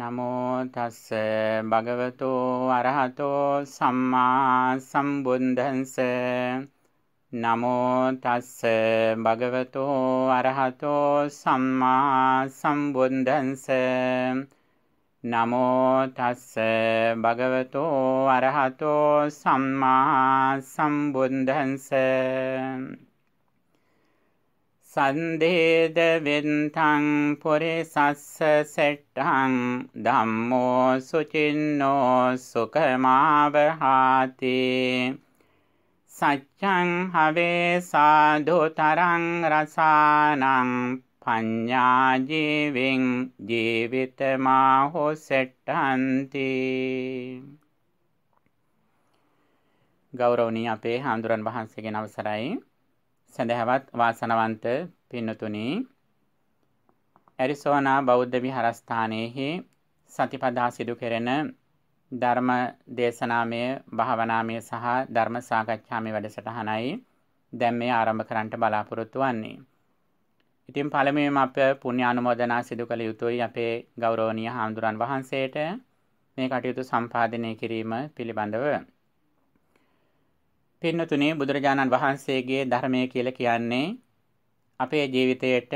නමෝ තස්ස භගවතෝ අරහතෝ සම්මා සම්බුද්දන්ස නමෝ තස්ස භගවතෝ අරහතෝ සම්මා සම්බුද්දන්ස නමෝ තස්ස භගවතෝ අරහතෝ සම්මා සම්බුද්දන්ස සන්දේද වෙන්තං පුරිසස්ස සෙට්ටං ධම්මෝ සුචින්නෝ සුඛමාවහාති සච්ඡං හවේ සාදු තරං රසානං පඤ්ඤා ජීවෙන් ජීවිතමාහො සෙට්ටන්ති ගෞරවණීය අපේ හාමුදුරන් වහන්සේගෙන් අවසරයි සැදැහැවත් වාසනවන්ත පින්නතුනි ඇරිසෝනා බෞද්ධ විහාරස්ථානයේහි සතිපදා සිදු කෙරෙන ධර්ම දේශනාමය භාවනාමය සහ ධර්ම සාකච්ඡාමය වැඩසටහනයි දැන් මේ ආරම්භ කරන්නට බලාපොරොත්තු වන්නේ. ඉතින් පළමුවෙන් අප පුණ්‍ය ආනුමෝදනා සිදු කළ යුතුයි අපේ ගෞරවනීය හාමුදුරන් වහන්සේට මේ කටයුතු සම්පාදනය කිරීම පිළිබඳව. පින්නතුනේ බුදුරජාණන් වහන්සේගේ ධර්මය කියලා කියන්නේ අපේ ජීවිතයට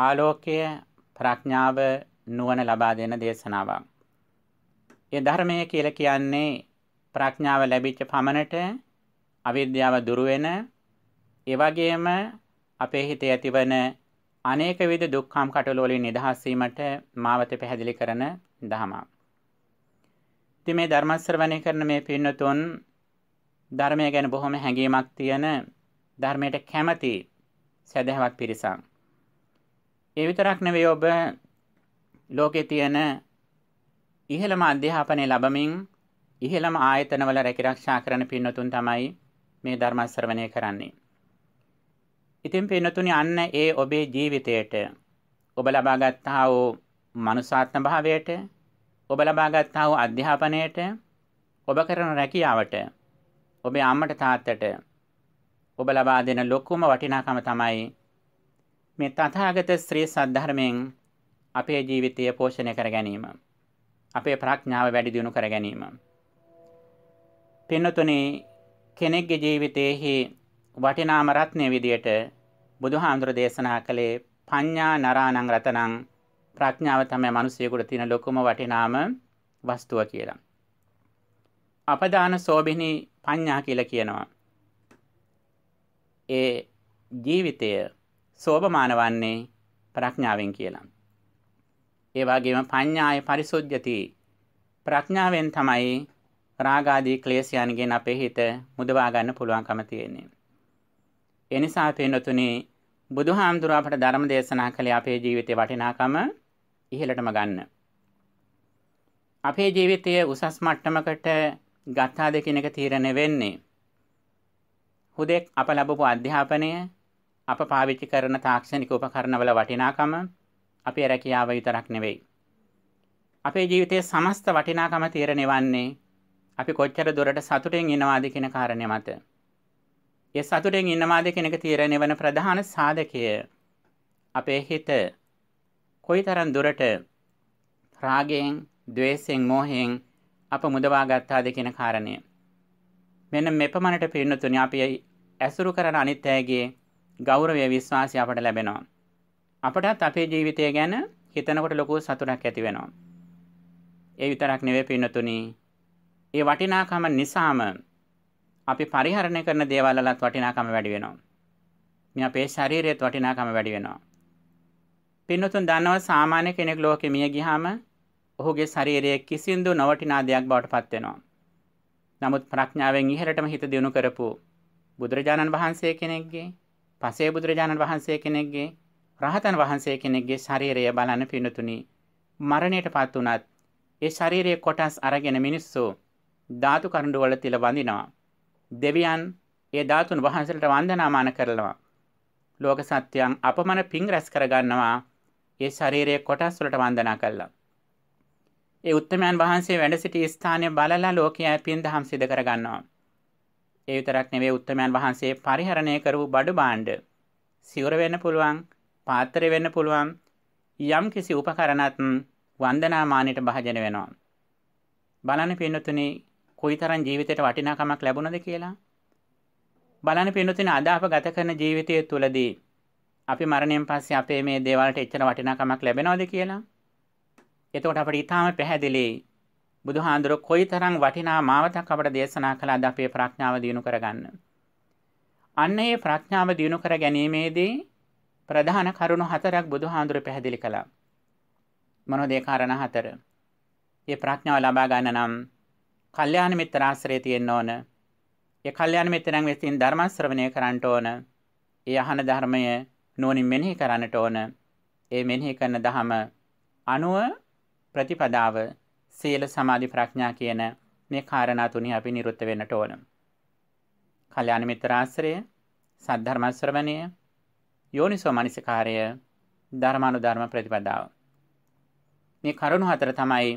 ආලෝකය ප්‍රඥාව නුවණ ලබා දෙන දේශනාවක්. ඒ ධර්මය කියලා කියන්නේ ප්‍රඥාව ලැබිච්ච පමණට අවිද්‍යාව දුරු වෙන ඒ වගේම අපේ හිතේ ඇතිවන අනේක විද දුක්ඛම් කටළු වලින් නිදහස් වීමට මාවත පැහැදිලි කරන ධමයක්. ඉතින් මේ ධර්ම ශ්‍රවණය කරන මේ පින්නතුන් ධර්මය ගැන බොහොම හැඟීමක් තියෙන ධර්මයට කැමති සැදැහැවත් පිරිසක්. ඒ විතරක් නෙවෙයි ඔබ ලෝකේ තියෙන ඉහළම අධ්‍යාපනය ලැබමින් ඉහළම ආයතනවල රැකිරක්ෂා කරන පින්නතුන් තමයි මේ ධර්ම ශ්‍රවණය කරන්නේ. ඉතින් පින්නතුනි අන්න ඒ ඔබේ ජීවිතයට ඔබ ලබා ගත්තා වූ මනුසාත්ම භාවයට ඔබ ලබා ගත්තා වූ අධ්‍යාපනයට ඔබ කරන රැකියාවට ඔබේ අම්මට තාත්තට ඔබ ලබා දෙන ලොකුම වටිනාකම තමයි මේ තථාගත ශ්‍රී සද්ධර්මයෙන් අපේ ජීවිතය පෝෂණය කර ගැනීම. අපේ ප්‍රඥාව වැඩි දියුණු කර ගැනීම. පින්නතුනේ කෙනෙක්ගේ ජීවිතයේහි වටිනාම රත්නය විදියට බුදුහාඳුර දේශනා කළේ පඤ්ඤා නරාණං රතනං ප්‍රඥාව තමයි මිනිසියෙකුට තියෙන ලොකුම වටිනාම වස්තුව කියලා. අපදාන සෝබිනි පඤ්ඤා කියලා කියනවා. ඒ ජීවිතය සෝභමාන වන්නේ ප්‍රඥාවෙන් කියලා. ඒ වගේම පඤ්ඤාය පරිසුද්ධ්‍යති ප්‍රඥාවෙන් තමයි රාගාදී ක්ලේශයන්ගෙන් අපේ හිත මුදවා ගන්න පුළුවන්කම තියෙන්නේ. ඒ නිසා පින්වතුනි බුදුහාමුදුර අපට ධර්ම දේශනා කළේ අපේ ජීවිතේ වටිනාකම ඉහළටම ගන්න. අපේ ජීවිතය උසස් මට්ටමකට ගත්තාද කියන එක තීරණය වෙන්නේ. හුදෙක් අප ලැබපු අධ්‍යාපනය අප පාවිච්චි කරන තාක්ෂණික උපකරණවල වටිනාකම අපේ රැකියාව විතරක් නෙවෙයි. අපේ ජීවිතයේ සමස්ත වටිනාකම තීරණය වන්නේ අපි කොච්චර දුරට සතුටෙන් ඉනවාද කියන කාරණය මත. ඒ සතුටෙන් ඉන්නවාද කියන එක තීරණය වන ප්‍රධාන සාධකය අපේ හිත කොයිතරම් දුරට රාගයෙන්, ద్వේෂයෙන්, මෝහයෙන් අප මුදවා ගත්තාද කියන කාරණය. මෙන්න මෙපමණට පින්නතුනි අපි ඇසුරු කරන අනිත් අයගේ ගෞරවය විශ්වාසය අපට ලැබෙනවා. අපටත් අපේ ජීවිතය ගැන හිතනකොට ලොකු සතුටක් ඇති වෙනවා. ඒ විතරක් නෙවෙයි පින්නතුනි. ඒ වටිනාකම නිසාම අපි පරිහරණය කරන දේවල් වලත් වටිනාකම වැඩි වෙනවා. මේ අපේ ශරීරයේත් වටිනාකම වැඩි වෙනවා. පින්නතුන් දන්නවා සාමාන්‍ය කෙනෙක් ලෝකෙ මිය ගියාම ඔහුගේ ශරීරයේ කිසිඳු නොවටිනා දෙයක් බවට පත් වෙනවා. නමුත් ප්‍රඥාවෙන් ඉහළටම හිත දියුණු කරපු බුදුරජාණන් වහන්සේ කෙනෙක්ගේ, පසේ බුදුරජාණන් වහන්සේ කෙනෙක්ගේ, රහතන් වහන්සේ කෙනෙක්ගේ ශරීරය බලන පිණුතුනි මරණයටපත් උනත් ඒ ශරීරයේ කොටස් අරගෙන මිනිස්සු ධාතු කරඬු වල තිල වඳිනවා. දෙවියන් ඒ ධාතුන් වහන්සේලට වන්දනාමාන කරනවා. ලෝක සත්‍යයන් අපමණ පිං රැස් කරගන්නවා ඒ ශරීරයේ කොටස් වලට වන්දනා කළා. ඒ උත්තමයන් වහන්සේ වැඩ සිටි ස්ථානය බලලා ලෝකයා පින් දහම් සිද කරගන්නවා. ඒ විතරක් නෙවේ උත්තමයන් වහන්සේ පරිහරණය කරපු බඩු බාණ්ඩ. සිවුර වෙන්න පුළුවන්, පාත්‍රය වෙන්න පුළුවන්, යම් කිසි උපකරණත් වන්දනාමානයට භාජන වෙනවා. බලන්න පින්නතුනි කොයිතරම් ජීවිතයට වටිනාකමක් ලැබුණද කියලා. බලන්න පින්නතුනි අද අප ගත කරන ජීවිතය තුළදී අපි මරණයෙන් පස්සේ අපේ මේ දේවල්ට එච්චර වටිනාකමක් ලැබෙනවද කියලා එතකොට අපිට ඊටාම පැහැදිලි බුදුහාඳුර කොයිතරම් වටිනා මාවතක් අපට දේශනා කළාද අපේ ප්‍රඥාව දියුණු කරගන්න. අන්න ඒ ප්‍රඥාව දියුණු කර ගැනීමේදී ප්‍රධාන කරුණු හතරක් බුදුහාඳුර පැහැදිලි කළා. මොනවද ඒ කාරණා හතර? මේ ප්‍රඥාව ලබා ගන්න නම් කල්යාණ මිත්‍ර ආශ්‍රය තියෙන්න ඕන. ඒ කල්යාණ මිත්‍රයන් විසින් ධර්ම ශ්‍රවණය කරන්නට ඕන. ඒ අහන ධර්මය නෝනින් මෙනෙහි කරන්නට ඕන. ඒ මෙනෙහි කරන ධහම අනුව ප්‍රතිපදාව සීල සමාධි ප්‍රඥා කියන මේ කාරණා තුනේ අපි නිරුත් වෙන්නට ඕන. කල්‍යාණ මිත්‍ර ආශ්‍රය, සද්ධර්ම ශ්‍රවණය, යෝනිසෝ මනසිකාරය, ධර්මානුධර්ම ප්‍රතිපදාව. මේ කරුණු හතර තමයි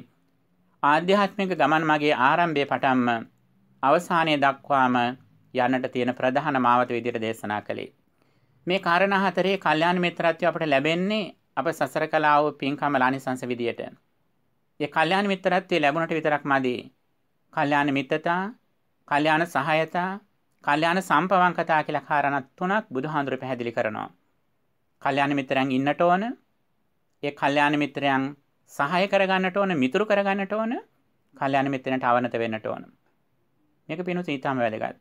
ආධ්‍යාත්මික ගමන් මාගේ ආරම්භයේ පටන්ම අවසානයේ දක්වාම යන්නට තියෙන ප්‍රධාන මාවත විදිහට දේශනා කළේ. මේ කාරණා හතරේ කල්යාණ මිත්‍රත්වය අපට ලැබෙන්නේ අප සසර කලාව පින්කම ලානිසංස විදියට. ඒ කල්යාණ මිත්‍රත්වයේ ලැබුණට විතරක් මදි. කල්යාණ මිත්‍රතා, කල්යාණ සහායතා, කල්යාණ සම්පවංකතා කියලා කාරණා තුනක් බුදුහාඳුර පැහැදිලි කරනවා. කල්යාණ මිත්‍රයන් ඉන්නට ඕන. ඒ කල්යාණ මිත්‍රයන් සහාය කරගන්නට ඕන, මිතුරු කරගන්නට ඕන, කල්යාණ මිත්‍රයන්ට අවනත වෙන්නට ඕන. මේක පිණුත් ඊටම වැදගත්.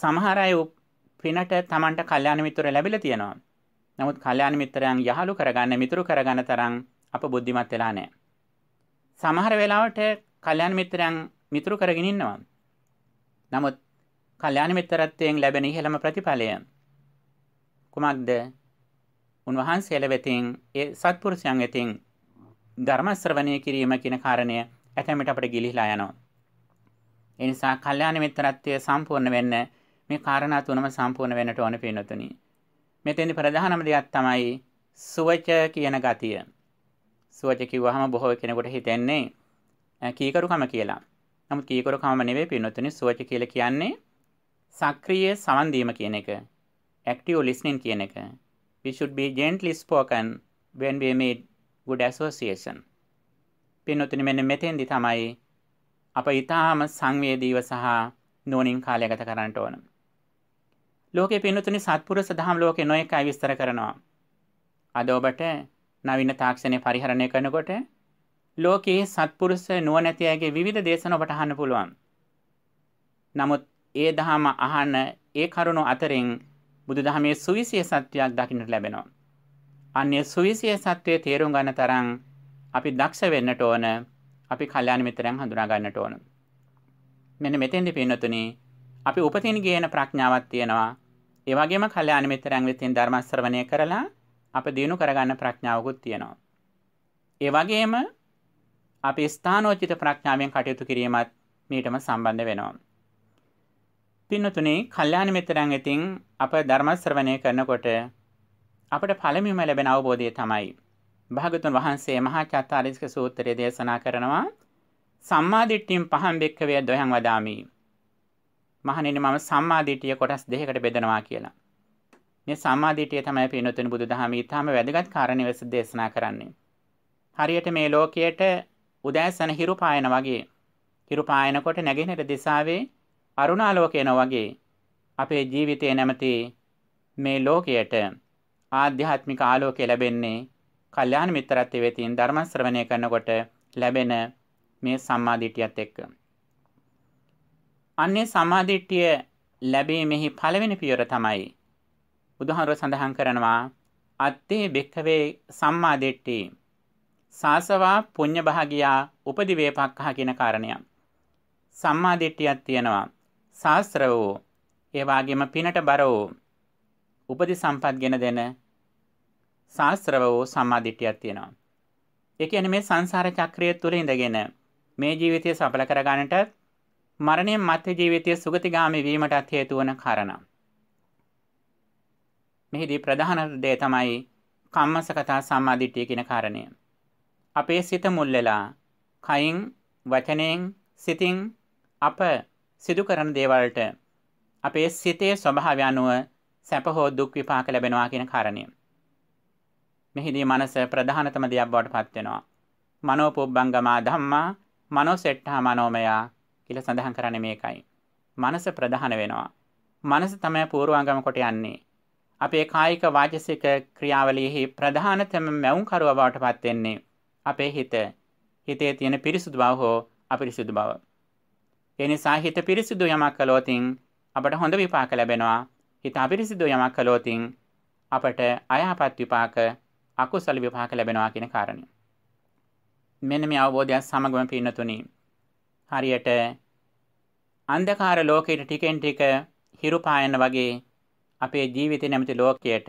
සමහර අය පිනට Tamanට කල්යාණ මිතුර ලැබිලා තියෙනවා. නමුත් කල්යාණ මිත්‍රයන් යහළු කරගන්න, මිතුරු කරගන්න තරම් අප බුද්ධිමත් වෙලා නැහැ. සමහර වෙලාවට කල්යාණ මිත්‍රයන් මිතුරු කරගෙන ඉන්නවා. නමුත් කල්යාණ මිත්‍රත්වයෙන් ලැබෙන ඉහළම ප්‍රතිඵලය කුමක්ද? උන්වහන්සේලා වෙතින් ඒ සත්පුරුෂයන් වෙතින් ධර්ම ශ්‍රවණය කිරීම කියන කාරණය ඇතැමිට අපට ගිලිහිලා යනවා. ඒ නිසා කල්යාණ මිත්‍රත්වය සම්පූර්ණ වෙන්න මේ කාරණා තුනම සම්පූර්ණ වෙන්නට ඕන පිනතුනි. මෙතෙන්දි ප්‍රධානම දෙයක් තමයි සුවච කියන ගතිය. සුවච කිව්වහම බොහෝ කෙනෙකුට හිතෙන්නේ කීකරුකම කියලා. නමුත් කීකරුකම නෙවෙයි පින්නොතුනි සුවච කියලා කියන්නේ සක්‍රීය සවන් දීම කියන එක. active listening කියන එක. We should be gently spoken when we made good association. පින්නොතුනි මෙන්න මෙතෙන්දි තමයි අප ඊටාම සංවේදීව සහ නෝනින් කාලය ගත කරන්නට ඕන. ලෝකේ පින්නතුනි සත්පුරුෂ දහම් ලෝකේ නොයෙක් අය විස්තර කරනවා. අද ඔබට නවින තාක්ෂණය පරිහරණය කරනකොට ලෝකයේ සත්පුරුෂ නුවණැති අයගේ විවිධ දේශන ඔබට අහන්න පුළුවන්. නමුත් ඒ දහම අහන ඒ කරුණු අතරින් බුදුදහමේ සුවිසිය සත්‍යයක් දකින්නට ලැබෙනවා. අන්නේ සුවිසිය සත්‍යය තේරුම් ගන්න තරම් අපි දක්ෂ වෙන්නට ඕන. අපි කල්යාණ මිත්‍රයන් හඳුනා ගන්නට ඕන. මෙන්න මෙතෙන්දි පින්නතුනි අපි උපතින් ගේන ප්‍රඥාවක් තියෙනවා. ඒ වගේම කල්යාණ මිත්‍රයන් වෙතින් ධර්ම ශ්‍රවණය කරලා අප දියුණු කරගන්න ප්‍රඥාවකුත් තියෙනවා. ඒ වගේම අපි ස්ථානෝචිත ප්‍රඥාවෙන් කටයුතු කිරීමත් මීටම සම්බන්ධ වෙනවා. පින්නතුනේ කල්යාණ මිත්‍රයන් ඉතින් අප ධර්ම ශ්‍රවණය කරනකොට අපට පළමුවම ලැබෙන අවබෝධය තමයි භාගතුන් වහන්සේ මහා චත්තාරිස්ක සූත්‍රයේ දේශනා කරනවා සම්මා දිට්ඨියම් පහම් බෙක්කවේ දොයන් වදාමි. මහණෙනි මම සම්මා දිට්ඨිය කොටස් දෙකකට බෙදනවා කියලා. මේ සම්මාදිටිය තමයි පිනොතුනි බුදුදහම ඊටාම වැදගත් කාරණේවස දේශනා කරන්නේ. හරියට මේ ලෝකයට උදෑසන හිරු පායන වගේ හිරු පායනකොට නැගෙනහිර දිශාවේ අරුණාලෝකයන වගේ අපේ ජීවිතේ නැමැති මේ ලෝකයට ආධ්‍යාත්මික ආලෝකය ලැබෙන්නේ කල්යාණ මිත්‍රත්වයේ වෙතින් ධර්ම ශ්‍රවණය කරනකොට ලැබෙන මේ සම්මාදිටියත් එක්ක. අන්නේ සම්මාදිටිය ලැබීමේහි පළවෙනි පියවර තමයි බුදුහාමුදුර සඳහන් කරනවා අත්තේ බෙක්කවේ සම්මා දිට්ඨි සාසවා පුඤ්ඤ භාගියා උපදිවේපක්ඛා කියන කාරණය. සම්මා දිට්ඨියක් තියෙනවා. ශාස්ත්‍රවෝ ඒ වගේම පිනට බරවෝ උපදි සම්පත් ගෙන දෙන ශාස්ත්‍රවෝ සම්මා දිට්ඨියක් තියෙනවා. ඒ කියන්නේ මේ සංසාර චක්‍රය තුළ ඉඳගෙන මේ ජීවිතය සඵල කරගන්නට මරණයෙන් මත් ජීවිතය සුගතිගාමී වීමටත් හේතු වන කාරණා. මෙහිදී ප්‍රධාන දේ තමයි කම්මසකතා සම්මාදිට්ඨිය කියන කාරණය. අපේ සිත මුල් වෙලා කයින් වචනයෙන් සිතින් අප සිදු කරන දේවල්ට අපේ සිතේ ස්වභාවය අනුව සැප හෝ දුක් විපාක ලැබෙනවා කියන කාරණය. මෙහිදී මනස ප්‍රධානතම දෙයක් බවට පත් වෙනවා. මනෝපොබ්බංගමා ධම්මා මනෝසෙට්ඨා මනෝමයා කියලා සඳහන් කරන්නේ මේකයි. මනස ප්‍රධාන වෙනවා. මනස තමයි පූර්වාංගම කොට යන්නේ. අපේ කායික වාචසික ක්‍රියාවලියෙහි ප්‍රධානතම මැවුම්කරුව බවට පත් වෙන්නේ අපේ හිත. හිතේ තියෙන පිරිසුදු බව හෝ අපිරිසුදු බව. ඒ නිසා හිත පිරිසුදු යමක් කළොතින් අපට හොඳ විපාක ලැබෙනවා. හිත අපිරිසුදු යමක් කළොතින් අපට අයහපත් විපාක අකුසල විපාක ලැබෙනවා කියන කාරණය. මෙන්න මේ අවබෝධය සමගම පින්නතුනි. හරියට අන්ධකාර ලෝකයට ටිකෙන් ටික හිරු පායන වගේ අපේ ජීවිතේ නැමැති ලෝකයට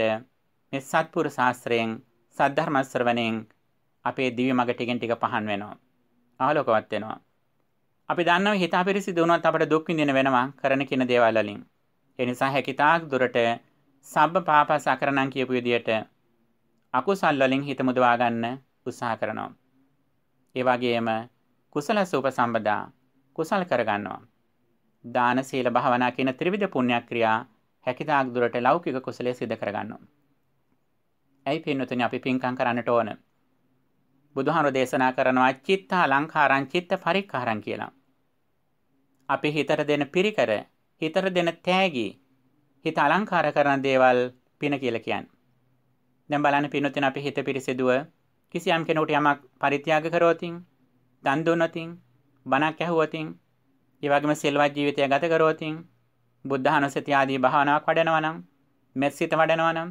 මේ සත්පුරු ශාස්ත්‍රයෙන් සද්ධර්ම ශ්‍රවණයෙන් අපේ දිව්‍ය මඟ ටිකෙන් ටික පහන් වෙනවා. ආලෝකවත් වෙනවා. අපි දන්නවා හිත අපිරිසිදු වුණොත් අපට දුක් විඳින වෙනවා කරන කියන දේවල් වලින්. ඒ නිසා හැකිතාක් දුරට සබ්බ පාපස අකරණම් කියපු විදියට අකුසල් වලින් හිත මුදවා ගන්න උත්සාහ කරනවා. ඒ වගේම කුසල සූපසම්පදා කුසල් කරගන්නවා. දාන සීල භාවනා කියන ත්‍රිවිධ පුණ්‍යක්‍රියා හැකිතාක් දුරට ලෞකික කුසලයේ සිදු කරගන්නවා. ඇයි පින්නතුනි අපි පින්කම් කරන්නට ඕන? බුදුහාමුදුරු දේශනා කරනවා චිත්තා ලංකාරං චිත්ත පරික්කාරං කියලා. අපි හිතට දෙන පිරිකර, හිතට දෙන තෑගි, හිත අලංකාර කරන දේවල් පින කියලා කියන්නේ. දැන් බලන්න පින්නතුනි අපි හිත පිරිසිදුව කිසියම් කෙනෙකුට යමක් පරිත්‍යාග කරවතින්, දන් දුන්නොතින්, බණක් ඇහුවතින්, ඒ වගේම සෙල්වත් ජීවිතය ගත කරවතින් බුද්ධානුස්සති ආදී භාවනාවක් වඩනවා නම් මෙත්සිත වඩනවා නම්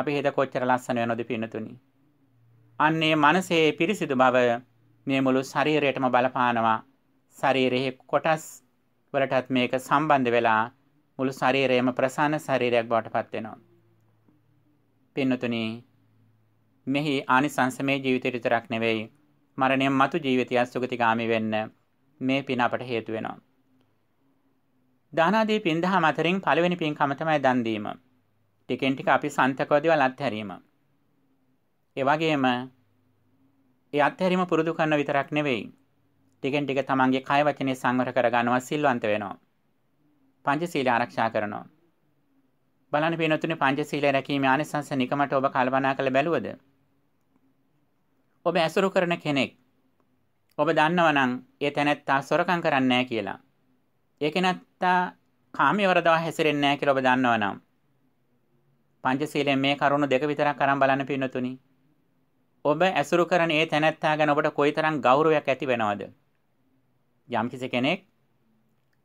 අපි හිත කොච්චර ලස්සන වෙනවද පින්නතුනි. අන්නේ මනසේ පිරිසිදු බව මේ මුළු ශරීරයටම බලපානවා. ශරීරයේ කොටස් වලටත් මේක සම්බන්ධ වෙලා මුළු ශරීරයම ප්‍රසන්න ශරීරයක් බවට පත් වෙනවා. පින්නතුනි මෙහි ආනිසංස මේ ජීවිතය විතරක් නෙවෙයි මරණයෙන් මතු ජීවිතය සුගතිගාමි වෙන්න මේ පින අපට හේතු වෙනවා. දානාදී පින්දහම අතරින් පළවෙනි පින්කම තමයි දන් දීම. ටිකෙන් ටික අපි සන්තකෝදේවල් අත්හැරීම. ඒ වගේම ඒ අත්හැරීම පුරුදු කරන විතරක් නෙවෙයි. ටිකෙන් ටික තමන්ගේ කය වචනේ සංවර කරගන්නවා සිල්වන්ත වෙනවා. පංචශීල ආරක්ෂා කරනවා. බලන්න පින්වත්නි පංචශීල රැකීමේ ආනිසංස නිකමට ඔබ කල්පනා කළ බැලුවද? ඔබ ඇසුරු කරන කෙනෙක් ඔබ දන්නවනම් ඒ තැනැත්තා සොරකම් කරන්නේ නැහැ කියලා. ඒකෙනත්තා කාමයේ වරදවා හැසිරෙන්නේ නැහැ කියලා ඔබ දන්නවනම් පංචශීලයෙන් මේ කරුණු දෙක විතරක් අරන් බලන්න පින්නතුනි. ඔබ ඇසුරු කරන ඒ තැනැත්තා ගැන ඔබට කොයිතරම් ගෞරවයක් ඇති වෙනවද? යම්කිසි කෙනෙක්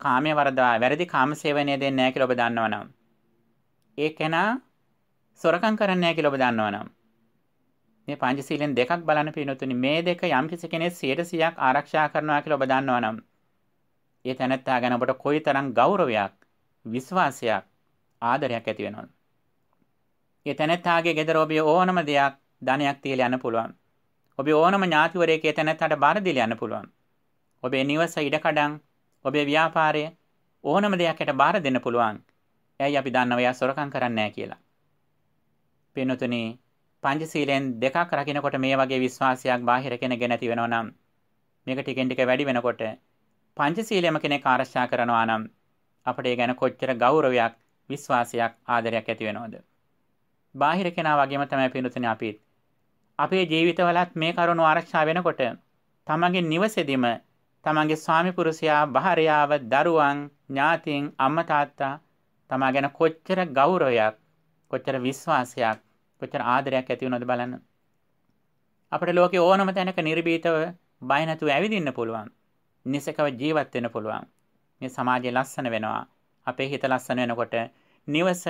කාමයේ වරදවා වැරදි කාම සේවනය දෙන්නේ නැහැ කියලා ඔබ දන්නවනම් ඒ කෙනා සොරකම් කරන්නේ නැහැ කියලා ඔබ දන්නවනම් මේ පංචශීලෙන් දෙකක් බලන්න පිනොතුනි මේ දෙක යම්කිසි කෙනෙක් 100%ක් ආරක්ෂා කරනවා කියලා ඔබ දන්නවනම් ඒ තැනැත්තා ගැන ඔබට කොයිතරම් ගෞරවයක් විශ්වාසයක් ආදරයක් ඇති වෙනවද? ඒ තැනැත්තාගේ ගෙදර ඔබේ ඕනම දෙයක් ධනයක් තියලා යන්න පුළුවන්. ඔබේ ඕනම ඥාතිවරයෙක් ඒ තැනැත්තාට බාර දීලා යන්න පුළුවන්. ඔබේ නිවස ඉඩකඩම් ඔබේ ව්‍යාපාරය ඕනම දෙයකට බාර දෙන්න පුළුවන්. එයි අපි දන්නව එයා සොරකම් කරන්නේ නැහැ කියලා. පින්වතුනි පංචශීලයෙන් දෙකක් රකින්නකොට මේ වගේ විශ්වාසයක් බාහිර කෙනගෙන නැති වෙනවා නම් මේක ටිකෙන් ටික වැඩි වෙනකොට පංචශීලයම කෙනෙක් ආරක්ෂා කරනවා නම් අපට ඒ ගැන කොච්චර ගෞරවයක් විශ්වාසයක් ආදරයක් ඇති වෙනවද? බාහිර කෙනා වගේම තමයි පිනුතුනේ අපිත්. අපේ ජීවිතවලත් මේ කරුණු ආරක්ෂා වෙනකොට තමන්ගේ නිවසේදීම තමන්ගේ ස්වාමි පුරුෂයා, භාර්යාව, දරුවන්, ඥාතීන්, අම්මා තාත්තා තමා ගැන කොච්චර ගෞරවයක්, කොච්චර විශ්වාසයක්, කොච්චර ආදරයක් ඇති වෙනවද බලන්න. අපේ ලෝකේ ඕනම තැනක නිර්භීතව බය නැතුව ඇවිදින්න පුළුවන්. නිසකව ජීවත් වෙන්න පුළුවන්. මේ සමාජය ලස්සන වෙනවා. අපේ හිත ලස්සන වෙනකොට නිවස,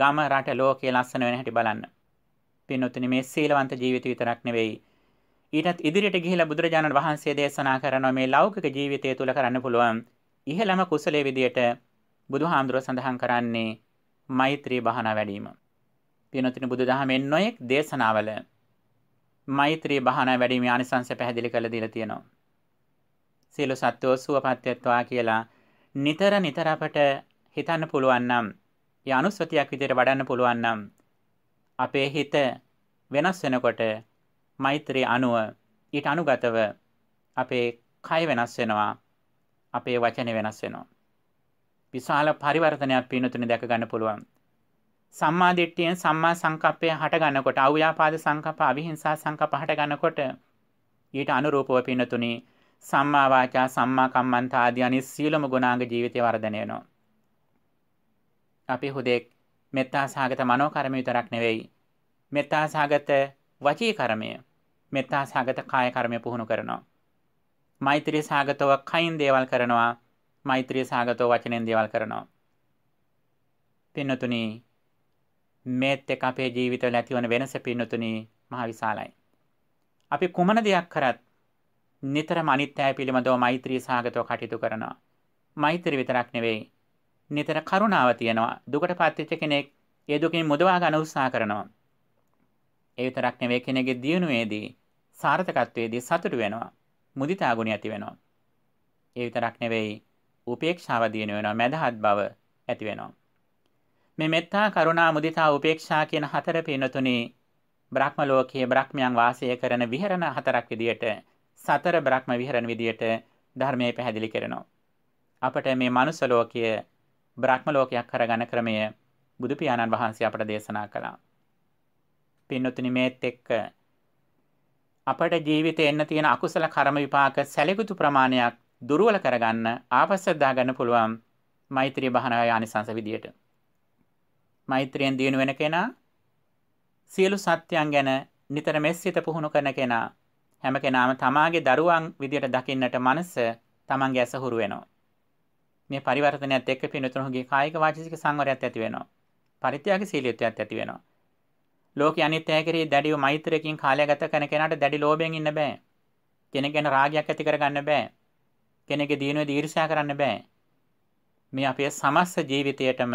ගම, රට, ලෝකය ලස්සන වෙන හැටි බලන්න. පින්නොතුනි මේ සීලවන්ත ජීවිත විතරක් නෙවෙයි. ඊටත් ඉදිරියට ගිහිලා බුදුරජාණන් වහන්සේ දේශනා කරන මේ ලෞකික ජීවිතය තුළ කරන්න පුළුවන් ඉහළම කුසලයේ විදියට බුදුහාමුදුරුවෝ සඳහන් කරන්නේ මෛත්‍රී භාවනා වැඩිම. පිනොතින බුදුදහමේ නොයෙක් දේශනාවල මෛත්‍රී භාවනා වැඩිම ආනිසංශ පැහැදිලි කරලා දීලා තියෙනවා. සියලු සත්වෝ සුවපත්වත්වා කියලා නිතර නිතර අපට හිතන්න පුළුවන් නම් ඒ අනුස්වතියක් විදිහට වඩන්න පුළුවන් නම් අපේ හිත වෙනස් වෙනකොට මෛත්‍රී අනුව ඊට අනුගතව අපේ කය වෙනස් වෙනවා අපේ වචනේ වෙනස් වෙනවා විශාල පරිවර්තනයක් පිනතුනේ දැක ගන්න පුළුවන් සම්මා දිට්ඨියෙන් සම්මා සංකප්පය හට ගන්නකොට අව්‍යාපාද සංකප්ප අවිහිංසා සංකප්ප හට ගන්නකොට ඊට අනුරූපව පිනතුනේ සම්මා වාචා සම්මා කම්මන්ත ආදී අනිත් සියලුම ගුණාංග ජීවිතය වර්ධනය වෙනවා. අපි හුදෙක් මෙත්තා සාගත මනෝ කර්ම විතරක් නෙවෙයි. මෙත්තා සාගත වචී කර්මය, මෙත්තා සාගත කාය කර්මය පුහුණු කරනවා. මෛත්‍රී සාගතව කයින් දේවල් කරනවා, මෛත්‍රී සාගතව වචනෙන් දේවල් කරනවා. පින්නතුනි මේත් එක්ක අපේ ජීවිතවල ඇතිවන වෙනස පින්නතුනි මහ විශාලයි. අපි කුමන දෙයක් කරත් නිතරම අනිත් අය පිළිබඳව මෛත්‍රී සාගතව කටයුතු කරනවා. මෛත්‍රී විතරක් නෙවෙයි. නිතර කරුණාව තියෙනවා. දුකට පත්වෙච්ච කෙනෙක් ඒ දුකින් මුදවා ගන්න උත්සාහ කරනවා. ඒ විතරක් නෙවෙයි කෙනෙකුගේ දියුණුවේදී සාර්ථකත්වයේදී සතුට වෙනවා. මුදිතා ගුණ ඇති වෙනවා. ඒ විතරක් නෙවෙයි උපේක්ෂාව දිනු වෙනවා. මදහත් බව ඇති වෙනවා. මේ මෙත්තා කරුණා මුදිතා උපේක්ෂා කියන හතර පිනතුනේ බ්‍රහ්ම ලෝකයේ බ්‍රහ්මයන් වාසය කරන විහරණ හතරක් විදියට සතර බ්‍රහ්ම විහරණ විදියට ධර්මයේ පැහැදිලි කරනවා. අපට මේ මනුස්ස ලෝකය බ්‍රහ්ම ලෝකයක් කරගන්න ක්‍රමය බුදු පියාණන් වහන්සේ අපට දේශනා කළා. පින්නතුනි මේත් එක්ක අපට ජීවිතේ එන්න තියෙන අකුසල කර්ම විපාක සැලකුතු ප්‍රමාණයක් දුර්වල කරගන්න ආපස්සදා ගන්න පුළුවන් මෛත්‍රී භානාවේ ආනිසංස විදියට. මෛත්‍රියෙන් දිනු වෙන කෙනා සියලු සත්‍යයන් ගැන නිතර මෙස්සිත පුහුණු කරන කෙනා හැම කෙනාම තමාගේ දරුවන් විදියට දකින්නට මනස තමන්ගේ ඇස හුරු වෙනවා. මේ පරිවර්තනයත් එක්ක පිනතුණුගේ කායික වාචික සංවරයත් ඇති වෙනවා. පරිත්‍යාග සීලියත්වයක් ඇති වෙනවා. ලෝකයේ අනිත්‍යය කෙරෙහි දැඩිව මෛත්‍රියකින් කාලය ගත කරන කෙනාට දැඩි ලෝභයෙන් ඉන්න බෑ. කෙනෙක් ගැන රාගයක් ඇති කරගන්න බෑ. කෙනෙක්ගේ දිනුවේ දීර්ෂ්‍යා කරන්න බෑ. මේ අපේ සමස්ත ජීවිතයටම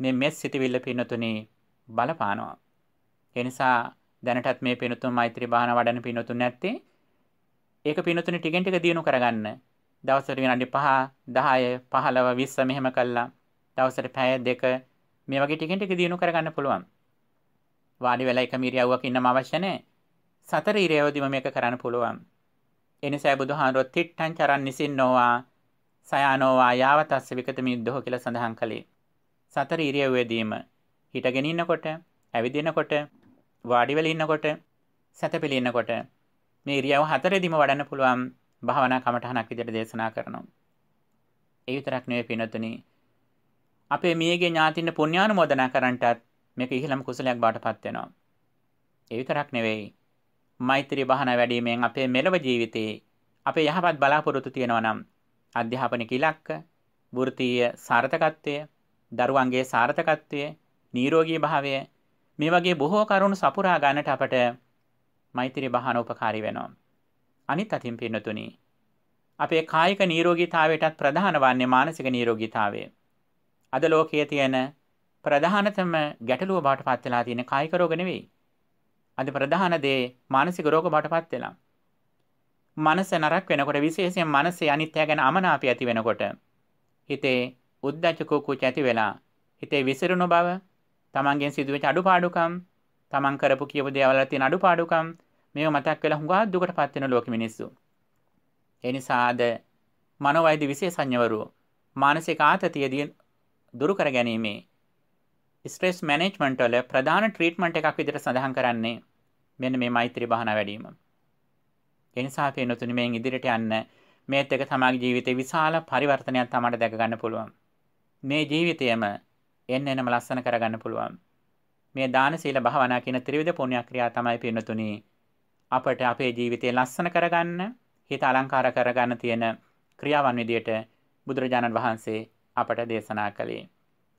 මේ මෙස් සිටවිල්ල පිනතුණේ බලපානවා. ඒ නිසා දැනටත් මේ පිනුතුන් මෛත්‍රී භාන වඩන පිනුතුන් නැත්තේ ඒක පිනුතුනි ටිකෙන් ටික දිනු කරගන්න දවසට විනාඩි 5 10 15 20 මෙහෙම කළා දවසට පැය දෙක මේ වගේ ටිකෙන් ටික දිනු කරගන්න පුළුවන් වාඩි වෙලා එක මිරියව්වක් ඉන්නම අවශ්‍ය නැහැ සතර ඉරියව්වදිම මේක කරන්න පුළුවන් එනිසා බුදුහාමුදුරුවෝ තිට්ඨං චරන් නිසින්නෝවා සයානෝවා යාවතස්ස විකතමිද්දෝ කියලා සඳහන් කළේ සතර ඉරියව්වේදීම හිටගෙන ඉන්නකොට ඇවිදිනකොට වාඩිවල ඉන්නකොට සැතපෙළ ඉන්නකොට මේ ඉරියව් හතරෙදිම වඩන්න පුළුවන් භාවනා කමටහනක් විදිහට දේශනා කරනවා. ඒ විතරක් නෙවෙයි පින්වත්නි අපේ මියගේ ඥාතින්න පුණ්‍යානුමෝදනා කරන්නටත් මේක ඉහළම කුසලයක් බාටපත් වෙනවා. ඒ විතරක් නෙවෙයි මෛත්‍රී භාවනා වැඩිමෙන් අපේ මෙලව ජීවිතේ අපේ යහපත් බලාපොරොත්තු තියෙනවා නම් අධ්‍යාපනික ඉලක්ක, වෘත්තීය සාර්ථකත්වය, දරුවන්ගේ සාර්ථකත්වය, නිරෝගී භාවය මේ වගේ බොහෝ කරුණු සපුරා ගන්නට අපට මෛත්‍රී භාන උපකාරී වෙනවා. අනිත් අතින් පින්නතුනි අපේ කායික නිරෝගීතාවයටත් ප්‍රධාන වන්නේ මානසික නිරෝගීතාවය. අද ලෝකයේ තියෙන ප්‍රධානතම ගැටලුව බවට පත් වෙලා තියෙන කායික රෝග නෙවෙයි. අද ප්‍රධාන දේ මානසික රෝග බවට පත් වෙලා. මනස නරක වෙනකොට විශේෂයෙන් මනසේ අනිත්‍ය ගැන අමනාපය ඇති වෙනකොට හිතේ උද්දච්ච කුකුච ඇති වෙලා හිතේ විසිරුණු බව තමන්ගෙන් සිදුවෙච්ච අඩුපාඩුකම් තමන් කරපු කියපු දේවල් තියෙන අඩුපාඩුකම් මේව මතක් වෙලා හුඟා දුකට පත් වෙන ලෝක මිනිස්සු. ඒ නිසාද මනෝවෛද්‍ය විශේෂඥවරු මානසික ආතතියදී දුරු කර ගැනීමේ ස්ට්‍රෙස් මැනේජ්මන්ට් වල ප්‍රධාන ට්‍රීට්මන්ට් එකක් විදිහට සඳහන් කරන්නේ මෙන්න මේ මෛත්‍රී භාවනා වැඩිම. ඒ නිසා පේනතුනි මේන් ඉදිරියට යන්න මේත් එක තමගේ ජීවිතේ විශාල පරිවර්තනයක් තමයි දැක ගන්න පුළුවන්. මේ ජීවිතයම එන්න එනම ලස්සන කරගන්න පුළුවන්. මේ දාන සීල භාවනා කියන ත්‍රිවිධ පුණ්‍ය ක්‍රියා තමයි පින්නතුනි අපට අපේ ජීවිතය ලස්සන කරගන්න, හිත අලංකාර කරගන්න තියෙන ක්‍රියාවන් විදියට බුදුරජාණන් වහන්සේ අපට දේශනා කළේ.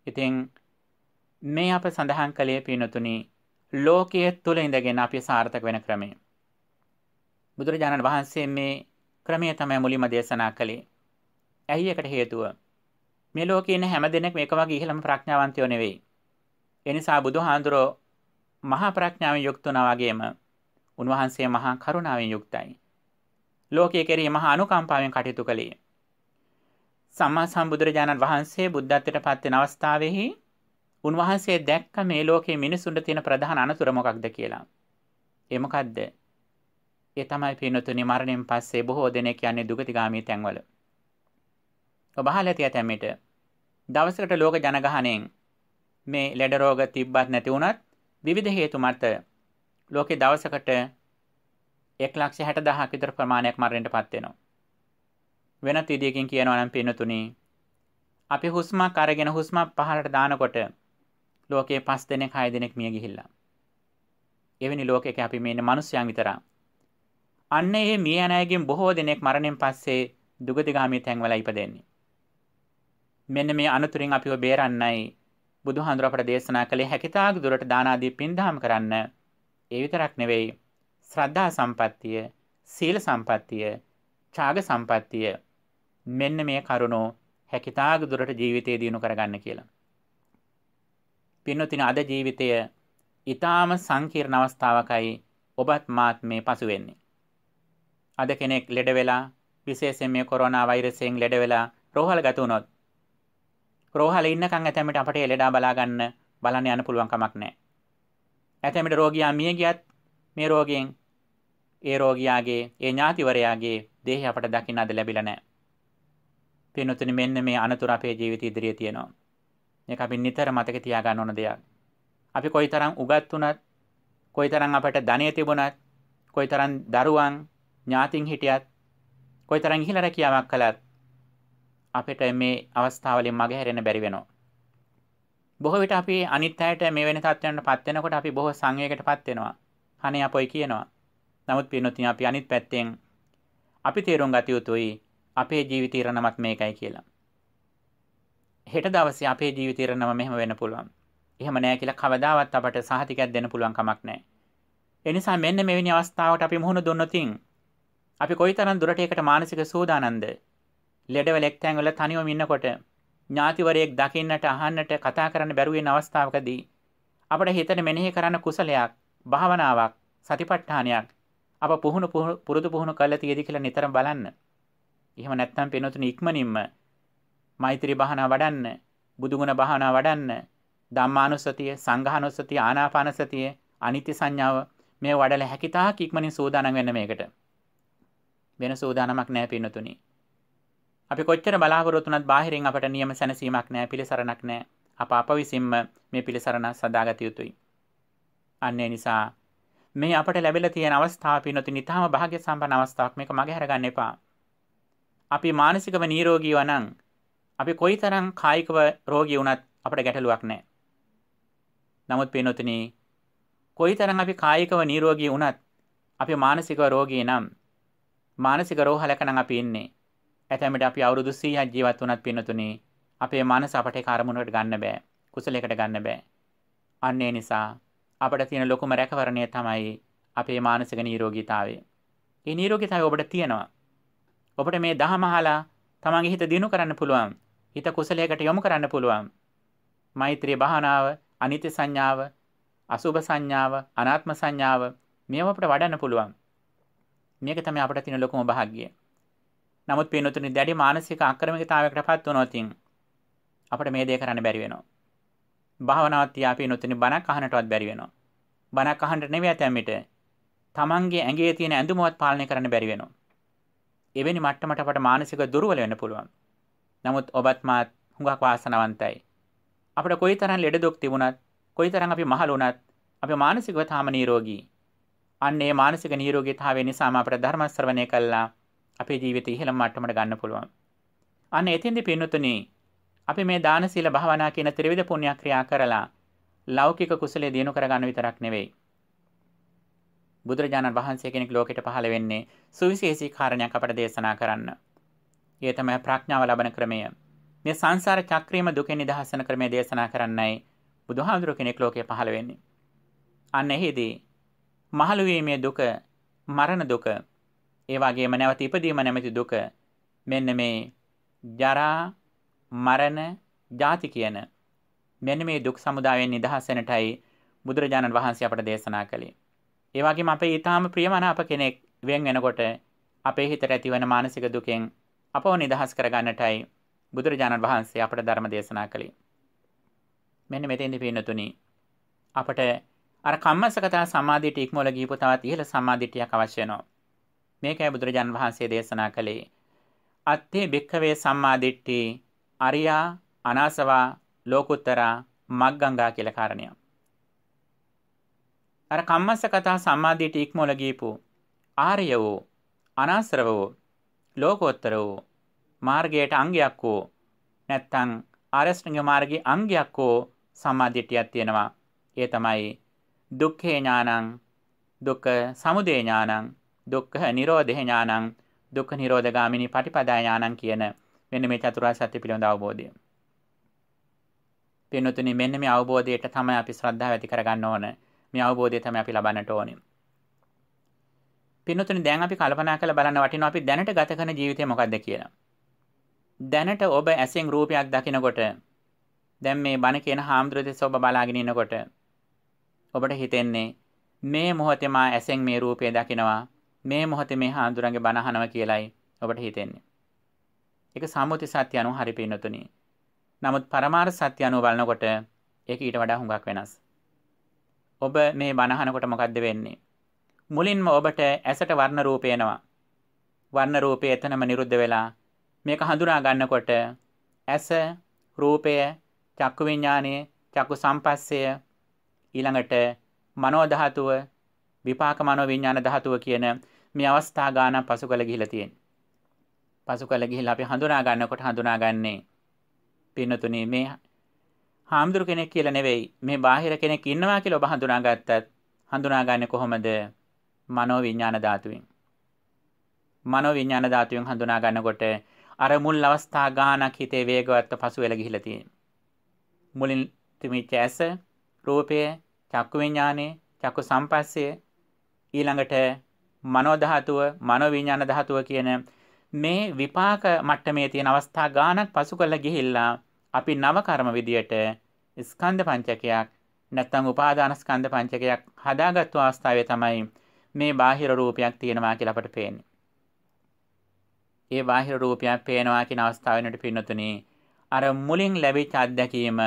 ඉතින් මේ අප සඳහන් කළේ පිනතුනි ලෝකයේ තුල ඉඳගෙන අපි සාර්ථක වෙන ක්‍රමය. බුදුරජාණන් වහන්සේ මේ ක්‍රමය තමයි මුලින්ම දේශනා කළේ. ඇයි ඒකට හේතුව? මේ ලෝකේ ඉන්න හැම දෙනෙක් මේක වගේ ඉහළම ප්‍රඥාවන්තයෝ නෙවෙයි. ඒ නිසා බුදුහාඳුරෝ මහා ප්‍රඥාවෙන් යුක්ත වුණා වගේම උන්වහන්සේ මහා කරුණාවෙන් යුක්තයි. ලෝකයේ කෙරෙහි මහා අනුකම්පාවෙන් කටයුතු කළේ. සම්මා සම්බුදුරජාණන් වහන්සේ බුද්ධත්වයට පත් වෙන අවස්ථාවේහි උන්වහන්සේ දැක්ක මේ ලෝකයේ මිනිසුන්ට තියෙන ප්‍රධාන අනතුර මොකක්ද කියලා. ඒ මොකක්ද? ඒ තමයි පින්නතුනි මරණයෙන් පස්සේ බොහෝ දෙනෙක් යන්නේ දුගතිගාමී තැන්වල. ඔබහල ඇති ඇතැමට දවසකට ලෝක ජනගහනයෙන් මේ ලෙඩරෝග තිබ්බත් නැති වුණත් විවිධ හේතු මත ලෝකෙ දවසකට එක් ලක්ෂ හැට දහක් විතර ප්‍රමාණයක් මරණයට පත්වෙනවා. වෙනත් විදියකින් කියනවා නම් පින්නතුනි අපි හුස්මක් අරගෙන හුස්මක් පහලට දානකොට ලෝකයේ පස් දෙනෙක් හය දෙනෙක් මිය ගිහිල්ලා. එවැනි ලෝකයක අපි මේ ඉන්නේ මිනිස්යන් විතරයි. අන්න ඒ මිය යන අයගෙන් බොහෝ දෙනෙක් මරණයෙන් පස්සේ දුගතිගාමී තැන්වල ඉපදෙන්නේ. මෙන්න මේ අනතුරින් අපිව බේරන්නයි බුදුහාඳුර අපට දේශනා කළේ හැකිතාක් දුරට දාන ආදී පින්දහම් කරන්න. ඒ විතරක් නෙවෙයි. ශ්‍රද්ධා සම්පත්තිය, සීල සම්පත්තිය, ඡාග සම්පත්තිය මෙන්න මේ කරුණෝ හැකිතාක් දුරට ජීවිතේ දිනු කරගන්න කියලා. පින්නොතින අද ජීවිතය ඊටාම සංකීර්ණ අවස්ථාවකයි ඔබත් මාත් මේ පසු වෙන්නේ. අද කෙනෙක් ලෙඩ වෙලා විශේෂයෙන් මේ කොරෝනා වෛරසයෙන් ලෙඩ වෙලා රෝහලගත වුණොත් රෝහල ඉන්නකම් ඇතැමට අපට එලෙඩා බලාගන්න බලන්න යන්න පුළුවන් කමක් නැහැ. ඇතැමට රෝගියා මිය ගියත් මේ රෝගයෙන් ඒ රෝගියාගේ ඒ ඥාතිවරයාගේ දේහය අපට දකින්න අද ලැබිලා නැහැ. පින්වතුනි මෙන්න මේ අනතුරු අපේ ජීවිත ඉදිරියේ තියෙනවා. මේක අපි නිතර මතක තියාගන්න ඕන දෙයක්. අපි කොයිතරම් උගත් වුණත් කොයිතරම් අපට ධනෙ තිබුණත් කොයිතරම් දරුවන් ඥාතින් හිටියත් කොයිතරම් ඉහිල රැකියාවක් කළත් අපිට මේ අවස්ථාවලින් මගහැරෙන්න බැරි වෙනවා. බොහෝ විට අපි අනිත් අයට මේ වෙන තත්ත්වයන්ට පත් වෙනකොට අපි බොහෝ සංවේගයකටපත් වෙනවා. අනේ අපොයි කියනවා. නමුත් පින්නොතින් අපි අනිත් පැත්තෙන් අපි තේරුම් ගත යුතුයි අපේ ජීවිතය රණමත් මේකයි කියලා. හෙට දවසේ අපේ ජීවිතය රණම මෙහෙම වෙන්න පුළුවන්. එහෙම නෑ කියලා කවදාවත් අපට සහතිකයක් දෙන්න පුළුවන් කමක් නෑ. ඒ නිසා මෙන්න මෙවැනි අවස්ථාවට අපි මුහුණ දුන්නොතින් අපි කොයිතරම් දුරට ඒකට මානසික සූදානම්ද ලෙඩවල එක්තැන්වල තනියම ඉන්නකොට ඥාතිවරයෙක් දකින්නට අහන්නට කතා කරන්න බැරුව වෙන අවස්ථාවකදී අපිට හිතට මෙනෙහි කරන්න කුසලයක් භාවනාවක් සතිපට්ඨානයක් අප පුහුණු පුරුදු පුහුණු කළා තියෙදි කියලා නිතරම බලන්න. එහෙම නැත්නම් පෙනුතුනි ඉක්මනින්ම මෛත්‍රී භාවනා වඩන්න, බුදුගුණ භාවනා වඩන්න, ධම්මානුස්සතිය, සංඝානුස්සතිය, ආනාපානසතිය, අනිත්‍ය සංඥාව මේ වඩලා හැකිතාක් ඉක්මනින් සූදානම් වෙන්න මේකට. වෙන සූදානමක් නැහැ පෙනුතුනි. අපි කොච්චර බලාපොරොත්තුනත් බාහිරින් අපට නියම සැනසීමක් නෑ පිළිසරණක් නෑ අප අප විසින්ම මේ පිළිසරණ සදාගත යුතුයි. අන්නේ නිසා මේ අපට ලැබිලා තියෙන අවස්ථාව පිනොති නිතාම භාග්‍ය සම්පන්න අවස්ථාවක් මේක මගහැර ගන්න එපා. අපි මානසිකව නිරෝගීව නම් අපි කොයිතරම් කායිකව රෝගී වුණත් අපට ගැටලුවක් නෑ. නමුත් පිනොතිනි කොයිතරම් අපි කායිකව නිරෝගී වුණත් අපි මානසිකව රෝගී නම් මානසික රෝහලක නම් අපි ඉන්නේ. ඇතැමට අපි අවුරුදු 100ක් ජීවත් වුණත් පින්නතුනි අපේ මනස අපට ඒක අරමුණකට ගන්න බෑ කුසලයකට ගන්න බෑ අන්න ඒ නිසා අපට තියෙන ලොකුම රැකවරණය තමයි අපේ මානසික නිරෝගීතාවය ඒ නිරෝගීතාවය ඔබට තියෙනවා ඔබට මේ දහම අහලා තමන්ගේ හිත දියුණු කරන්න පුළුවන් හිත කුසලයකට යොමු කරන්න පුළුවන් මෛත්‍රී භානාව අනිත්‍ය සංඥාව අසුභ සංඥාව අනාත්ම සංඥාව මේව අපිට වඩන්න පුළුවන් මේක තමයි අපිට තියෙන ලොකුම භාග්‍යය නමුත් පින්වතුනි දැඩි මානසික ආක්‍රමිකතාවයකට පත් වුණොතින් අපිට මේ දේ කරන්න බැරි වෙනවා. භාවනාවක් තියා පින්වතුනි බණක් අහන්නටවත් බැරි වෙනවා. බණක් අහන්නට නෙවෙයි ඇතැම් විට තමන්ගේ ඇඟේ තියෙන ඇඳුමවත් පාලනය කරන්න බැරි වෙනවා. එවැනි මට්ටමට අපට මානසික දුර්වල වෙන්න පුළුවන්. නමුත් ඔබත් මාත් හුඟක් වාසනාවන්තයි. අපිට කොයිතරම් ලෙඩ දුක් තිබුණත්, කොයිතරම් අපි මහලු වුණත්, අපි මානසිකව තාම නිරෝගී. අන්න ඒ මානසික නිරෝගීතාවය නිසාම අපිට ධර්ම ශ්‍රවණය කළා අපේ ජීවිතය ඉහළම මට්ටමට ගන්න පුළුවන්. අන්න එතෙන්දී පින්නතුනි අපි මේ දාන සීල භාවනා කියන ත්‍රිවිධ පුණ්‍ය ක්‍රියා කරලා ලෞකික කුසලයේ දිනු කරගන්න විතරක් නෙවෙයි. බුදුරජාණන් වහන්සේ කෙනෙක් ලෝකෙට පහළ වෙන්නේ සුවිශේෂී කාරණයක් අපට දේශනා කරන්න. ඒ තමයි ප්‍රඥාව ලබන ක්‍රමය. මේ සංසාර චක්‍රියම දුකෙන් නිදහසන ක්‍රමය දේශනා කරන්නයි බුදුහාඳුර කෙනෙක් ලෝකෙ පහළ වෙන්නේ. අන්න එහිදී මහලු වීමේ දුක, මරණ දුක, ඒවාගේම නැවත ඉපදීම නැමැති දුක මෙන්න මේ ජරා මරණ ජාති කියන මෙන්න මේ දුක් සමුදායෙන් නිදහස්සනටයි බුදුරජාණන් වහන්සේ අපට දේශනා කළේ. ඒවාගේම අපේ ඊටාම ප්‍රියමනාප කෙනෙක් වෙන් වෙනකොට අපේ හිතට ඇතිවන මානසික දුකෙන් අපව නිදහස් කරගන්නටයි බුදුරජාණන් වහන්සේ අපට ධර්ම දේශනා කළේ. මෙන්න මෙතෙන්දි පින්නතුනි අපට අර කම්මසගත සමාධියට ඉක්මවල ගියපු තවත් ඉහළ සමාධිටියක් අවශ්‍ය වෙනවා. මේකයි බුදුරජාන් වහන්සේ දේශනා කළේ. අත්තේ භික්ඛවේ සම්මාදිට්ඨි අරියා අනාසවා ලෝකුත්තරා මග්ගංගා කියලා කාරණය. අර කම්මස්ස කතා සම්මාදිට්ඨි ඉක්මොල ගියපු ආර්ය වූ අනාශ්‍රව වූ ලෝකෝත්තර වූ මාර්ගයට අංගයක් වූ නැත්තම් ආරෂ්ඨික මාර්ගයේ අංගයක් හෝ සම්මාදිටියක් තියෙනවා. ඒ තමයි දුක්ඛේ ඥානං දුක්ඛ සමුදය ඥානං දුක්ඛ නිරෝධ ඥානං දුක්ඛ නිරෝධගාමිනී පටිපදා ඥානං කියන මෙන්න මේ චතුරාර්ය සත්‍ය පිළිබඳ අවබෝධය. පින්වතුනි මෙන්න මේ අවබෝධයට තමයි අපි ශ්‍රද්ධාව ඇති කරගන්න ඕන. මේ අවබෝධය තමයි අපි ලබන්නට ඕනේ. පින්වතුනි දැන් අපි කල්පනා කරලා බලන්න වටිනවා අපි දැනට ගත කරන ජීවිතය මොකක්ද කියලා. දැනට ඔබ ඇසෙන් රූපයක් දකිනකොට දැන් මේ බණ කියන හාමුදුරුවෝ ඔබ බලාගෙන ඉනකොට ඔබට හිතෙන්නේ මේ මොහොතේ මා ඇසෙන් මේ රූපය දකිනවා මේ මොහොතේ මේ හාමුදුරන්ගේ බණ අහනවා කියලයි ඔබට හිතෙන්නේ. ඒක සම්මුති සත්‍ය අනුව හරි පින්නතුනි. නමුත් පරමාර්ථ සත්‍ය අනුව බලනකොට ඒක ඊට වඩා හුඟක් වෙනස්. ඔබ මේ බණ අහනකොට මොකද්ද වෙන්නේ? මුලින්ම ඔබට ඇසට වර්ණ රූපය එනවා. වර්ණ රූපය එතනම නිරුද්ධ වෙලා මේක හඳුනා ගන්නකොට ඇස රූපය චක්කු විඥානය චක්කු සම්පස්සය ඊළඟට මනෝ ධාතුව විපාක මනෝ විඥාන ධාතුව කියන මේ අවස්ථා ගානක් පසු කළ ගිහිලා තියෙන්නේ. පසු කළ ගිහිලා අපි හඳුනා ගන්නකොට හඳුනාගන්නේ පින්නතුනේ මේ හාමුදුරු කෙනෙක් කියලා නෙවෙයි මේ බාහිර කෙනෙක් ඉන්නවා කියලා ඔබ හඳුනාගත්තත් හඳුනාගන්නේ කොහොමද? මනෝ විඥාන ධාතුවෙන්. මනෝ විඥාන ධාතුවෙන් හඳුනා ගන්නකොට අර මුල් අවස්ථා ගානක් හිතේ වේගවත් පසු වෙලා ගිහිලා තියෙන්නේ. මුලින් තිබිච්ච ඇස, රූපය, චක්කු විඥානේ, චක්කු සම්පස්සය ඊළඟට මනෝ ධාතුව, මනෝ විඥාන ධාතුව කියන මේ විපාක මට්ටමේ තියෙන අවස්ථා ගානක් පසු කරලා ගිහිල්ලා අපි නව කර්ම විදියට ස්කන්ධ පංචකයක් නැත්නම් උපාදාන ස්කන්ධ පංචකයක් හදාගත්තු අවස්ථාවේ තමයි මේ බාහිර රූපයක් තියෙනවා කියලා අපට පේන්නේ. ඒ බාහිර රූපයක් පේනවා කියන අවස්ථාව වෙනට පින්නතුනේ අර මුලින් ලැබිච්ච අත්දැකීම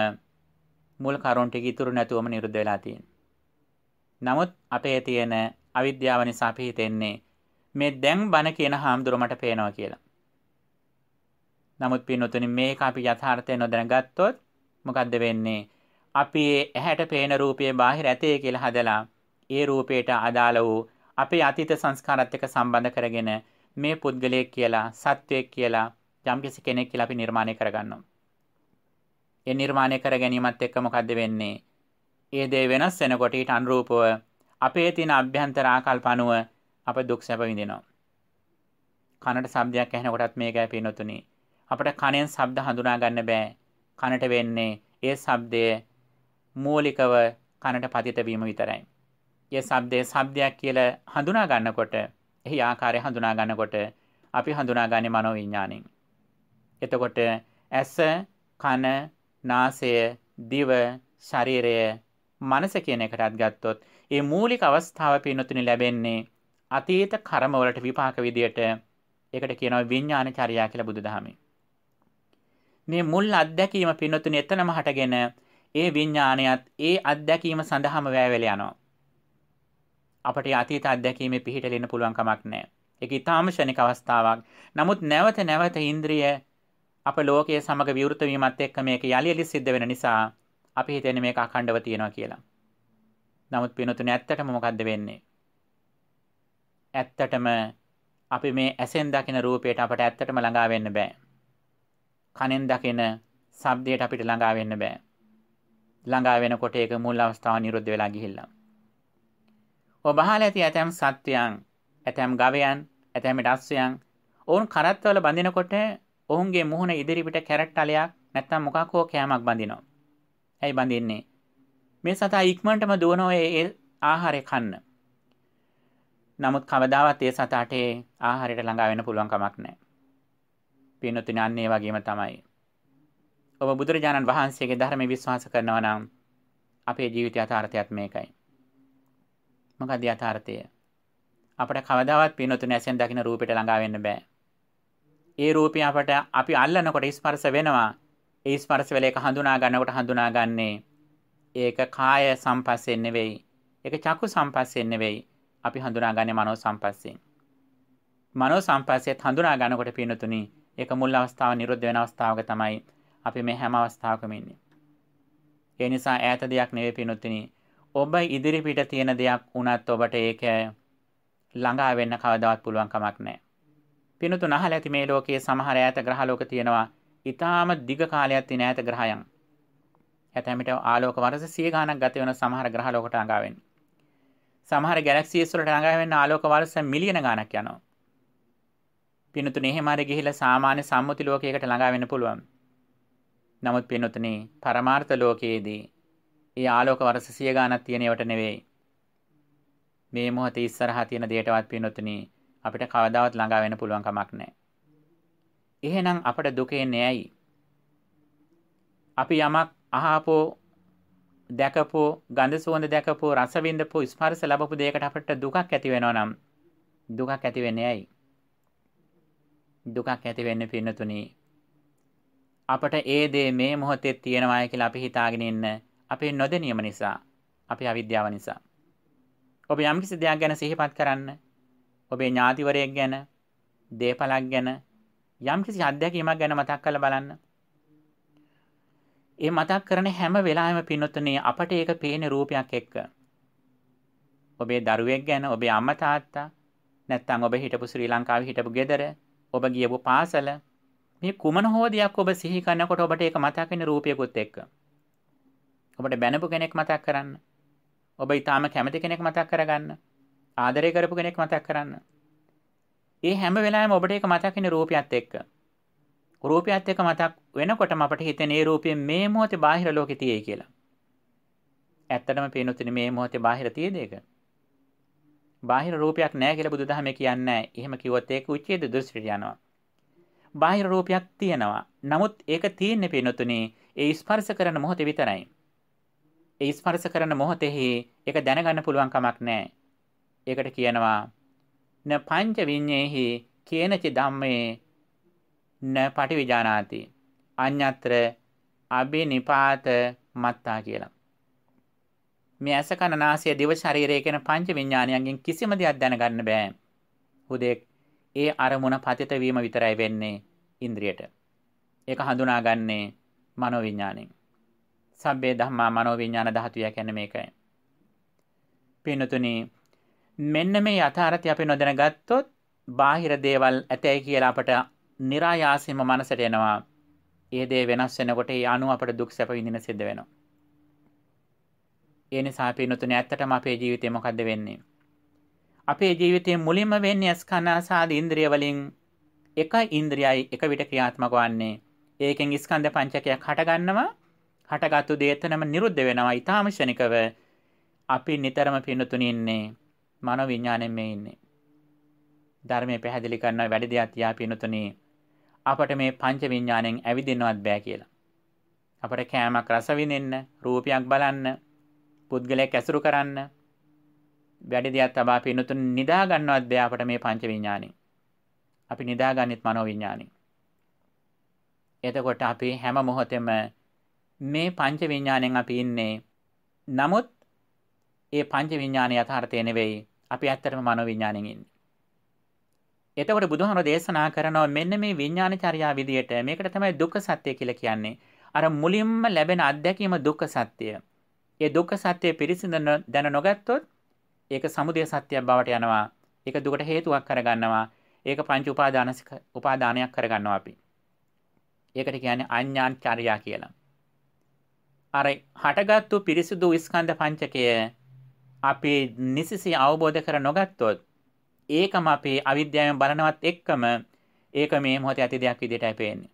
මුල් කරුණ ටික ඉතුරු නැතුවම නිරුද්ධ වෙලා තියෙනවා. නමුත් අපේ තියෙන අවිද්‍යාව නිසා පිහිටෙන්නේ මේ දැන් බණ කියන හාමුදුරුවමට පේනවා කියලා. නමුත් පින්නතුනි මේක අපි යථාර්ථය නොදැන ගත්තොත් මොකද්ද වෙන්නේ? අපි ඇහැට පේන රූපයේ බාහිර ඇතේ කියලා හදලා ඒ රූපයට අදාළ වූ අපේ අතීත සංස්කාරات එක්ක සම්බන්ධ කරගෙන මේ පුද්ගලයෙක් කියලා සත්වයෙක් කියලා යම්කිසි කෙනෙක් කියලා අපි නිර්මාණය කරගන්නවා. ඒ නිර්මාණය කර ගැනීමත් එක්ක මොකද්ද වෙන්නේ? ඒ දේ වෙනස් වෙනකොට ඊට අනුරූපව අපේ තියෙන අභ්‍යන්තර ආකල්ප අනුව අප දුක් සැප විඳිනවා. කනට ශබ්දයක් ඇහෙනකොටත් මේකයි පිනොතුනි. අපිට කනෙන් ශබ්ද හඳුනා ගන්න බෑ. කනට වෙන්නේ ඒ ශබ්දය මූලිකව කනට පතිත වීම විතරයි. ඒ ශබ්දයේ ශබ්දයක් කියලා හඳුනා ගන්නකොට, එහි ආකාරය හඳුනා ගන්නකොට අපි හඳුනාගන්නේ මනෝවිඤ්ඤාණයෙන්. එතකොට ඇස, කන, නාසය, දිව, ශරීරය, මනස කියන එකටත් ගත්තොත් ඒ මූලික අවස්ථාව පිනොතුනි ලැබෙන්නේ අතීත කර්මවලට විපාක විදියට ඒකට කියනවා විඥාන චර්යා කියලා බුදුදහමේ. මේ මුල් අත්දැකීම පිනොතුනි එතනම හටගෙන ඒ විඥානයත් ඒ අත්දැකීම සඳහාම වැයවල යනවා. අපට අතීත අත්දැකීමේ පිහිටලෙන්න පුළුවන් කමක් නැහැ. ඒක ඊටාම ශනික අවස්ථාවක්. නමුත් නැවත නැවත ඉන්ද්‍රිය අප ලෝකයේ සමග විවෘත වීමත් එක්ක මේක යලි යලි සිද්ධ වෙන නිසා අපි හිතන්නේ මේක අඛණ්ඩව තියෙනවා කියලා. නමුත් පිනතුන ඇත්තටම මොකක්ද වෙන්නේ? ඇත්තටම අපි මේ ඇසෙන් දකින රූපයට අපට ඇත්තටම ළඟා වෙන්න බෑ. කනෙන් දකින ශබ්දයට අපිට ළඟා වෙන්න බෑ. ළඟා වෙනකොට ඒක මුල් අවස්ථාව නිරුද්ධ වෙලා ගිහිල්ලා. ඔබ අහලා ඇති ඇතැම් සත්වයන්, ඇතැම් ගවයන්, ඇතැම් ඩස්සයන් ඔවුන් කරත්තවල බඳිනකොට ඔවුන්ගේ මුහුණ ඉදිරිපිට කැරට් අලයක් නැත්තම් මොකක් හෝ කෑමක් බඳිනවා. ඇයි බඳින්නේ? මේ සතා ඉක්මනටම දුවන ඒ ආහාරය කන්න. නමුත් කවදාවත් ඒ සතාට ආහාරයට ළඟා වෙන්න පුළුවන් කමක් නැහැ. පින්නතුනි අන්න ඒ වගේම තමයි. ඔබ බුදුරජාණන් වහන්සේගේ ධර්මයේ විශ්වාස කරනවා නම් අපේ ජීවිත යථාර්ථයත් මේකයි. මොකද යථාර්ථය? අපිට කවදාවත් පින්නතුනි ඇසෙන් දකින රූපෙට ළඟා වෙන්න බෑ. ඒ රූපය අපට අපි අල්ලනකොට ස්පර්ශ වෙනවා. ඒ ස්පර්ශ වෙලේක හඳුනා ගන්නකොට හඳුනාගන්නේ ඒක කාය සම්පස්යෙන් නෙවෙයි. ඒක චක්කු සම්පස්යෙන් නෙවෙයි. අපි හඳුනාගන්නේ මනෝ සම්පස්යෙන්. මනෝ සම්පස්සෙත් හඳුනා ගන්නකොට පිනතුනි ඒක මුල් අවස්ථාව නිරුද්ධ වෙන අවස්ථාවක තමයි අපි මේ හැම අවස්ථාවකම ඉන්නේ. ඒ නිසා ඈත දෙයක් නෙවෙයි පිනතුනි. ඔබ ඉදිරි පිට තියෙන දෙයක් වුණත් ඔබට ඒක ළඟා වෙන්න කවදාවත් පුළුවන් කමක් නැහැ. පිනතුන් අහලා ඇති මේ ලෝකයේ සමහර ඈත ග්‍රහ ලෝක තියෙනවා. ඊටාම දිග කාලයක් තියෙන ඈත ග්‍රහයන්. ඇතැමිට ආලෝක වරස සිය ගානක් ගත වෙන සමහර ග්‍රහලෝකට අඟාවෙන්. සමහර ගැලක්සියස් වලට අඟාවෙන්න ආලෝක වරස මිලියන ගාණක් යනවා. පිනතුනේ එහෙම හරි ගිහිලා සාමාන්‍ය සම්මුති ලෝකයකට ළඟා වෙන්න පුළුවන්. නමුත් පිනතුනේ පරමාර්ථ ලෝකයේදී ඒ ආලෝක වරස සිය ගානක් තියෙන ඒවට නෙවෙයි. මේ මොහොතේ ඉස්සරහා තියෙන දෙයටවත් පිනතුනේ අපිට කවදාවත් ළඟා වෙන්න පුළුවන් කමක් නැහැ. එහෙනම් අපට දුකේ නෑයි. අපි යමක් අහපෝ දැකපෝ ගඳ සුවඳ දැකපෝ රසවින්දපෝ ස්පර්ශ ලැබපු දෙයකට අපිට දුකක් ඇති වෙනවා නම් දුකක් ඇති වෙන්නේ ඇයි දුකක් ඇති වෙන්නේ පින්නතුනි අපට ඒ දේ මේ මොහොතේ තියෙනවායි කියලා අපි හිතාගෙන ඉන්න අපේ නොදැනීම නිසා අපේ අවිද්‍යාව නිසා ඔබ යම්කිසි දෙයක් ගැන සිහිපත් කරන්න ඔබේ ඥාතිවරයෙක් ගැන දේපලක් ගැන යම්කිසි අත්දැකීමක් ගැන මතක් කරලා බලන්න ඒ මතක් කරන හැම වෙලාවෙම පින්නොතනේ අපට ඒක පේන රූපයක් එක්ක. ඔබේ දරුවෙක් ගැන ඔබේ අම්මා තාත්තා නැත්නම් ඔබ හිටපු ශ්‍රී ලංකාවේ හිටපු ගෙදර ඔබ ගියපු පාසල මේ කුමන හෝ දෙයක් ඔබ සිහි කරනකොට ඔබට ඒක මතක් වෙන රූපයකුත් එක්ක. ඔබට බැනපු කෙනෙක් මතක් කරන්න. ඔබ ඊටාම කැමති කෙනෙක් මතක් කරගන්න. ආදරය කරපු කෙනෙක් මතක් කරන්න. ඒ හැම වෙලාවෙම ඔබට ඒක මතක් වෙන රූපයත් එක්ක. රූපයත් එක්ක මතක් වෙනකොටම අපට හිතෙන ඒ රූපය මේ මොහොතේ බාහිර ලෝකේ තියෙයි කියලා. ඇත්තටම පේනොතින මේ මොහොතේ බාහිර තියෙද ඒක? බාහිර රූපයක් නැහැ කියලා බුදුදහමේ කියන්නේ නැහැ. එහෙම කිව්වොත් ඒක උච්ඡේද දෘෂ්ටියට යනවා. බාහිර රූපයක් තියෙනවා. නමුත් ඒක තියෙන්නේ පේනොතුනේ ඒ ස්පර්ශ කරන මොහොතේ විතරයි. ඒ ස්පර්ශ කරන මොහොතෙහි ඒක දැනගන්න පුළුවන් කමක් නැහැ. ඒකට කියනවා න පංච විඤ්ඤේහි කේනච ධම්මේ න පටිවිජානාති අඤ්ඤත්‍ර අබිනිපාත මත්තා කියලා. මේ ඇස කන නාසය දිව ශරීරය කියන පංච විඥානයන්ගෙන් කිසිම දෙයක් දැනගන්න බෑ. හුදෙක් ඒ අරමුණ පතිත වීම විතරයි වෙන්නේ ඉන්ද්‍රියට. ඒක හඳුනාගන්නේ මනෝ විඥාණයෙන්. සබ්බේ ධම්මා මනෝ විඥාන ධාතුය කියන්නේ මේකයි. පින්නතුනි මෙන්න මේ යථාර්ථය අපි නොදැනගත්තොත් බාහිර දේවල් ඇතයි කියලා අපට નિરાයාසෙම මනසට එනවා. ඒ දේ වෙනස් වෙනකොට ඒ අනුව අපට දුක් සැප විඳින සිද්ධ වෙනවා. ඒ නිසා පින්නතුනේ ඇත්තටම අපේ ජීවිතේ මොකද්ද වෙන්නේ? අපේ ජීවිතයේ මුලින්ම වෙන්නේ අස්කන ආසාද ඉන්ද්‍රිය වලින් එක ඉන්ද්‍රියයි එක විට ක්‍රියාත්මක වන්නේ. ඒකෙන් ස්කන්ධ පංචකයක් හටගන්නවා. හටගත්තු දේතනම නිරුද්ධ වෙනවා. ඊටාම ශනිකව අපි නිතරම පින්නතුනේ ඉන්නේ මනෝවිඥාණයෙන් මේ ඉන්නේ. ධර්මය පැහැදිලි කරනවා වැඩි දෙයක් තියා පින්නතුනේ අපට මේ පංච විඤ්ඥාණයෙන් ඇවිදින්නවත් බෑ කියලා. අපට කෑමක් රසවිඳන්න රූපයක් බලන්න පුද්ගලයක් ඇසුරු කරන්න වැඩි දෙයක් තබා පිනුතුන් නිදාගන්නවත් බෑ අපට මේ පංච විඤ්ඥාණය. අපි නිදාගන්නෙත් මනෝ විඤ්ඥාණය. එතකොට අපි හැම මොහොතෙම මේ පංච විඤ්ඥාණයෙන් අපි ඉන්නේ නමුත් ඒ පංච විඤ්ඥාණය අථාර්ථය නෙවෙයි අපි ඇත්තරම මනෝ විඤ්ඥාණයෙන් ඉන්න. එතකොට බුදුහාමුදුරෝ දේශනා කරනවා මෙන්න මේ විඥාන චර්යා විදියට මේකට තමයි දුක්ඛ සත්‍ය කියලා කියන්නේ. අර මුලින්ම ලැබෙන අත්දැකීම දුක්ඛ සත්‍යය. ඒ දුක්ඛ සත්‍ය පිරිසිඳ දැන නොගත්තොත් ඒක සමුදය සත්‍යයක් බවට යනවා. ඒක දුකට හේතුවක් කරගන්නවා. ඒක පංච උපාදානසික උපාදානයක් කරගන්නවා අපි. ඒකට කියන්නේ අඥාන් චර්යා කියලා. අර හටගත්තු පිරිසිදු ස්කන්ධ පංචකය අපි නිසිසේ අවබෝධ කර නොගත්තොත් ඒකම අපේ අවිද්‍යාවෙන් බලනවත් එක්කම ඒක මේ මොහොතේ ඇති දෙයක් විදිහටයි පේන්නේ.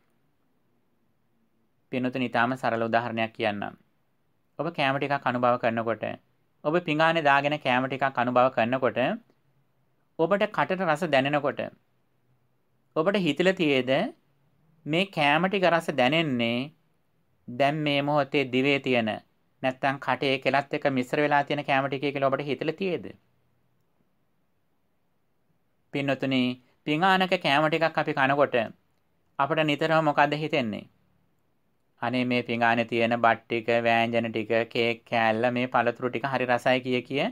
පින්නතුනි ඊටාම සරල උදාහරණයක් කියන්නම්. ඔබ කැම ටිකක් අනුභව කරනකොට ඔබ පිඟානේ දාගෙන කැම ටිකක් අනුභව කරනකොට ඔබට කටට රස දැනෙනකොට ඔබට හිතලා තියේද මේ කැම ටික රස දැනෙන්නේ දැන් මේ මොහොතේ දිවේ තියෙන නැත්තම් කටේ කෙලත් එක මිශ්‍ර වෙලා තියෙන කැම ටිකේ කියලා ඔබට හිතලා තියේද? පින්නතුනි පිඟානක කෑම ටිකක් අපි කනකොට අපිට නිතරම මොකද්ද හිතෙන්නේ? අනේ මේ පිඟානේ තියෙන බත් ටික, වෑංජන ටික, කේක් කෑල්ල මේ පළතුරු ටික හරි රසයි කිය කිය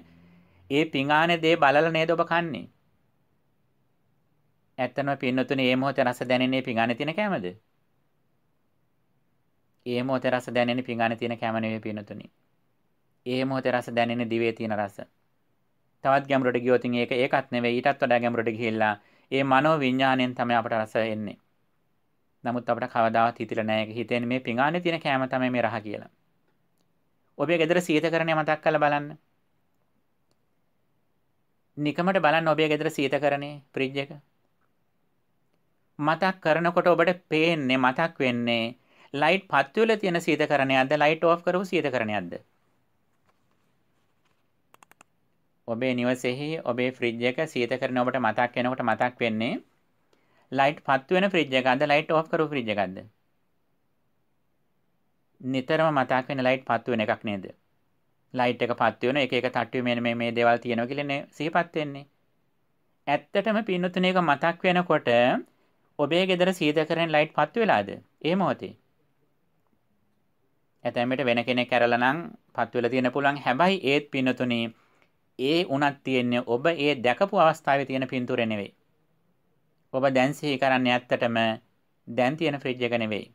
ඒ පිඟානේ දේ බලලා නේද ඔබ කන්නේ? ඇත්තම පින්නතුනි මේ මොහොතේ රස දැනෙන්නේ පිඟානේ තියෙන කෑමද? ඒ මොහොතේ රස දැනෙන්නේ පිඟානේ තියෙන කෑම නෙවෙයි පින්නතුනි. ඒ මොහොතේ රස දැනෙන්නේ දිවේ තියෙන රස. තවත් ගැඹුරට ගියොතින් ඒක ඒකත් නෙවෙයි ඊටත් වඩා ගැඹුරට ගිහිල්ලා ඒ මනෝ විඥාණයෙන් තමයි අපට රස එන්නේ. නමුත් අපට කවදාවත් හිතිලා නැහැ ඒක හිතෙන් මේ පිඟානේ තියෙන කෑම තමයි මේ රහ කියලා. ඔබේ ගෙදර සීතකරණය මතක් කරලා බලන්න. නිකමට බලන්න ඔබේ ගෙදර සීතකරණේ ෆ්‍රිජ් එක. මතක් කරනකොට ඔබට පේන්නේ මතක් වෙන්නේ ලයිට් පත්තු වල තියෙන සීතකරණයක්ද ලයිට් ඕෆ් කරපු සීතකරණයක්ද? ඔබේ නිවසෙහි ඔබේ ෆ්‍රිජ් එක සීත කරන ඔබට මතක් වෙනකොට මතක් වෙන්නේ ලයිට් පත් වෙන ෆ්‍රිජ් එකක්ද ලයිට් ඔෆ් කරපු ෆ්‍රිජ් එකක්ද නිතරම මතක් වෙන ලයිට් පත් වෙන එකක් නේද ලයිට් එක පත් වෙන එක එක තට්ටුවේ මේ මේ මේ දේවල් තියෙනවා කියලානේ සිහිපත් වෙන්නේ ඇත්තටම පින්නුතුනේ එක මතක් වෙනකොට ඔබේ ගෙදර සීත කරන ලයිට් පත් වෙලාද ඒ මොහොතේ ඇතැම්මට වෙන කෙනෙක් කරලා නම් පත් වෙලා තියෙන පුළුවන් හැබැයි ඒත් පින්නුතුනේ ඒ උනත් තියෙන්නේ ඔබ ඒ දැකපු අවස්ථාවේ තියෙන පින්තූරය නෙවෙයි. ඔබ දැන් සිහි කරන්නේ ඇත්තටම දැන් තියෙන ෆ්‍රිජ් එක නෙවෙයි.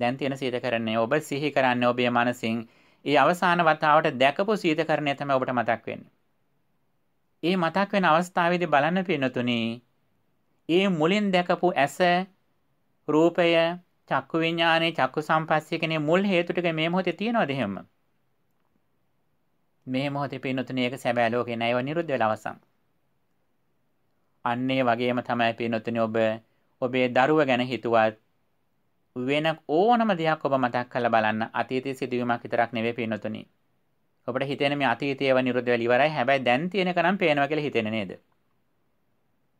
දැන් තියෙන සීතකරණය ඔබ සිහි කරන්නේ ඔබේ මනසින් ඒ අවසාන වතාවට දැකපු සීතකරණය තමයි ඔබට මතක් වෙන්නේ. ඒ මතක් වෙන අවස්ථාවේදී බලන්න පින්නතුනි ඒ මුලින් දැකපු ඇස රූපය චක්කු විඥානේ චක්කු සම්පස්සේ කෙනේ මුල් හේතු ටික මේ මොහොතේ තියනවාද එහෙම? මේ මොහොතේ පින්නතුනේ ඒක සැබෑ ලෝකේ නෑ ඒවා නිරුද්ධ වෙලා අවසන්. අන්න ඒ වගේම තමයි පින්නතුනේ ඔබ ඔබේ දරුව ගැන හිතුවත් වෙන ඕනම දෙයක් ඔබ මතක් කරලා බලන්න අතීතයේ සිදුවීමක් විතරක් නෙවෙයි පින්නතුනේ. ඔබට හිතෙන මේ අතීතයේව නිරුද්ධ වෙලා ඉවරයි. හැබැයි දැන් තියෙනක නම් පේනවා කියලා හිතෙන්නේ නේද?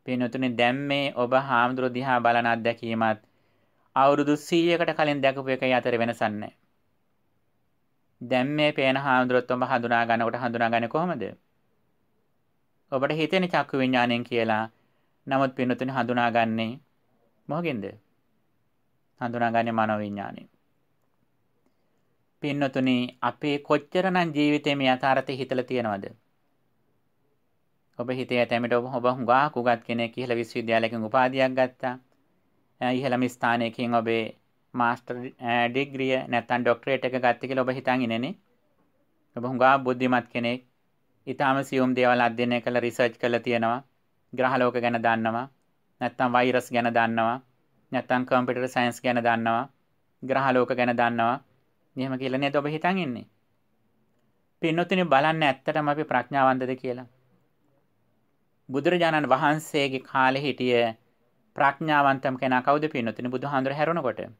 පින්නතුනේ දැන් මේ ඔබ හාමුදුරුවෝ දිහා බලන අත්දැකීමත් අවුරුදු 100කට කලින් දැකපු එකයි අතර වෙනසක් නැහැ. දැන් මේ පේන හාමුදුරුවොත් ඔබ හඳුනා ගන්නකොට හඳුනා ගන්නේ කොහොමද? ඔබට හිතෙන චක්කු විඥාණයෙන් කියලා. නමුත් පින්නතුනි හඳුනාගන්නේ මොකෙන්ද? හඳුනාගන්නේ මනෝ විඥාණයෙන්. පින්නතුනි අපේ කොච්චරනම් ජීවිතේ මේ යථාර්ථය හිතලා තියෙනවද? ඔබ හිතේ ඇතැමිට ඔබ ඔබ හුඟා කුගත් කෙනෙක් ඉහළ විශ්වවිද්‍යාලයකින් උපාධියක් ගත්තා. ඉහළම ස්ථානයකින් ඔබේ මාස්ටර් ඩිග්‍රිය නැත්තන් ඩොක්ටරේට් එක ගත්ත කියලා ඔබ හිතන් ඉන්නේ ඔබ හුඟා බුද්ධිමත් කෙනෙක්. ඊටාම සියුම් දේවල් අධ්‍යයනය කළ රිසර්ච් කරලා තියෙනවා. ග්‍රහලෝක ගැන දන්නවා. නැත්තම් වෛරස් ගැන දන්නවා. නැත්තම් කම්පියුටර් සයන්ස් ගැන දන්නවා. ග්‍රහලෝක ගැන දන්නවා. මෙහෙම කියලා නේද ඔබ හිතන් ඉන්නේ. පින්නොතුනි බලන්න ඇත්තටම අපි ප්‍රඥාවන්තද කියලා. බුදුරජාණන් වහන්සේගේ කාලේ හිටිය ප්‍රඥාවන්තම කෙනා කවුද පින්නොතුනි බුදුහාඳුර හැරුණකොට?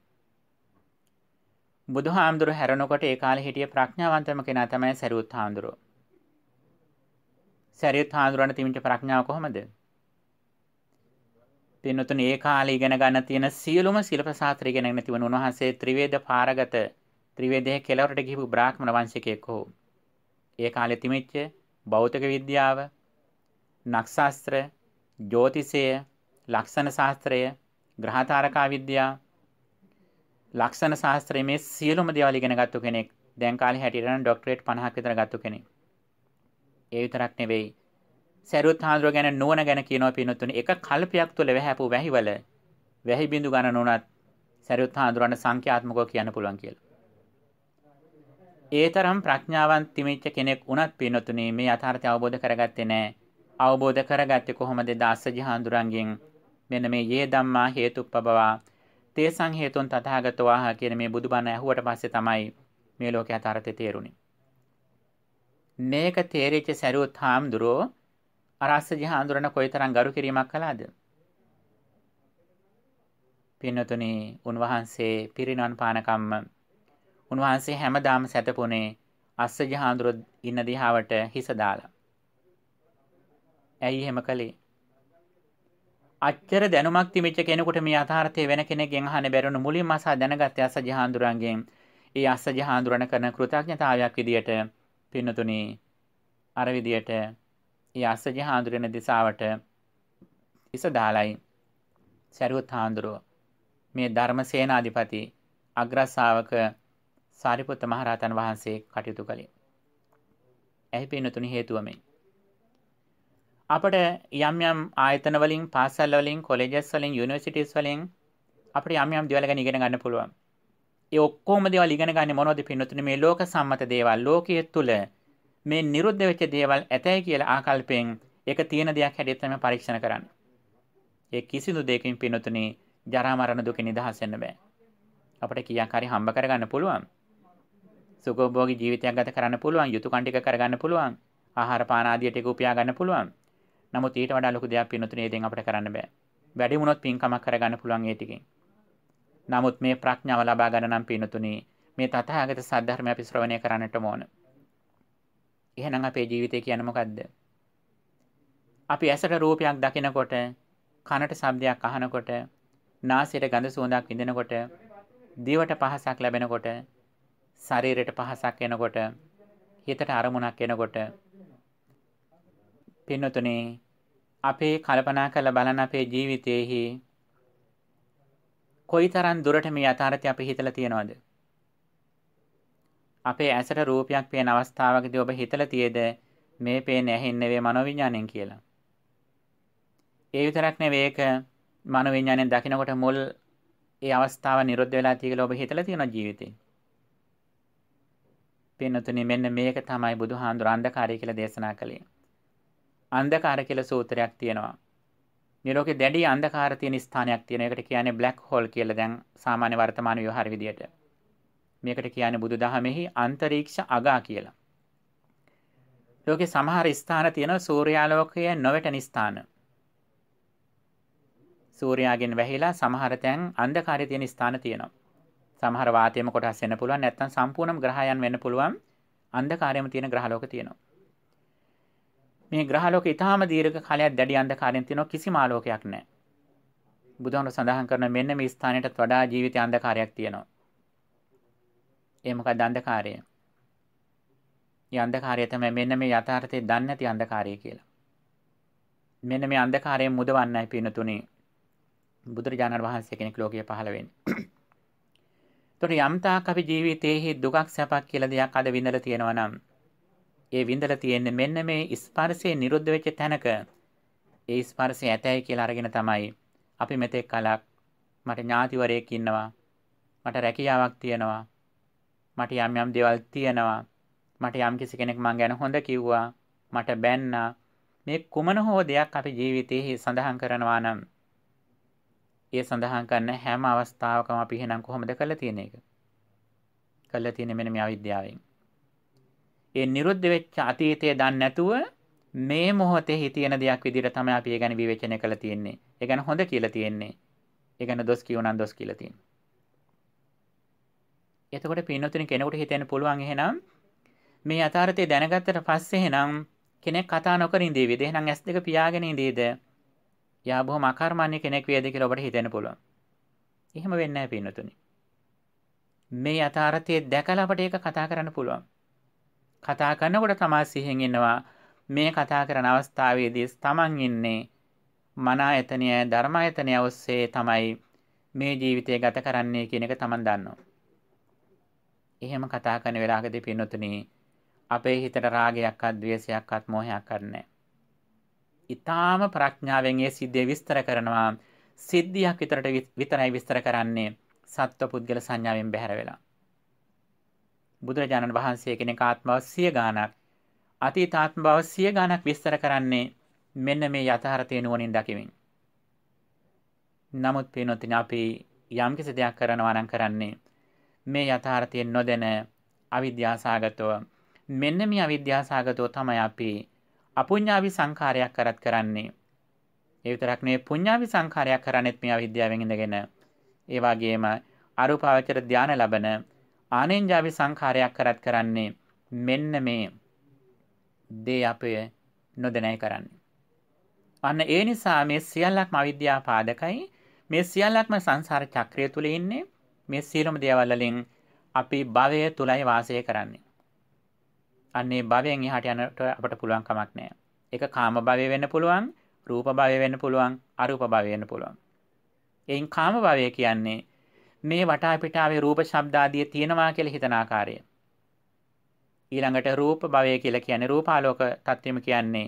බුදු හාමුදුරු හැරනකොට ඒ කාලේ හිටිය ප්‍රඥාවන්තම කෙනා තමයි සරියුත් හාමුදුරුව. සරියුත් හාමුදුරන්ට තිබිච්ච ප්‍රඥාව කොහොමද? පින්නතුන් ඒ කාලේ ඉගෙන ගන්න තියෙන සියලුම ශිල්ප ශාස්ත්‍ර ඉගෙන ගන්න තිබුණ උන්වහන්සේ ත්‍රිවේද පාරගත ත්‍රිවේදයේ කෙලවරට ගිහිපු බ්‍රාහ්මණ වංශිකයෙක් හෝ ඒ කාලේ තිබිච්ච භෞතික විද්‍යාව, නක්ෂාස්ත්‍ර, ජ්‍යොතිෂය, ලක්ෂණ ශාස්ත්‍රය, ග්‍රහතාරකා විද්‍යාව ලක්ෂණ ශාස්ත්‍රයේ මේ සියලුම දේවල් ඉගෙන ගත්තු කෙනෙක්. දැන් කාලේ හැටියට නම් ડોක්ටරේට් 50ක් විතර ගත්තු කෙනෙක්. ඒ විතරක් නෙවෙයි. සරුවත් හාමුදුරුවෝ ගැන නුවණ ගැන කියනවා පින්නතුනේ එක කල්පයක් තුළ වැහැපු වැහිවල වැහි බිඳු ගණන උනත් සරුවත් හාමුදුරුවන්ට සංඛ්‍යාත්මකව කියන්න පුළුවන් කියලා. ඒ තරම් ප්‍රඥාවන් තිමිච්ච කෙනෙක් උනත් පින්නතුනේ මේ යථාර්ථය අවබෝධ කරගත්තේ නැහැ. අවබෝධ කරගත්තේ කොහොමද දාසජි හාමුදුරන්ගෙන් මෙන්න මේ යේ ධම්මා හේතුප්පබවා තේ සංහේතුන් තථාගතවාහ කියන මේ බුදුබණ ඇහුවට පස්සේ තමයි මේ ලෝකයේ අතාරතේ තේරුණේ. මේක තේරිච්ච සරුවත් හාමුදුරෝ අරස්සජි හාමුදුරන කොයිතරම් ගරු කිරීමක් කළාද? පින්නතුනි උන්වහන්සේ පිරිනවන් පානකම්ම උන්වහන්සේ හැමදාම සැතපුණේ අස්සජි හාමුදුරුවෝ ඉන්න දිහාවට හිස දාලා. ඇයි එහෙම කළේ? අච්චර දැනුමක් තිමිච්ච කෙනෙකුට මේ අථාර්ථය වෙන කෙනෙක්ගෙන් අහන්න බැරිුණු මුලින්ම අසා දැනගත්තේ අසජ හාඳුරන්ගෙන්. ඒ අසජ හාඳුරන කරන කෘතඥතාවයක් විදියට පින්නතුනි අර විදියට ඒ අසජ හාඳුරන දිසාවට ඉස දාලයි සැරුවත් හාඳුරුව මේ ධර්ම සේනාධිපති අග්‍රස්සාාවක සාරිපුත්ත මහරහතන් වහන්සේ කටයුතු කළේ. ඇහි පින්නතුනි හේතුවමේ අපට යම් යම් ආයතන වලින් පාසල් වලින් කොලෙජස් වලින් යුනිවර්සිටිස් වලින් අපිට යම් යම් දේවල් ගැන ඉගෙන ගන්න පුළුවන්. ඒ ඔක්කොම දේවල් ඉගෙන ගන්න මොනවද පින්නතුනේ මේ ලෝක සම්මත දේවල් ලෝකයේ තුල මේ නිරුද්ධ වෙච්ච දේවල් ඇතයි කියලා ආකල්පයෙන් ඒක තියෙන දෙයක් හැටියට තමයි පරීක්ෂණ කරන්නේ. ඒ කිසිදු දෙයකින් පින්නතුනේ ජරා මරණ දුක නිදහස් වෙන්න බෑ. අපිට කීයක් හරි හම්බ කරගන්න පුළුවන්. සුඛෝභෝගී ජීවිතයක් ගත කරන්න පුළුවන්, යුතුයකම් ටික කරගන්න පුළුවන්, ආහාර පාන ආදිය ටික උපයා ගන්න පුළුවන්. නමුත් ඊට වඩා ලොකු දෙයක් පින්නතුනේ දැන් අපිට කරන්න බෑ. වැඩි වුණොත් පින්කමක් කරගන්න පුළුවන් ඒ ටිකෙන්. නමුත් මේ ප්‍රඥාව ලබා ගන්න නම් පින්නතුනේ මේ තථාගත සද්ධර්මය අපි ශ්‍රවණය කරන්නටම ඕන. එහෙනම් අපේ ජීවිතය කියන්නේ මොකද්ද? අපි ඇසට රූපයක් දකිනකොට, කනට ශබ්දයක් අහනකොට, නාසයට ගඳ සුවඳක් විඳිනකොට, දිවට පහසක් ලැබෙනකොට, ශරීරයට පහසක් එනකොට, හිතට අරමුණක් එනකොට පින්නතුනේ අපේ කල්පනා කරලා බලන අපේ ජීවිතයේහි කොයිතරම් දුරට මේ යථාර්ථය අපි හිතලා තියනවද? අපේ ඇසට රූපයක් පේන අවස්ථාවකදී ඔබ හිතලා තියේද මේ පේන්නේ ඇහෙන් නෙවෙයි මනෝවිඤ්ඤාණයෙන් කියලා? ඒ විතරක් නෙවෙයි ඒක මනෝවිඤ්ඤාණයෙන් දකිනකොට මුල් ඒ අවස්ථාව නිරුද්ධ වෙලා තියෙලා ඔබ හිතලා තියෙන ජීවිතේ. පින්නතුනේ මෙන්න මේක තමයි බුදුහාඳුර අන්ධකාරය කියලා දේශනා කළේ. අන්ධකාර කියලා සූත්‍රයක් තියෙනවා. නිරෝගේ දැඩි අන්ධකාර තියෙන ස්ථානයක් තියෙන එකට කියන්නේ බ්ලැක් හෝල් කියලා දැන් සාමාන්‍ය වර්තමාන ව්‍යවහාර විදියට. මේකට කියන්නේ බුදුදහමෙහි අන්තරීක්ෂ අගා කියලා. ලෝකේ සමහර ස්ථාන තියෙනවා සූර්යාලෝකය නොවැටෙන ස්ථාන. සූර්යාගෙන් වැහිලා සමහර තැන් අන්ධකාරය තියෙන ස්ථාන තියෙනවා. සමහර වාතයේම කොටස් වෙන්න පුළුවන් නැත්නම් සම්පූර්ණම ග්‍රහයන් වෙන්න පුළුවන් අන්ධකාරයම තියෙන ග්‍රහලෝක තියෙනවා. මේ ග්‍රහලෝක ඉතාම දීර්ඝ කාලයක් දැඩි අන්ධකාරයෙන් තියෙනවා කිසිම ආලෝකයක් නැහැ. බුදුහාමුදුර සඳහන් කරන මෙන්න මේ ස්ථානයටත් වඩා ජීවිත අන්ධකාරයක් තියෙනවා. ඒ මොකද අන්ධකාරය? මේ අන්ධකාරය තමයි මෙන්න මේ යථාර්ථයේ දන්නේ නැති අන්ධකාරය කියලා. මෙන්න මේ අන්ධකාරයෙන් මුදවන්නයි පිනතුනේ බුදුරජාණන් වහන්සේ කෙනෙක් ලෝකයේ පහළ වෙන්නේ. එතකොට යම්තාක් අපි ජීවිතයේ දුකක් සැපක් කියලා දෙයක් අද විඳලා තියෙනවා නම් ඒ විඳලා තියෙන්නේ මෙන්න මේ ස්පර්ශයේ නිරුද්ධ වෙච්ච තැනක ඒ ස්පර්ශය ඇතයි කියලා අරගෙන තමයි අපි මෙතෙක් කලක් මට ඥාතිවරයෙක් ඉන්නවා මට රැකියාවක් තියෙනවා මට යම් යම් දේවල් තියෙනවා මට යම් කිසි කෙනෙක් මං ගැන හොඳ කිව්වා මට බැන්නා මේ කුමන හෝ දෙයක් අපි ජීවිතයේ සඳහන් කරනවා නම් ඒ සඳහන් කරන හැම අවස්ථාවකම අපි එහෙනම් කොහොමද කළ තියෙන එක? කළ තියෙන්නේ මෙන්න මේ අවිද්‍යාවෙන්. ඒ නිරුද්ධ වෙච්ච අතීතය දන්නේ නැතුව මේ මොහොතේ හිතෙන දෙයක් විදිහට තමයි අපි ඒ ගැන විවේචනය කළ තියෙන්නේ. ඒ ගැන හොඳ කියලා තියෙන්නේ. ඒ ගැන දොස් කියවනම් දොස් කියලා තියෙන්නේ. එතකොට පින්නතුනි කෙනෙකුට හිතෙන්න පුළුවන් එහෙනම් මේ යථාර්ථය දැනගත්තට පස්සේ එහෙනම් කෙනෙක් කතා නොකර ඉඳීවිද? එහෙනම් ඇස් දෙක පියාගෙන ඉඳීද? යා බොහොම අකර්මණ්‍ය කෙනෙක් වේද කියලා ඔබට හිතෙන්න පුළුවන්. එහෙම වෙන්නේ නැහැ පින්නතුනි. මේ යථාර්ථය දැකලා අපට ඒක කතා කරන්න පුළුවන්. කතා කරනකොට තමා සිහින් ඉන්නවා මේ කතා කරන අවස්ථාවේදී තමන් ඉන්නේ මනා එතනය ධර්මායතනය ඔස්සේ තමයි මේ ජීවිතය ගත කරන්නේ කියන එක තමන් දන්නවා. එහෙම කතා කරන වෙලාවකදී පින්නතුනි අපේ හිතට රාගයක්වත් ද්වේෂයක්වත් මෝහයක්වත් නැහැ. ඊටාම ප්‍රඥාවෙන් ඒ සිද්ධිය විස්තර කරනවා. සිද්ධියක් විතරට විතරයි විස්තර කරන්නේ සත්ව පුද්ගල සංඥාවෙන් බැහැර වෙලා. බුදුරජාණන් වහන්සේ කෙනෙක් ආත්ම බව සිය ගාණක් අතීත ආත්ම බව සිය ගාණක් විස්තර කරන්නේ මෙන්න මේ යථාර්ථය නුවණින් දකිමින්. නමුත් පින්වත්නි අපි යම්කිසි දෙයක් කරනවා නම් කරන්නේ මේ යථාර්ථය නොදැන අවිද්‍යාසගතව මෙන්න මේ අවිද්‍යාසගතව තමයි අපි අපුඤ්ඤාවි සංඛාරයක් කරත් කරන්නේ. ඒ විතරක් නෙවෙයි පුඤ්ඤාවි සංඛාරයක් කරන්නේත් මේ අවිද්‍යාවෙන් ඉඳගෙන ඒ වගේම අරූපාවචර ධානය ලබන ආනෙන්ජාවි සංඛාරයක් කරත් කරන්නේ මෙන්න මේ දේ අපය නොදැනයි කරන්නේ. අන්න ඒ නිසා මේ සියල්ලක්ම අවිද්‍යාව පාදකයි. මේ සියල්ලක්ම සංසාර චක්‍රය තුල ඉන්නේ. මේ සියලුම දේවල් වලින් අපි භවය තුලයි වාසය කරන්නේ. අන්නේ භවයෙන් එහාට යනට අපට පුළුවන් කමක් නැහැ. ඒක කාම භවය වෙන්න පුළුවන්, රූප භවය වෙන්න පුළුවන්, අරූප භවය වෙන්න පුළුවන්. එයින් කාම භවය කියන්නේ මේ වටාපිටාවේ රූප ශබ්ද ආදී තියෙනවා කියලා හිතන ආකාරය. ඊළඟට රූප භවය කියලා කියන්නේ රූපාලෝක තත්ත්වෙම කියන්නේ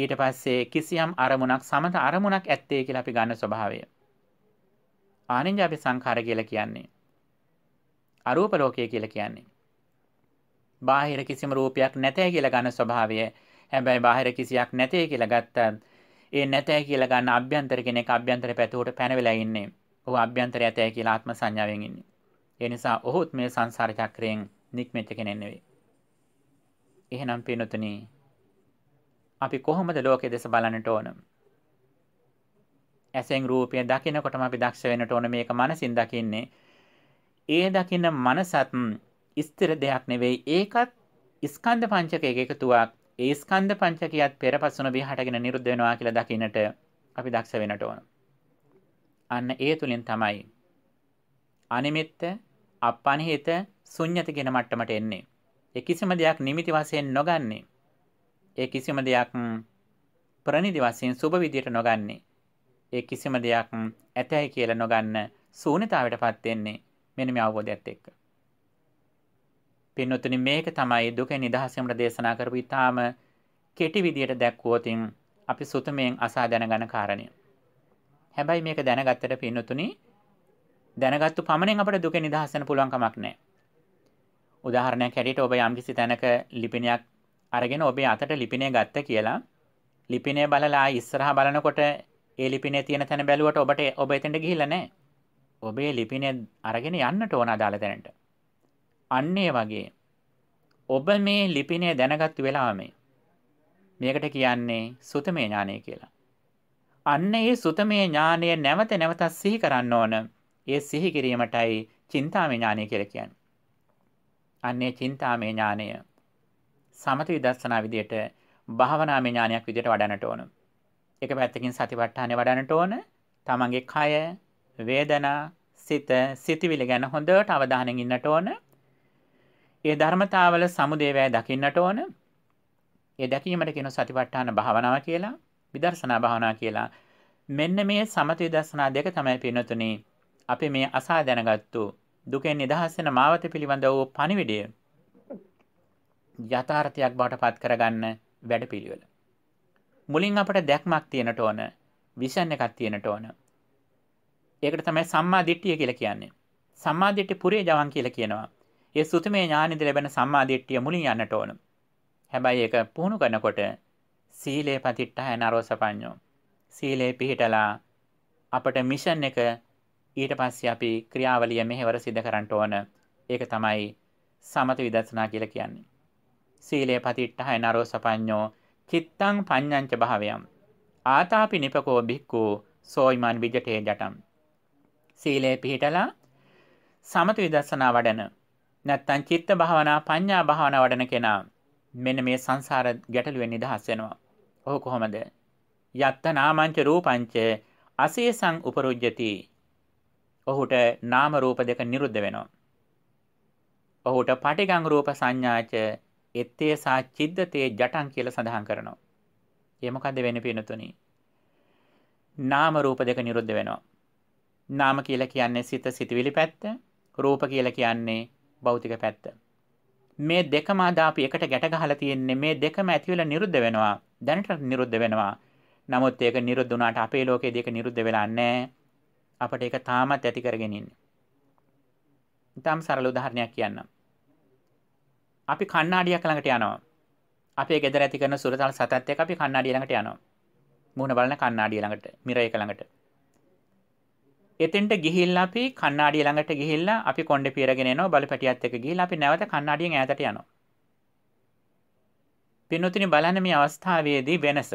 ඊට පස්සේ කිසියම් අරමුණක් සමත අරමුණක් ඇත්තේ කියලා අපි ගන්න ස්වභාවය. ආනෙන්ජ අපි සංඛාර කියලා කියන්නේ. අරූප ලෝකය කියලා කියන්නේ. බාහිර කිසිම රූපයක් නැතේ කියලා ගන්න ස්වභාවය. හැබැයි බාහිර කිසියක් නැතේ කියලා ගත්තත් ඒ නැතේ කියලා ගන්න අභ්‍යන්තර කෙනෙක් අභ්‍යන්තර පැතුවට පැනවෙලා ඉන්නේ. ඔහු අභ්‍යන්තර ඇතය කියලා ආත්ම සංඥාවෙන් ඉන්නේ. ඒ නිසා ඔහුත් මේ සංසාර චක්‍රයෙන් නික්මෙච්ච කෙනෙක් නෙවෙයි. එහෙනම් පින්වතුනි අපි කොහොමද ලෝකයේ දෙස බලන්නට ඕන? ඇසෙන් රූපය දකිනකොටම අපි දක්ෂ වෙන්නට ඕන මේක මනසින් දකින්නේ. ඒ දකින මනසත් ස්ථිර දෙයක් නෙවෙයි. ඒකත් ස්කන්ධ පංචකයක එකතුවක්. ඒ ස්කන්ධ පංචකයත් පෙරපසුන විහාටගෙන නිරුද්ධ වෙනවා කියලා දකින්නට අපි දක්ෂ වෙන්නට ඕන. අන්න ඒ තුළින් තමයි අනිමිත්ත අපනිහිත ශුන්්‍යත කියන මට්ටමට එන්නේ. ඒ කිසිම දෙයක් නිමිති වශයෙන් නොගන්නේ. ඒ කිසිම දෙයක් ප්‍රනිදි වශයෙන් සුබ විදියට නොගන්නේ. ඒ කිසිම දෙයක් ඇතැයි කියලා නොගන්න ශූන්‍යතාවයටපත් වෙන්නේ මෙන්න මේ අවබෝධයත් එක්ක. පින්නොතුනි මේක තමයි දුක නිදහසෙන්ම දේශනා කරපු ඊටාම කෙටි විදියට දැක්වුවොතින් අපි සුතමයෙන් අසා දැනගන කාරණේ. හැබැයි මේක දැනගත්තට පින්නතුනි දැනගත්තු පමණින් අපට දුකෙන් නිදහස් වෙන්න පුළුවන් කමක් නැහැ. උදාහරණයක් හැටියට ඔබ යම්කිසි තැනක ලිපිනයක් අරගෙන ඔබේ අතට ලිපිනය ගත්ත කියලා ලිපිනය බලලා ඉස්සරහා බලනකොට ඒ ලිපිනේ තියෙන තැන බැලුවට ඔබට ඔබ එතෙන්ට ගිහිල්ලා නැහැ. ඔබේ ලිපිනය අරගෙන යන්නට ඕන අදාළ තැනට. අන්න ඒ වගේ ඔබ මේ ලිපිනය දැනගත්තු වෙලාවේ මේකට කියන්නේ සුතමේ ඥානය කියලා. අන්න ඒ සුතමේ ඥානය නැවත නැවතත් සිහි කරන්න ඕන. ඒ සිහි කිරීමටයි චින්තාමේ ඥානය කියලා කියන්නේ. අන්නේ චින්තාමේ ඥානය සමත විදර්ශනා විදියට භාවනාමේ ඥානයක් විදියට වඩන්නට ඕන. එක පැත්තකින් සතිපට්ඨානෙ වඩන්නට ඕන. තමන්ගේ කය, වේදනා, සිත, සිතවිලි ගැන හොඳට අවධානයෙන් ඉන්නට ඕන. ඒ ධර්මතාවල සමුදේවය දකින්නට ඕන. ඒ දැකීමට කියන සතිපට්ඨාන භාවනාව කියලා. විදර්ශනා භාවනා කියලා. මෙන්න මේ සමත විදර්ශනා දෙක තමයි පිනතුනේ අපි මේ අසා දැනගත්තු දුකෙන් නිදහස් වෙන මාවත පිළිබඳ වූ පණිවිඩය යථාර්ථයක් බවට පත් කරගන්න වැඩපිළිවෙල. මුලින් අපට දැක්මක් තියෙනට ඕන, විෂන් එකක් තියෙනට ඕන. ඒකට තමයි සම්මා දිට්ඨිය කියලා කියන්නේ. සම්මා දිට්ඨි පුරේ ජවන් කියලා කියනවා. ඒ සුතමේ ඥානෙදි ලැබෙන සම්මා දිට්ඨිය මුලින් යන්නට ඕන. හැබැයි ඒක පුහුණු කරනකොට සීලේ පතිට්ඨාය නරෝසපඤ්ඤෝ. සීලේ පිහිටලා අපට මිෂන් එක ඊට පස්සේ අපි ක්‍රියාවලිය මෙහෙවර සිදු කරන්න ඕන. ඒක තමයි සමත විදර්ශනා කියලා කියන්නේ. සීලේ පතිට්ඨාය නරෝසපඤ්ඤෝ චිත්තං පඤ්ඤංච භාවයම්. ආතාපි නිපකෝ භික්ඛු සෝයිමන් විජඨේ ජටම්. සීලේ පිහිටලා සමත විදර්ශනා වඩන නැත්තම් චිත්ත භාවනා පඤ්ඤා භාවනා වඩන කෙනා මෙන්න මේ සංසාර ගැටලුවෙන් නිදහස් වෙනවා. ඔහු කොහොමද? යත්ත නාමංච රූපංච අසේසං උපරුජ්ජති. ඔහුට නාම රූප දෙක නිරුද්ධ වෙනවා. ඔහුට පටිගං රූප සංඥාච එත්තේ සා චිද්දතේ ජටං කියලා සඳහන් කරනවා. ඒ මොකද්ද වෙන්නේ පිනතුනි? නාම රූප දෙක නිරුද්ධ වෙනවා. නාම කියලා කියන්නේ සිත සිතවිලි පැත්ත, රූප කියලා කියන්නේ භෞතික පැත්ත. මේ දෙකම අද අපි එකට ගැට ගහලා තියෙන්නේ මේ දෙකම ඇති වෙලා නිරුද්ධ වෙනවා. දැනට නිරුද්ධ වෙනවා. නමුත් ඒක නිරුද්ධ වුණාට අපේ ලෝකයේදී ඒක නිරුද්ධ වෙලා නැහැ. අපට ඒක තාමත් ඇති කරගෙන ඉන්නේ. ඊටම් සරල උදාහරණයක් කියන්නම්. අපි කණ්ණාඩියක් ළඟට යනවා. අපේ ගෙදර ඇති කරන සුරතල් සතත් එක්ක අපි කණ්ණාඩිය ළඟට යනවා. මුහුණ බලන කණ්ණාඩිය ළඟට, මිරර් එක ළඟට. එතෙන්ට ගිහිල්ලා අපි කණ්ණාඩිය ළඟට ගිහිල්ලා අපි කොණ්ඩේ පිරගෙන එනවා බලපැටියත් එක්ක ගිහිල්ලා අපි නැවත කණ්ණාඩියෙන් ඈතට යනවා. පින්වතුනි බලන්න මේ අවස්ථාවේදී වෙනස.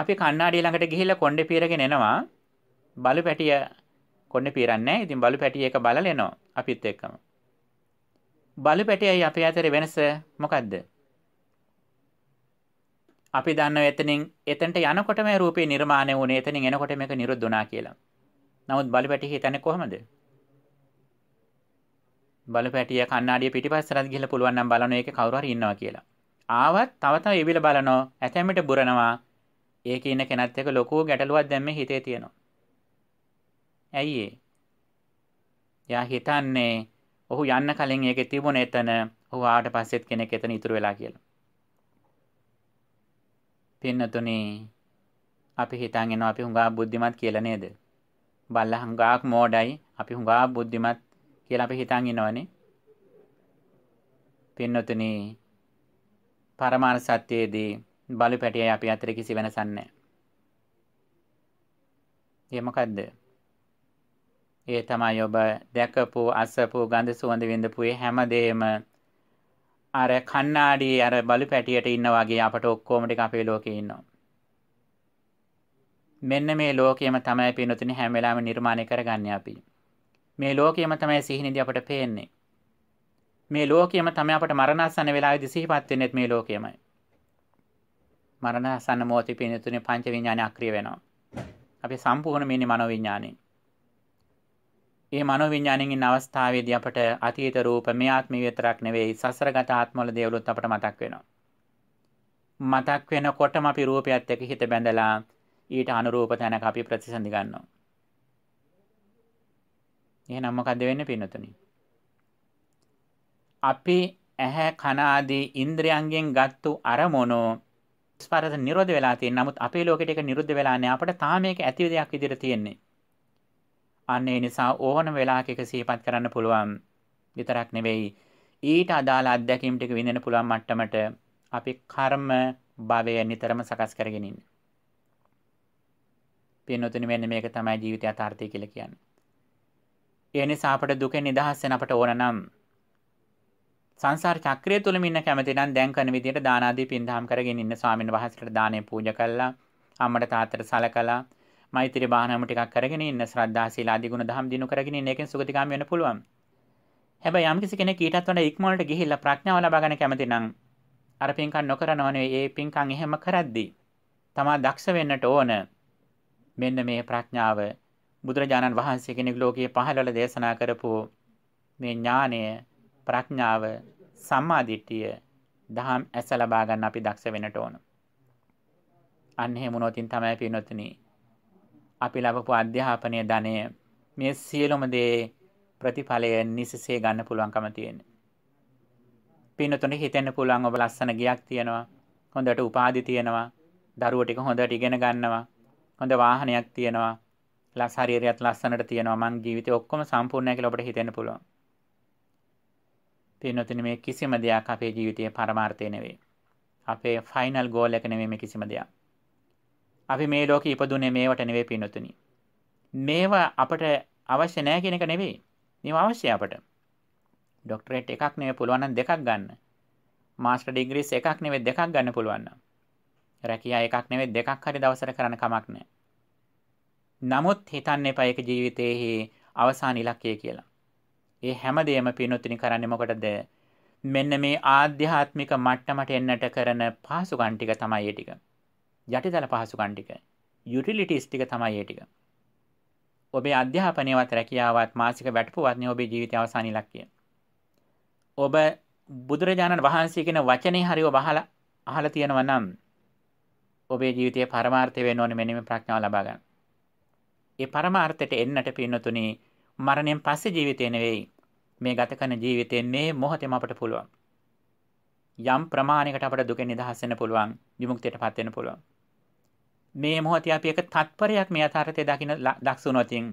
අපි කණ්ණාඩිය ළඟට ගිහිල්ලා කොණ්ඩේ පීරගෙන එනවා. බලු පැටිය කොණ්ඩේ පීරන්නේ නැහැ. ඉතින් බලු පැටිය එක බලලා එනවා අපිත් එක්කම. බලු පැටියයි අපේ අතර වෙනස මොකද්ද? අපි දන්නව එතනින් එතනට යනකොට මේ රූපේ නිර්මාණය වුණේ එතනින් එනකොට මේක නිරුද්ධ වුණා කියලා. නමුත් බලපැටි හිතන්නේ කොහමද? බල පැටිය කන්නාඩිය පිටිපස්සට ගිහලා පුළුවන් නම් බලන එක කවුරු හරි ඉන්නවා කියලා. ආවත් තව තව එවිල බලනවා ඇතැම්මිට බුරනවා ඒක ඉන්න කෙනත් එක ලොකු ගැටලුවක් දැන් මේ හිතේ තියෙනවා. ඇයි ඒ? යා හිතන්නේ ඔහු යන්න කලින් ඒකේ තිබුණ එතන ඔහු ආවට පස්සෙත් කෙනෙක් එතන ඉතුරු වෙලා කියලා. පින්නතුනේ අපි හිතන් එනවා අපි හුඟා බුද්ධිමත් කියලා නේද? බල්ලා හුඟාක් මෝඩයි අපි හුඟා බුද්ධිමත් කියලා අපි හිතන් ඉනවනේ. පින්නතුනි පරමාර්ථ සත්‍යයේදී බලු පැටියයි අපි අතර කිසි වෙනසක් නැහැ. ඒ මොකද්ද? ඒ තමයි ඔබ දැකපු, අසපු, ගඳ සුවඳ විඳපු හැමදේම අර කණ්ණාඩියේ අර බලු පැටියට ඉන්න වගේ අපට ඔක්කොම ටික අපේ ලෝකේ ඉන්නවා. මෙන්න මේ ලෝකයම තමයි පින්නතුනි හැම වෙලාවෙම නිර්මාණය කරගන්නේ අපි. මේ ලෝකයේම තමයි සිහිනෙදි අපට පේන්නේ. මේ ලෝකයේම තමයි අපට මරණාසන්න වෙලාවේදී සිහිපත් වෙන්නේත් මේ ලෝකයේමයි. මරණාසන්න මොහොතේ පිනතුනේ පංච විඥානය අක්‍රිය වෙනවා. අපි සම්පූර්ණ මේනි මනෝවිඥානේ. මේ මනෝවිඥාණයෙන් ඉන්න අවස්ථාවේදී අපට අතීත රූප මේ ආත්මය විතරක් නෙවෙයි සසරගත ආත්මවල දේවලුත් අපට මතක් වෙනවා. මතක් වෙනකොටම අපි රූපයත් එක්ක හිත බැඳලා ඊට අනුරූප තැනක අපි ප්‍රතිසන්දි ගන්නවා. එහෙනම් මොකද වෙන්නේ පින්නතුනි? අපි ඇහැ කන ආදී ඉන්ද්‍රයන්ගෙන් ගත්තු අරමුණු ස්පර්ශ නිරෝධ වෙලා තියෙන. නමුත් අපේ ලෝකෙට ඒක නිරුද්ධ වෙලා නැහැ. අපිට තාම මේක ඇති දෙයක් විදිහට තියෙන්නේ. අන්න ඒ නිසා ඕනම වෙලාවක ඒක සිහිපත් කරන්න පුළුවන් විතරක් නෙවෙයි. ඊට අදාළ අත්දැකීම් ටික විඳින්න පුළුවන් මට්ටමට අපි කර්ම භවය නිතරම සකස් කරගෙන ඉන්නේ. පින්නොතුනි මෙන්න මේක තමයි ජීවිතය අර්ථය කියලා කියන්නේ. ඒ නිසා අපට දුකෙන් නිදහස් වෙන්න අපට ඕන නම් සංසාර චක්‍රය තුලම ඉන්න කැමති නම් දැන් කරන විදිහට දාන ආදී පින්දහම් කරගෙන ඉන්න ස්වාමීන් වහන්සේට දානය පූජා කළා අම්මට තාත්තට සලකලා මෛත්‍රී භාවනාවම ටිකක් කරගෙන ඉන්න ශ්‍රද්ධා සීල ආදී ගුණ දහම් දිනු කරගෙන ඉන්න එකෙන් සුගතිගාමී වෙන්න පුළුවන් හැබැයි යම් කිසි කෙනෙක් ඊටත් වඩා ඉක්මනට ගිහිල්ලා ප්‍රඥාව ලබා ගන්න කැමති නම් අර පින්කම් නොකරනව නෙවෙයි ඒ පින්කම් එහෙම කරද්දී තමා දක්ෂ වෙන්නට ඕන මෙන්න මේ ප්‍රඥාව බුදුරජාණන් වහන්සේ කෙනෙක් ලෝකයේ පහළවල දේශනා කරපු මේ ඥානය ප්‍රඥාව සම්මාදිට්ඨිය දහම් ඇස ලබා ගන්න අපි දක්ෂ වෙන්නට ඕන. අන්න එහෙම වුණොතින් තමයි පිනොතනි අපි ලබපු අධ්‍යාපනයේ ධනය මේ සියලුම දේ ප්‍රතිඵලය නිසසේ ගන්න පුළුවන්කම තියෙන. පිනොතනි හිතෙන්න පුළුවන් ඔබ ලස්සන ගියක් තියෙනවා. හොඳට උපාධි තියෙනවා. දරුවෝ ටික හොඳට ඉගෙන ගන්නවා. හොඳ වාහනයක් තියෙනවා. ලස් හරියරියත් ලස්සනට තියෙනවා මං ජීවිතේ ඔක්කොම සම්පූර්ණයි කියලා ඔබට හිතෙන්න පුළුවන්. පින්නොතින මේ කිසිම දෙයක් අපේ ජීවිතයේ පරමාර්ථය නෙවෙයි. අපේ ෆයිනල් ගෝල් එක නෙවෙයි මේ කිසිම දෙයක්. අපි මේ ලෝකේ ඉපදුනේ මේවට නෙවෙයි පින්නොතිනි. මේවා අපට අවශ්‍ය නැහැ කියන එක නෙවෙයි. මේවා අවශ්‍ය අපට. ડોක්ටරේට් එකක් නෙවෙයි පුළුවන් නම් දෙකක් ගන්න. මාස්ටර් ඩිග්‍රීස් එකක් නෙවෙයි දෙකක් ගන්න පුළුවන් නම්. රැකියා එකක් නෙවෙයි දෙකක් හරි දවසට කරන්න කමක් නැහැ. නමුත් හිතන්න එපා ඒක ජීවිතයේ අවසාන ඉලක්කය කියලා. ඒ හැමදේම පිනොත්තුනි කරන්නේ මොකටද? මෙන්න මේ ආධ්‍යාත්මික මට්ටමට එන්නට කරන පහසුකම් ටික තමයි ඒ ටික. යටිතල පහසුකම් ටික. යුටිලිටිස් ටික තමයි ඒ ටික. ඔබේ අධ්‍යාපනයවත් රැකියාවත් මාසික වැටපුවත් නේ ඔබේ ජීවිතය අවසාන ඉලක්කය. ඔබ බුදුරජාණන් වහන්සේ කියන වචනේ හරිව බහලා අහලා තියෙනවා නම් ඔබේ ජීවිතයේ පරමාර්ථය වෙන්න ඕනේ මෙන්න මේ ප්‍රඥාව ලබා ගන්න. ඒ පරමාර්ථයට එන්නට පින්නතුනි මරණයෙන් පස්සේ ජීවිතේ නෙවෙයි මේ ගත කරන ජීවිතේ මේ මොහොතේම අපට පුළුවන් යම් ප්‍රමාණයකට අපට දුකෙන් නිදහස් වෙන්න පුළුවන් විමුක්තියටපත් වෙන්න පුළුවන් මේ මොහොතේ අපි එක තත්පරයක් මේ යථාර්ථය දකින්න දක්ෂ වුණොතින්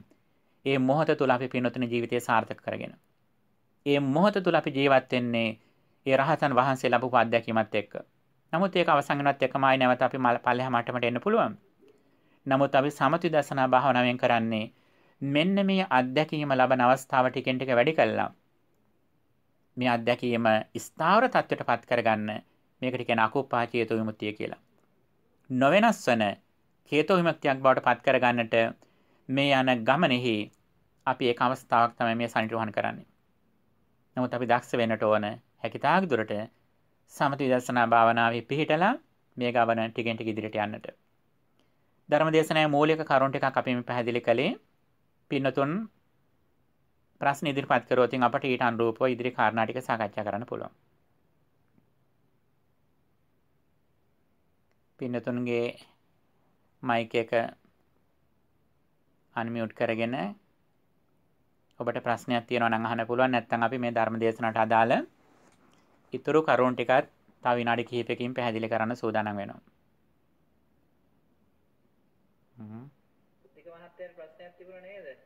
ඒ මොහොත තුල අපි පින්නතුනි ජීවිතය සාර්ථක කරගෙන ඒ මොහොත තුල අපි ජීවත් වෙන්නේ ඒ රහතන් වහන්සේ ලැබපු අත්දැකීමත් එක්ක නමුත් ඒක අවසන් වෙනවත් එකමයි නැවත අපි පල්ලෙහා මට්ටමට එන්න පුළුවන් නමුත් අපි සමති දසනා භාවනාවෙන් කරන්නේ මෙන්න මේ අත්දැකීම ලබන අවස්ථාව ටිකෙන් ටික වැඩි කළා. මේ අත්දැකීම ස්ථාවර තත්ත්වයටපත් කරගන්න මේකට කියන අකුප්පා චේතෝ විමුක්තිය කියලා. නොවෙනස් වන චේතෝ විමුක්තියක් බවට පත් කරගන්නට මේ යන ගමනෙහි අපි ඒක අවස්ථාවක් තමයි මේ සනිටුහන් කරන්නේ. නමුත් අපි දක්ෂ වෙන්නට ඕන හැකිතාක් දුරට සමති විදර්ශනා භාවනාවේ පිහිටලා මේ ගමන ටිකෙන් ටික ඉදිරියට යන්නට ධර්ම දේශනය මූලික කරුන්ට එකක් අපිම පැහැදිලි කළේ පින්නතුන් ප්‍රශ්න ඉදිරිපත් කරෝතින් අපට ඊට අනුරූපව ඉදිරි කාරණාටික සාකච්ඡා කරන්න පුළුවන්. පින්නතුන්ගේ මයික් එක අන්මියුට් කරගෙන ඔබට ප්‍රශ්නයක් තියෙනවා නම් අහන්න පුළුවන් නැත්නම් අපි මේ ධර්ම දේශනාවට අදාළ ඉතුරු කරුණු ටිකත් තව විනාඩි කිහිපයකින් පැහැදිලි කරන්න සූදානම් වෙනවා. හ්ම්. Mm-hmm. ඒක මහත්තයාට ප්‍රශ්නයක් තිබුණා නේද?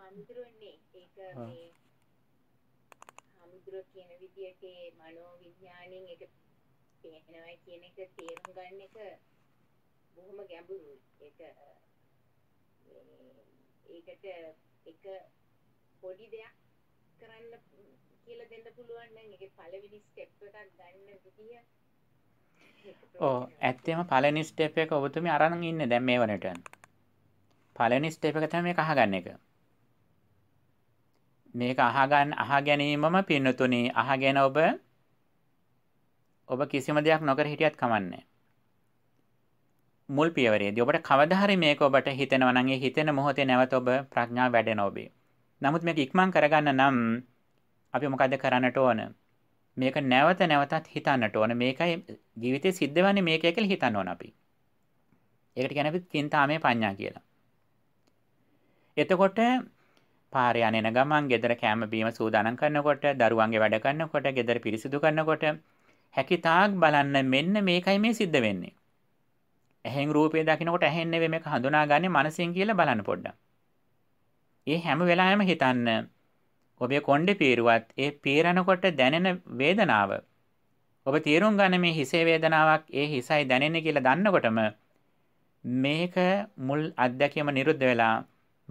හඳුරන්නේ ඒක මේ හඳුර කියන විදියට මනෝ විඥාණයෙන් ඒක පේනවා කියන එක තේරුම් ගන්න එක බොහොම ගැඹුරුයි. ඒක ඒකට එක පොඩි දෙයක් කරන්න කියලා දෙන්න පුළුවන් නම් ඒකේ පළවෙනි ස්ටෙප් එකක් ගන්න විදිය ඕ ඇත්තෙම පලනි ස්ටේප් එක ඔබතුම අරන් ඉන්න දැම් මේ වනට පලනි ස්ටේප් එක තම මේ අහගන්න එක මේක අහගන්න අහ ගැනීමම පින්නතුනි අහගෙන ඔබ ඔබ කිසිම දෙයක් නොකර හිටියත් කමන්නේ මුල් පියවරේදී ඔබට කවදාහරි මේක ඔබට හිතෙනවා නම් ඒ හිතෙන මොහොතේ නැවත ඔබ ප්‍රඥාව වැඩෙන ඔබේ. නමුත් මේක ඉක්මන් කරගන්න නම් අපි මොකද කරන්නට ඕන? මේක නැවත නැවතත් හිතන්නට ඕන මේකයි ජීවිතේ සිද්ධ වෙන්නේ මේකයි කියලා හිතන්න ඕන අපි. ඒකට කියන්නේ අපි චින්තාමය පඤ්ඤා කියලා. එතකොට පාරේ යන එන ගමන් ගෙදර කෑම බීම සූදානම් කරනකොට දරුවන්ගේ වැඩ කරනකොට ගෙදර පිරිසිදු කරනකොට හැකිතාක් බලන්න මෙන්න මේකයි මේ සිද්ධ වෙන්නේ. ඇහෙන් රූපේ දකිනකොට ඇහෙන් නෙවෙයි මේක හඳුනාගන්නේ මනසෙන් කියලා බලන්න පොඩ්ඩක්. ඒ හැම වෙලාවෙම හිතන්න ඔබේ කොණ්ඩේ පීරුවත් ඒ පීරනකොට දැනෙන වේදනාව ඔබ තේරුම් ගන්න මේ හිසේ වේදනාවක් ඒ හිසයි දැනෙන්නේ කියලා දන්නකොටම මේක මුල් අත්දැකීම නිරුද්ධ වෙලා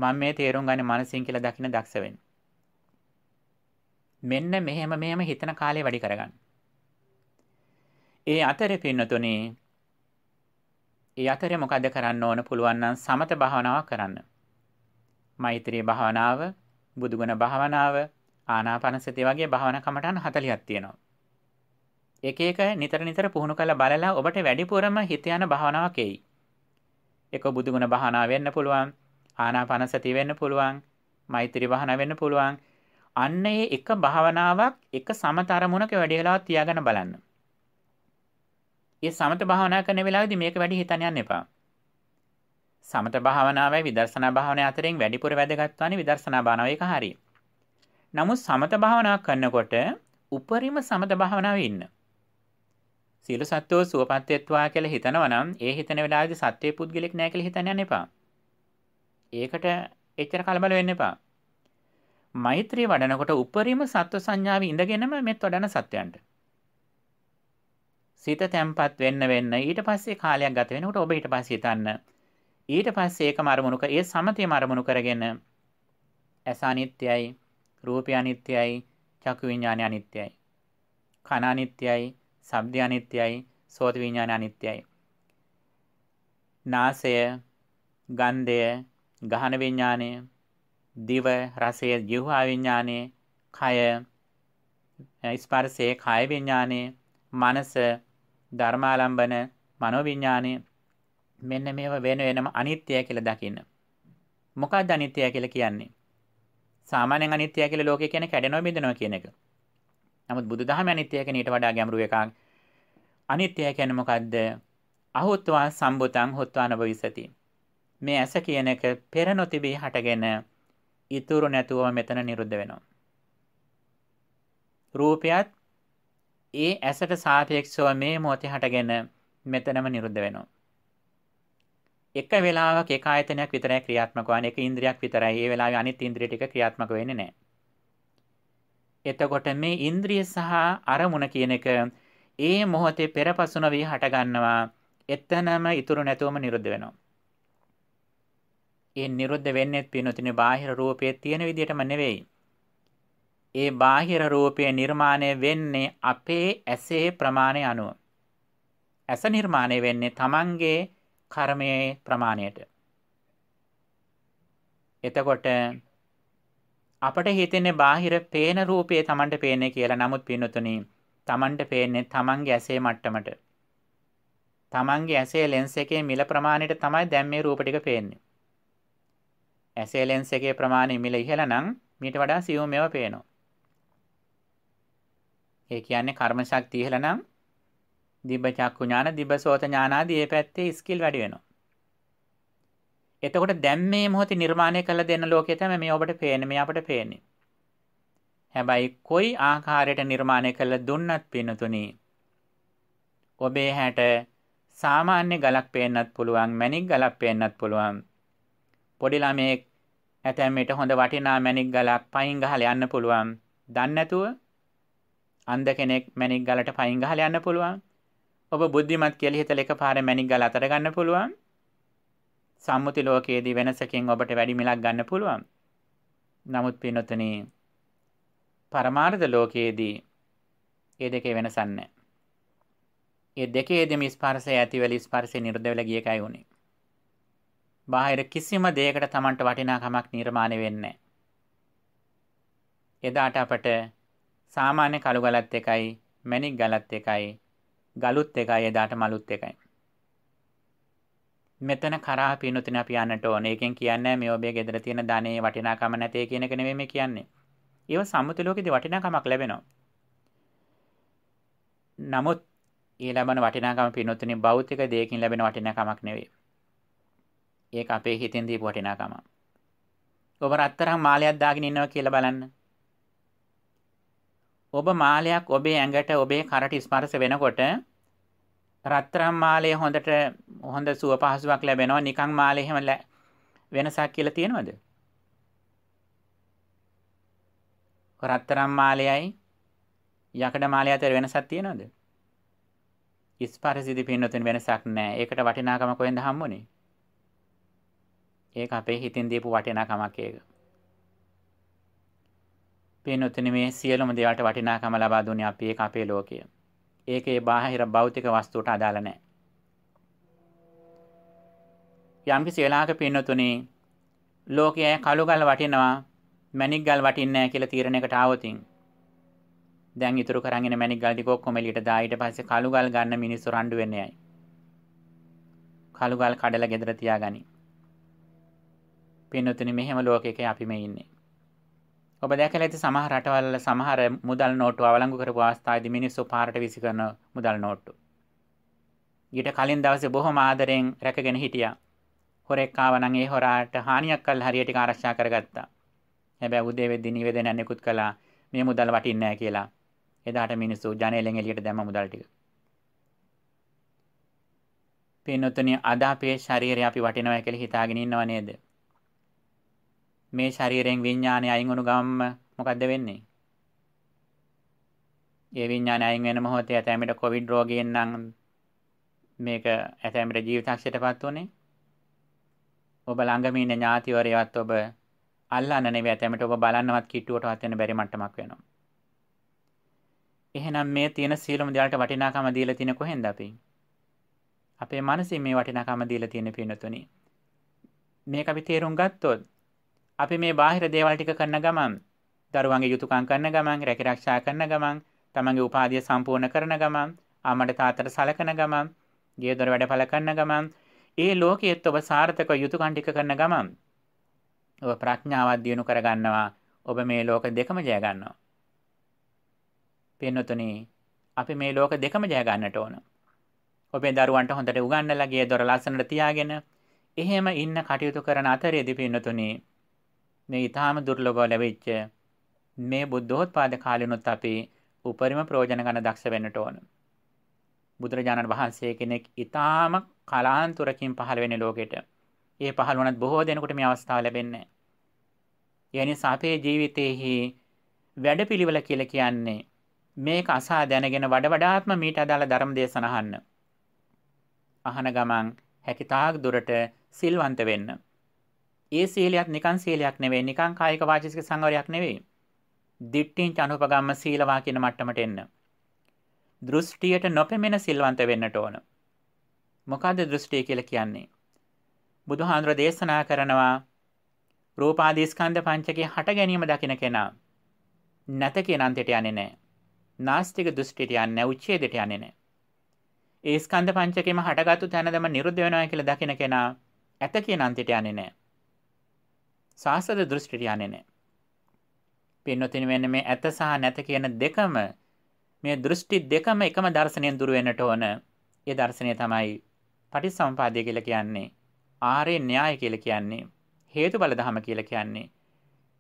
මම මේ තේරුම් ගන්න මනසින් කියලා දකින්න දක්ෂ මෙන්න මෙහෙම මෙහෙම හිතන කාලේ වැඩි කරගන්න. ඒ අතරේ පින්නතුනේ ඒ අතරේ මොකද කරන්න ඕන පුළුවන් නම් සමත භාවනාවක් කරන්න. මෛත්‍රී භාවනාව බුදුගුණ භාවනාව ආනාපනසති වගේ භාවනා කමටහන් 40ක් තියෙනවා. එක එක නිතර නිතර පුහුණු කරලා බලලා ඔබට වැඩිපුරම හිත යන භාවනාවක් එයි. එක බුදුගුණ භාවනාව වෙන්න පුළුවන්, ආනාපානසති වෙන්න පුළුවන්, මෛත්‍රී භාවනාව වෙන්න පුළුවන්. අන්න ඒ එක භාවනාවක් එක සමතරමුණක වැඩි වෙලාවක් තියාගෙන බලන්න. ඒ සමත භාවනා කරන වෙලාවේදී මේක වැඩි හිතන්න යන්න එපා. සමත භාවනාවයි විදර්ශනා භාවනාව අතරින් වැඩිපුර වැදගත් වන්නේ විදර්ශනා භාවනාව එක හරියි. නමුත් සමත භාවනා කරනකොට උපරිම සමත භාවනාවේ ඉන්න. සියලු සත්වෝ සුවපත්ත්වා කියලා හිතනවා නම් ඒ හිතන වෙලාවේදී සත්වයේ පුද්ගලෙක් නැහැ කියලා හිතන්න යන්න එපා. ඒකට එච්චර කලබල වෙන්න එපා. මෛත්‍රිය වඩනකොට උපරිම සත්ව සංඥාව ඉඳගෙනම මෙත් වඩන සත්වයන්ට. සිත තැම්පත් වෙන්න වෙන්න ඊට පස්සේ කාලයක් ගත වෙනකොට ඔබ ඊට පස්සේ හිතන්න ඊට පස්සේ ඒක මරමුණුක ඒ සමතය මරමුණු කරගෙන ඇස අනිත්‍යයි රූපය අනිත්‍යයි චක්කු විඤ්ඤාණය අනිත්‍යයි කන අනිත්‍යයි ශබ්ද අනිත්‍යයි සෝත විඤ්ඤාණය අනිත්‍යයි නාසය ගන්ධය ගහන විඤ්ඤාණය දිව රසය ජීවහා විඤ්ඤාණය කය ස්පර්ශයේ කාය විඤ්ඤාණය මනස ධර්මාලම්බන මනෝ විඤ්ඤාණය මෙන්න මේව වෙන වෙනම අනිත්‍යය කියලා දකින්න. මොකක්ද අනිත්‍යය කියලා කියන්නේ? සාමාන්‍යයෙන් අනිත්‍යය කියලා ලෝකේ කියන්නේ කැඩෙනවා බිඳෙනවා කියන එක. නමුත් බුදුදහම අනිත්‍යය කියන ඊට වඩා ගැඹුරු එකක්. අනිත්‍යය කියන්නේ මොකද්ද? අහොත්වා සම්බුතං හොත්වාන භවිසති. මේ ඇස කියන එක පෙර නොතිබී හටගෙන ඉතුරු නැතුවම මෙතන නිරුද්ධ වෙනවා. රූපයත් ඒ ඇසට සාපේක්ෂව මේ මොහොතේ හටගෙන මෙතනම නිරුද්ධ වෙනවා. එක වෙලාවක එක ආයතනයක් විතරයි ක්‍රියාත්මක වන්නේ එක ඉන්ද්‍රියක් විතරයි. ඒ වෙලාවේ අනිත් ඉන්ද්‍රිය ටික ක්‍රියාත්මක වෙන්නේ නැහැ. එතකොට මේ ඉන්ද්‍රිය සහ අරමුණ කියන එක ඒ මොහොතේ පෙරපසු නොවි හට ගන්නවා. එතනම ඉතුරු නැතුවම නිරුද්ධ වෙනවා. ඒ නිරුද්ධ වෙන්නේ පිනොතිනේ බාහිර රූපයේ තියෙන විදිහටම නෙවෙයි. ඒ බාහිර රූපය නිර්මාණය වෙන්නේ අපේ ඇසේ ප්‍රමාණය අනුව. ඇස නිර්මාණය වෙන්නේ Tamange කර්මයේ ප්‍රමාණයට. එතකොට අපට හිතෙන්නේ බාහිර පේන රූපයේ Tamanට පේන්නේ කියලා. නමුත් පින්නතුනි Tamanට පේන්නේ Tamanගේ ඇසේ මට්ටමට. Tamanගේ ඇසේ ලෙන්ස් එකේ මිල ප්‍රමාණයට තමයි දැන් මේ රූප ටික පේන්නේ. ඇසේ ලෙන්ස් එකේ ප්‍රමාණය මිල ඉහළ නම් මීට වඩා සියුම් ඒවා පේනවා. ඒ කියන්නේ කර්ම ශක්තිය ඉහළ නම් දිබ්බ චක්කු ඥාන, දිබ්බ සෝත ඥාන ආදී මේ පැත්තේ ස්කිල් වැඩි වෙනවා. එතකොට දැන් මේ මොහොතේ නිර්මාණය කළ දෙන ලෝකය තමයි මේ ඔබට පේන්නේ, මේ අපට පේන්නේ. හැබැයි කොයි ආකාරයට නිර්මාණය කළ දුන්නත් පිනතුනි ඔබේ හැට සාමාන්‍ය ගලක් පේන්නත් පුළුවන් මැණික් ගලක් පේන්නත් පුළුවන් පොඩි ළමයෙක් ඇතැම් විට හොඳ වටිනා මැණික් ගලක් පයින් ගහලා යන්න පුළුවන් දන්නේ නැතුව අන්ධ කෙනෙක් මැණික් ගලට පයින් ගහලා යන්න පුළුවන් ඔබ බුද්ධිමත් කියලා හිතලා එකපාරේ මැණික් ගාලා අතර ගන්න පුළුවන්. සම්මුති ලෝකයේදී වෙනසකින් ඔබට වැඩි මිලක් ගන්න පුළුවන්. නමුත් පින්වතනි පරමාර්ථ ලෝකයේදී ඒ දෙකේ වෙනසක් නැහැ. ඒ දෙකේදීම ස්පර්ශය ඇතිවෙල ස්පර්ශය නිරුද්ධ වෙලා ගිය එකයි උනේ. බාහිර කිසිම දෙයකට Tamanට වටිනාකමක් නිර්මාණය වෙන්නේ නැහැ. එදාට අපට සාමාන්‍ය කළු ගලත් එකයි මැණික් ගලත් එකයි ගලුත් එකයි එදාට මලුත් එකයි. මෙතන කරා පිනුතින අපි යන්නට ඕන. ඒකෙන් කියන්නේ මේ ඔබේ ගෙදර තියෙන ධනේ වටිනාකම නැතේ කියන එක නෙමෙයි මේ කියන්නේ. ඒව සම්මුති ලෝකෙදී වටිනාකමක් ලැබෙනවා. නමුත් ඒ ලැබෙන වටිනාකම පිනුතින භෞතික දෙයකින් ලැබෙන වටිනාකමක් නෙවෙයි. ඒක අපේ හිතෙන් දීපු වටිනාකමක්. ඔබ රත්තරන් මාලයක් දාගෙන ඉන්නවා කියලා බලන්න. ඔබ මාලයක් ඔබේ ඇඟට ඔබේ කරට ස්පර්ශ වෙනකොට රත්තරම් මාලය හොඳට හොඳ සුව පහසුවක් ලැබෙනවා නිකං මාලය එහෙම වෙනසක් කියලා තියෙනවද? රත්තරම් මාලයයි යකඩ මාලය අතර වෙනසක් තියෙනවද? ස්පර්ශෙදි පින්නතුන් වෙනසක් නැහැ. ඒකට වටිනාකම කොහෙන්ද හම්බුනේ? ඒක අපේ හිතෙන් දීපු වටිනාකමක් ඒක. පින්වත්නි මේ සියලුම දේවල්ට වටිනාකම ලබා දුන්නේ අපි ඒක අපේ ලෝකය. ඒකේ බාහිර භෞතික වස්තුවට අදාළ නැහැ. යම්කිසි වෙලාවක පින්වත්නි ලෝකයේ කළු ගල් වටිනවා මැණික් ගල් වටින්නේ නැහැ කියලා තීරණයකට ආවොතින් දැන් ඉතුරු කරන් ඉන මැණික් ගල් ටික ඔක්කොම එළියට දා ඊට පස්සේ කළු ගල් ගන්න මිනිස්සු රණ්ඩු වෙන්නේ ඇයි? කළු ගල් කඩලා ගෙදර තියාගනි. පින්වත්නි මෙහෙම ලෝකයක අපි මේ ඉන්නේ. ඔබ දැකලා ඇති සමහර රටවල සමහර මුදල් නෝට්ටු අවලංගු කරපු අවස්ථාවේදී මිනිස්සු පාරට විසි කරන මුදල් නෝට්ටු. ඊට කලින් දවසේ බොහොම ආදරෙන් රැකගෙන හිටියා. හොරෙක් ආව නම් ඒ හොරාට හානියක් කළ හරියට ආරක්ෂා කරගත්තා. හැබැයි උදේ වෙද්දී නිවේදනයක් නිකුත් කළා මේ මුදල් වටින්නේ නැහැ කියලා. එදාට මිනිස්සු ජනේලෙන් එළියට දැම්ම මුදල් ටික. පින්නොතනේ අදාපේ ශරීරය අපි වටිනවා කියලා හිතාගෙන ඉන්නව නේද? මේ ශරීරයෙන් විඤ්ඤාණය අයින් වුණු ගමන්ම මොකද්ද වෙන්නේ? ඒ විඤ්ඤාණය අයින් වෙන මොහොතේ ඇතැමිට කොවිඩ් රෝගීන් නම් මේක ඇතැමිට ජීවිතක්ෂයටපත් උනේ. ඔබ ළඟම ඉන්න ඥාතිවරයවත් ඔබ අල්ලන්න නෙවෙයි ඇතැමිට ඔබ බලන්නවත් කිට්ටුවටවත් වෙන බැරි මට්ටමක් වෙනවා. එහෙනම් මේ තියෙන සියලුම දේවල්ට වටිනාකම දීලා තියෙන කොහෙන්ද අපි? අපේ මනසින් මේ වටිනාකම දීලා තියෙන පිනතුනේ. මේක අපි තේරුම් ගත්තොත් අපි මේ බාහිර දේවල් ටික කරන ගමන් දරුවන්ගේ යුතුයකම් කරන ගමන් රැකිරක්ෂා කරන ගමන් තමන්ගේ උපාධිය සම්පූර්ණ කරන ගමන් ආමඩ තාතට සලකන ගමන් ගේ දොර වැඩපල කරන ගමන් ඒ ලෝකයේත් ඔබ සාර්ථකව යුතුයකම් ටික කරන ගමන් ඔබ ප්‍රඥාවත් දියුණු කරගන්නවා ඔබ මේ ලෝක දෙකම ජය ගන්නවා පින්නතුනි අපි මේ ලෝක දෙකම ජය ගන්නට ඕන ඔබේ දරුවන්ට හොඳට උගන්වලා ගේ දොර ලස්සනට තියාගෙන එහෙම ඉන්න කටයුතු කරන අතරේදී පින්නතුනි මේ ඊටාම දුර්ලභව ලැබිච්ච මේ බුද්ධෝත්පාද කාලිනුත් අපි උපරිම ප්‍රයෝජන ගන්න දක්ෂ වෙන්නට ඕන. බුදුරජාණන් වහන්සේ කෙනෙක් ඊටාම කලාන්තරකින් පහළ වෙන්නේ ලෝකෙට. ඒ පහළ වුණත් බොහෝ දෙනෙකුට මේ අවස්ථාව ලැබෙන්නේ නැහැ. ඒ නිසා අපේ ජීවිතයේහි වැඩපිළිවෙල කියලා කියන්නේ මේක අසා දැනගෙන වඩ වඩාත්ම මීට අදාළ ධර්ම දේශන අහන්න. අහන ගමන් හැකිතාක් දුරට සිල්වන්ත වෙන්න. ඒ සීලයක් නිකන් සීලයක් නෙවෙයි නිකන් කායික වාචික සංවරයක් නෙවෙයි. දිට්ඨිංච අනුපගම්ම සීලවා කියන මට්ටමට එන්න. දෘෂ්ටියට නොපෙමෙන සිල්වන්ත වෙන්නට ඕන. මොකද්ද දෘෂ්ටිය කියලා කියන්නේ? බුදුහාඳුර දේශනා කරනවා රූපාදී ස්කන්ධ පංචකේ හට ගැනීම දකින කෙනා නැත කියන අන්තයට යන්නේ නැහැ. නාස්තික දෘෂ්ටියට යන්නේ නැහැ, උච්ඡේදයට යන්නේ නැහැ. ඒ ස්කන්ධ පංචකේම හටගත්තු තැනදම නිරුද්ධ වෙනවා කියලා දකින කෙනා ඇත කියන අන්තයට යන්නේ නැහැ. සාසද දෘෂ්ටිට යන්නේ නැහැ. පින්නොතින් වෙන්නේ මේ ඇත සහ නැත කියන දෙකම මේ දෘෂ්ටි දෙකම එකම දර්ශනයෙන් දුර වෙන්නට ඕන. ඒ දර්ශනය තමයි පටිච්චසමුපාදය කියලා කියන්නේ. ආර්ය න්‍යාය කියලා කියන්නේ. හේතුඵල ධම කියලා කියන්නේ.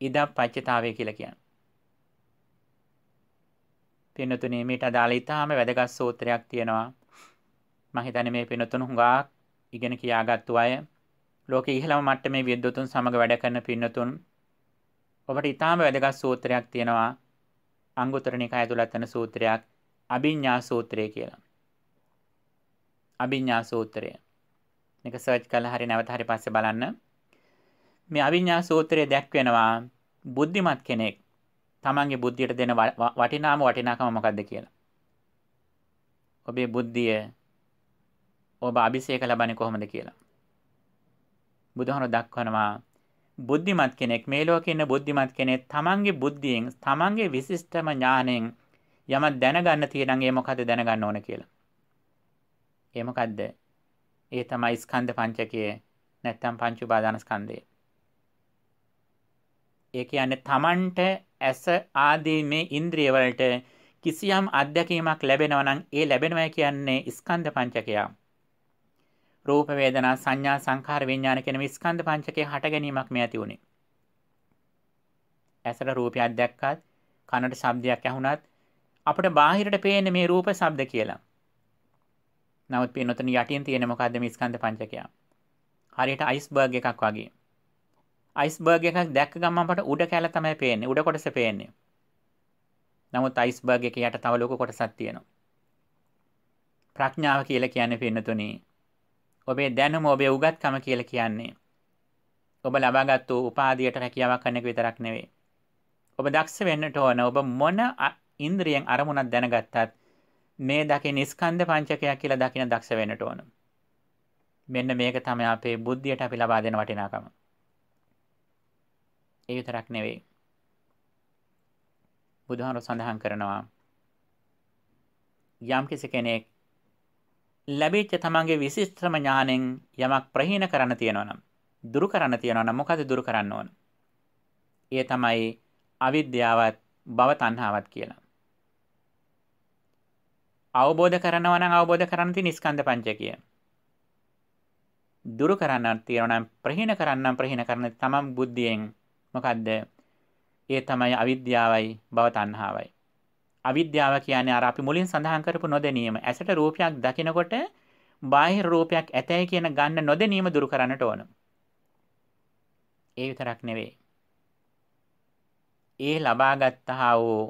ඉදප්පච්චතාවය කියලා කියන්නේ. පින්නතුනේ මේට අදාළ ඊටාම වැදගත් සූත්‍රයක් තියෙනවා. මම හිතන්නේ මේ පින්නතුණු හුඟා ඉගෙන කියාගත්තු අය ලෝක ඉහළම මට්ටමේ විද්වතුන් සමග වැඩ කරන පින්නතුන් ඔබට ඊටාම වැදගත් සූත්‍රයක් තියෙනවා අංගුත්තර නිකාය තුලත් වෙන සූත්‍රයක් අභිඤ්ඤා සූත්‍රය කියලා. අභිඤ්ඤා සූත්‍රය. මේක සර්ච් කළා හරි නැවත හරි පස්සේ බලන්න. මේ අභිඤ්ඤා සූත්‍රය දැක්වෙනවා බුද්ධිමත් කෙනෙක් තමන්ගේ බුද්ධියට දෙන වටිනාම වටිනාකම මොකක්ද කියලා. ඔබේ බුද්ධිය ඔබ අභිෂේක ලබන්නේ කොහොමද කියලා. බුදුහාමුදුරුවෝ දක්වනවා බුද්ධිමත් කෙනෙක් මේ ලෝකේ ඉන්න බුද්ධිමත් කෙනෙක් තමන්ගේ බුද්ධියෙන් තමන්ගේ විශිෂ්ටම ඥාණයෙන් යමක් දැනගන්න තියෙනම් ඒ මොකද්ද දැනගන්න ඕන කියලා. ඒ මොකද්ද? ඒ තමයි ස්කන්ධ පංචකය නැත්නම් පංච උපාදානස්කන්ධය. ඒ කියන්නේ තමන්ට ඇස ආදී මේ ඉන්ද්‍රිය වලට කිසියම් අත්දැකීමක් ලැබෙනවා නම් ඒ ලැබෙනවා කියන්නේ ස්කන්ධ පංචකය. රූප වේදනා සංඥා සංඛාර විඥාන කියන මේ ස්කන්ධ පංචකයේ හට ගැනීමක් මේ ඇති උනේ. ඇසට රූපයක් දැක්කත් කනට ශබ්දයක් ඇහුණත් අපිට බාහිරට පේන්නේ මේ රූප ශබ්ද කියලා. නමුත් පින්නොතන යටින් තියෙන මොකද්ද මේ ස්කන්ධ පංචකය? හරියට අයිස්බර්ග් එකක් වගේ. අයිස්බර්ග් එකක් දැක්ක ගමන් අපට උඩ කැල තමයි පේන්නේ. උඩ කොටස පේන්නේ. නමුත් අයිස්බර්ග් එක යට තව ලොකු කොටසක් තියෙනවා. ප්‍රඥාව කියලා කියන්නේ පින්නතුනේ ඔබේ දැනුම ඔබේ උගත්කම කියලා කියන්නේ. ඔබ ලබාගත් වූ උපාධියට රැකියාවක් කරන එක විතරක් නෙවෙයි. ඔබ දක්ෂ වෙන්නට ඕන ඔබ මොන ඉන්ද්‍රියෙන් අරමුණක් දැනගත්තත් මේ දකින ස්කන්ධ පංචකයක් කියලා දකින දක්ෂ වෙන්නට ඕන. මෙන්න මේක තමයි අපේ බුද්ධියට අපි ලබා දෙන වටිනාකම. ඒ විතරක් නෙවෙයි. බුදුහාමුදුරුවෝ සඳහන් කරනවා යම් කෙනෙක් ලැබිච්ච තමන්ගේ විශිෂ්ටම ඥාණයෙන් යමක් ප්‍රහීන කරන්න තියෙනවනම් දුරු කරන්න තියෙනවනම් මොකද දුරු කරන්න ඕන? ඒ තමයි අවිද්‍යාවත් භව තණ්හාවත් කියලා. අවබෝධ කරනවා නම් අවබෝධ කරන්න තියෙන ස්කන්ධ පංචකය. දුරු කරන්න තියෙනවා නම් ප්‍රහීන කරන්න ප්‍රහීන කරන තමන් බුද්ධියෙන් මොකද්ද? ඒ තමයි අවිද්‍යාවයි භව තණ්හාවයි. අවිද්‍යාව කියන්නේ අර අපි මුලින් සඳහන් කරපු නොදැනීම. ඇසට රූපයක් දකිනකොට බාහිර රූපයක් ඇතැයි කියන ගන්න නොදැනීම දුරු කරන්නට ඕන. ඒ විතරක් නෙවෙයි. ඒ ලබාගත්තා වූ